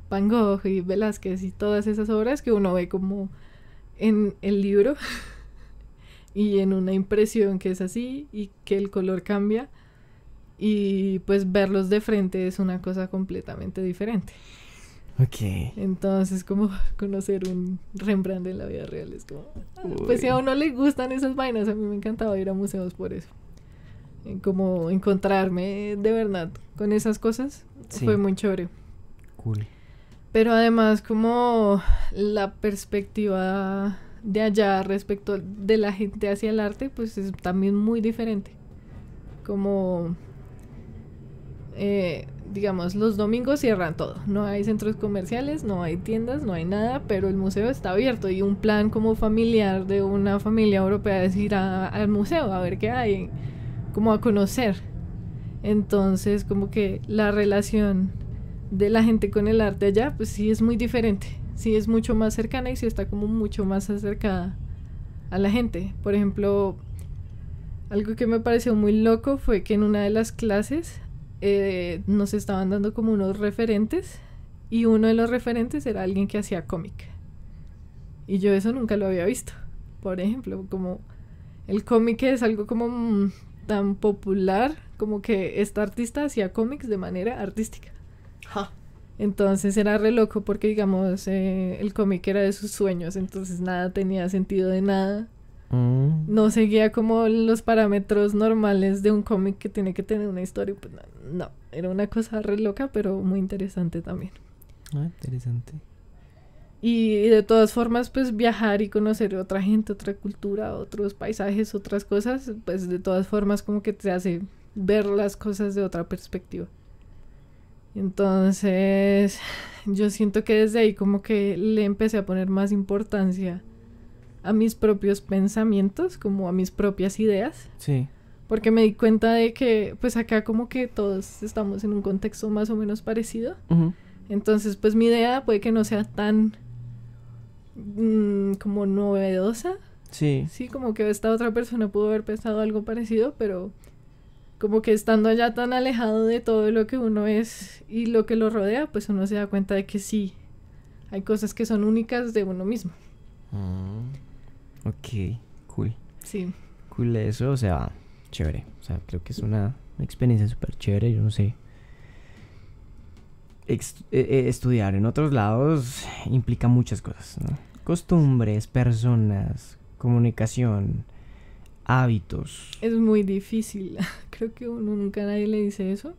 Van Gogh y Velázquez y todas esas obras que uno ve como en el libro y en una impresión que es así y que el color cambia y pues verlos de frente es una cosa completamente diferente. Entonces, como conocer un Rembrandt en la vida real es como... Ah, pues si a uno le gustan esas vainas, a mí me encantaba ir a museos por eso. Eh, como encontrarme de verdad con esas cosas fue muy chévere. Cool. Pero además como la perspectiva de allá respecto de la gente hacia el arte, pues es también muy diferente. Como, eh, digamos, los domingos cierran todo. No hay centros comerciales, no hay tiendas, no hay nada, pero el museo está abierto y un plan como familiar de una familia europea es ir al museo a ver qué hay como a conocer. Entonces, como que la relación de la gente con el arte allá, pues sí es muy diferente. Sí es mucho más cercana y sí está como mucho más acercada a la gente. Por ejemplo, algo que me pareció muy loco fue que en una de las clases eh, nos estaban dando como unos referentes y uno de los referentes era alguien que hacía cómic. Y yo eso nunca lo había visto. Por ejemplo, como el cómic es algo como mm, tan popular como que esta artista hacía cómics de manera artística. Entonces era re loco porque, digamos, eh, el cómic era de sus sueños, entonces nada tenía sentido de nada. Mm. No seguía como los parámetros normales de un cómic que tiene que tener una historia. Pues no, era una cosa re loca, pero muy interesante también. Ah, interesante. Y, de todas formas, pues viajar y conocer otra gente, otra cultura, otros paisajes, otras cosas, pues de todas formas como que te hace ver las cosas de otra perspectiva. Entonces, yo siento que desde ahí como que le empecé a poner más importancia a mis propios pensamientos, como a mis propias ideas. Sí. Porque me di cuenta de que, pues acá como que todos estamos en un contexto más o menos parecido. Entonces, pues mi idea puede que no sea tan Mm, como novedosa. Sí. Sí, como que esta otra persona pudo haber pensado algo parecido, pero como que estando allá tan alejado de todo lo que uno es y lo que lo rodea, pues uno se da cuenta de que sí, hay cosas que son únicas de uno mismo. Mm, ok, cool. Sí. Cool eso, o sea, chévere. O sea, creo que es una experiencia súper chévere, yo no sé. Eh, eh, estudiar en otros lados implica muchas cosas, ¿no? costumbres, personas, comunicación, hábitos. Es muy difícil. Creo que uno nunca nadie le dice eso.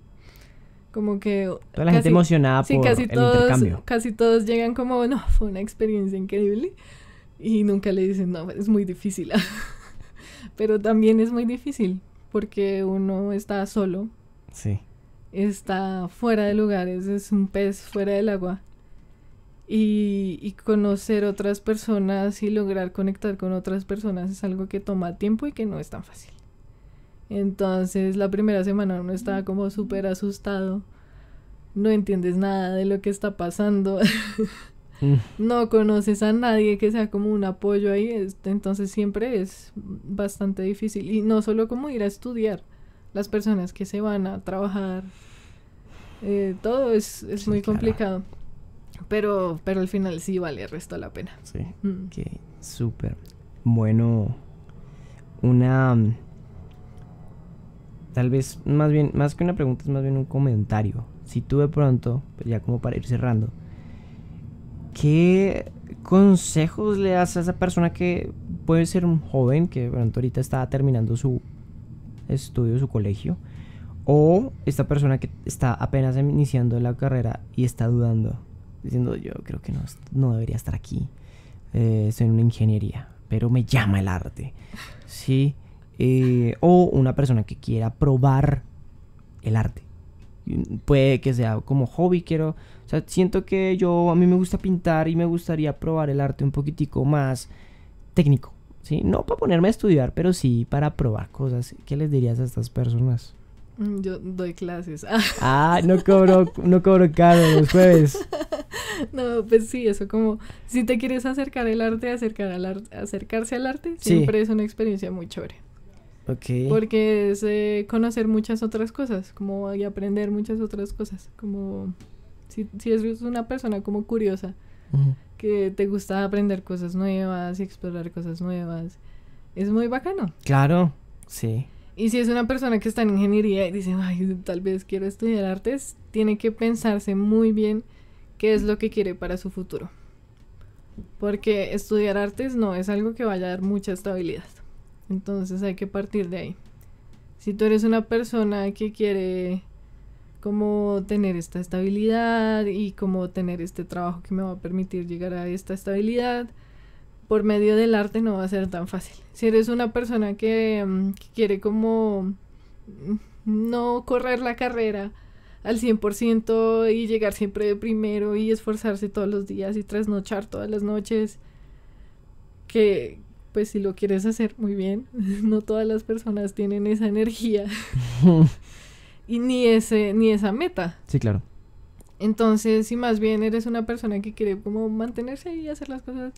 Como que... Toda la gente emocionada por casi el todos, intercambio. Casi todos llegan como, no, fue una experiencia increíble. Y nunca le dicen, no, es muy difícil. Pero también es muy difícil porque uno está solo. Sí. Está fuera de lugares, es un pez fuera del agua y, conocer otras personas y lograr conectar con otras personas es algo que toma tiempo y que no es tan fácil. Entonces la primera semana uno está como súper asustado, no entiendes nada de lo que está pasando, mm. no conoces a nadie que sea como un apoyo ahí, entonces siempre es bastante difícil. Y no solo como ir a estudiar, las personas que se van a trabajar, eh, todo es, muy complicado. Pero, pero al final sí vale, resto la pena. Sí. Mm. súper. Bueno, una... Mm, tal vez, más bien, más que una pregunta, es más bien un comentario. Si tuve de pronto, pues ya como para ir cerrando, ¿qué consejos le das a esa persona que puede ser un joven, que de pronto ahorita está terminando su estudio, su colegio, o esta persona que está apenas iniciando la carrera y está dudando? diciendo yo creo que no, debería estar aquí, eh, soy una ingeniería, pero me llama el arte, ¿sí? Eh, o una persona que quiera probar el arte. Puede que sea como hobby, quiero... O sea, siento que yo, a mí me gusta pintar y me gustaría probar el arte un poquitico más técnico, ¿sí? No para ponerme a estudiar, pero sí para probar cosas. ¿Qué les dirías a estas personas? Mm, yo doy clases. Ah, no cobro, no cobro caro los jueves. No, pues sí, eso como, si te quieres acercar al arte, acercar al acercarse al arte, siempre es una experiencia muy chore Okay. Porque es eh, conocer muchas otras cosas, como y aprender muchas otras cosas, como si, si eres una persona como curiosa, que te gusta aprender cosas nuevas y explorar cosas nuevas, es muy bacano. Claro, sí. Y si es una persona que está en ingeniería y dice, Ay, tal vez quiero estudiar artes, tiene que pensarse muy bien qué es lo que quiere para su futuro. Porque estudiar artes no es algo que vaya a dar mucha estabilidad. Entonces hay que partir de ahí. Si tú eres una persona que quiere como tener esta estabilidad y como tener este trabajo que me va a permitir llegar a esta estabilidad, por medio del arte no va a ser tan fácil. Si eres una persona que, mm, quiere como mm, no correr la carrera al 100% y llegar siempre de primero y esforzarse todos los días y trasnochar todas las noches, que pues si lo quieres hacer muy bien, no todas las personas tienen esa energía y ni, ese, ni esa meta. Sí, claro. Entonces, si más bien eres una persona que quiere como mantenerse y hacer las cosas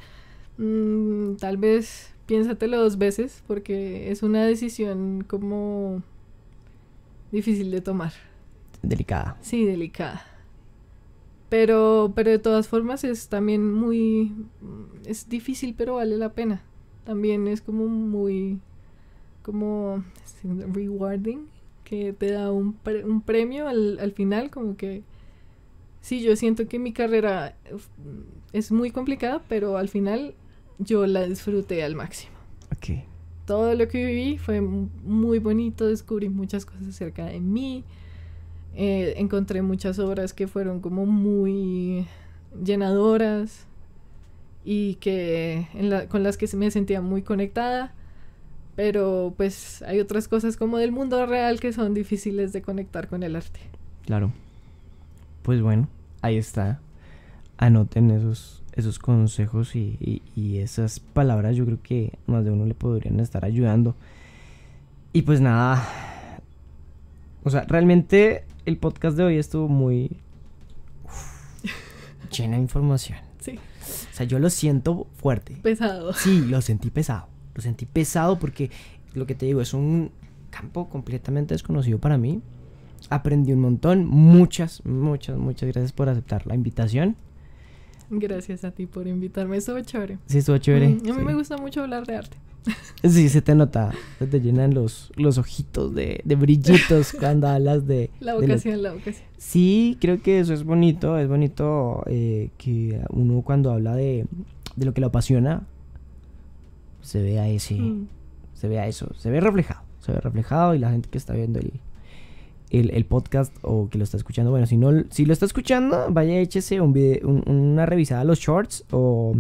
Mm, tal vez piénsatelo dos veces porque es una decisión como difícil de tomar. Delicada. Sí, delicada. Pero, pero de todas formas es también muy... Es difícil, pero vale la pena. También es como muy... Como... Este, rewarding. Que te da un, un premio al, al final, como que... Sí, yo siento que mi carrera es muy complicada, pero al final yo la disfruté al máximo. Todo lo que viví fue muy bonito, descubrí muchas cosas acerca de mí, eh, encontré muchas obras que fueron como muy llenadoras y que con las que me sentía muy conectada, pero pues hay otras cosas como del mundo real que son difíciles de conectar con el arte. Claro. Pues bueno, ahí está. Anoten esos esos consejos y, esas palabras yo creo que más de uno le podrían estar ayudando. Y pues nada, o sea, realmente el podcast de hoy estuvo muy llena de información. Sí. O sea, yo lo siento fuerte. Pesado. Sí, lo sentí pesado. Lo sentí pesado porque lo que te digo es un campo completamente desconocido para mí. Aprendí un montón. Muchas, muchas, muchas gracias por aceptar la invitación. Gracias a ti por invitarme. Estuvo chévere. Sí, estuvo chévere. Mm, a mí me gusta mucho hablar de arte. Sí, se te nota. Se te llenan los, los ojitos de, brillitos cuando hablas de... La vocación, la vocación. Sí, creo que eso es bonito. Es bonito eh, que uno cuando habla de, de, lo que lo apasiona, se vea ese... Mm. Se vea eso. Se ve reflejado. Se ve reflejado y la gente que está viendo el, el, podcast o que lo está escuchando. Bueno, si no, si lo está escuchando, vaya échese un una revisada a los shorts o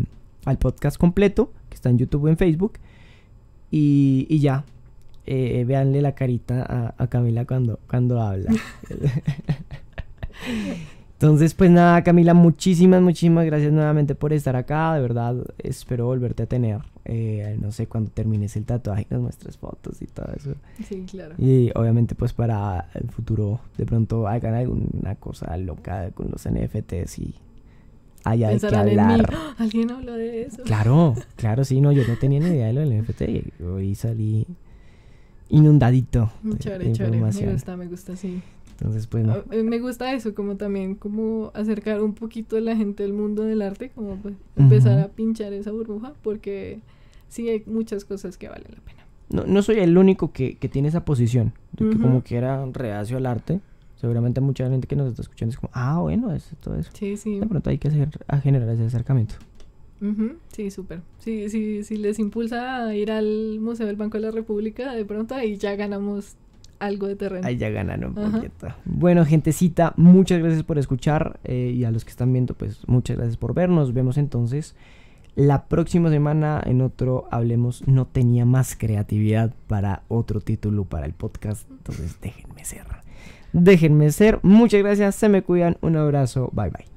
al podcast completo, que está en YouTube o en Facebook. Y, ya. Eh, véanle la carita a, a, Camila cuando, cuando habla. Entonces, pues nada, Camila, muchísimas, muchísimas gracias nuevamente por estar acá. De verdad, espero volverte a tener eh, no sé, cuando termines el tatuaje nos nuestras fotos y todo eso. Sí, claro. Y obviamente pues para el futuro de pronto hagan alguna cosa loca con los NFTs y haya de hablar. Alguien habló de eso. Claro, claro, sí, no, yo no tenía ni idea de lo del NFT y hoy salí inundadito. Chévere, chévere, me gusta, me gusta, sí. Entonces, pues no. Me gusta eso, como también, como acercar un poquito a la gente del mundo del arte, como empezar a pinchar esa burbuja, porque sí hay muchas cosas que valen la pena. No, no soy el único que, que tiene esa posición, de que como que era reacio al arte. Seguramente mucha gente que nos está escuchando es como, ah, bueno, es todo eso. Sí, sí. De pronto hay que hacer, a generar ese acercamiento. Sí, súper. Sí, sí, si les impulsa a ir al Museo del Banco de la República, de pronto ahí ya ganamos algo de terreno. Ahí ya ganaron un poquito. Bueno, gentecita, muchas gracias por escuchar eh, y a los que están viendo, pues muchas gracias por vernos. Vemos entonces la próxima semana en otro Hablemos. No tenía más creatividad para otro título para el podcast, entonces déjenme ser. Déjenme ser. Muchas gracias, se me cuidan. Un abrazo, bye bye.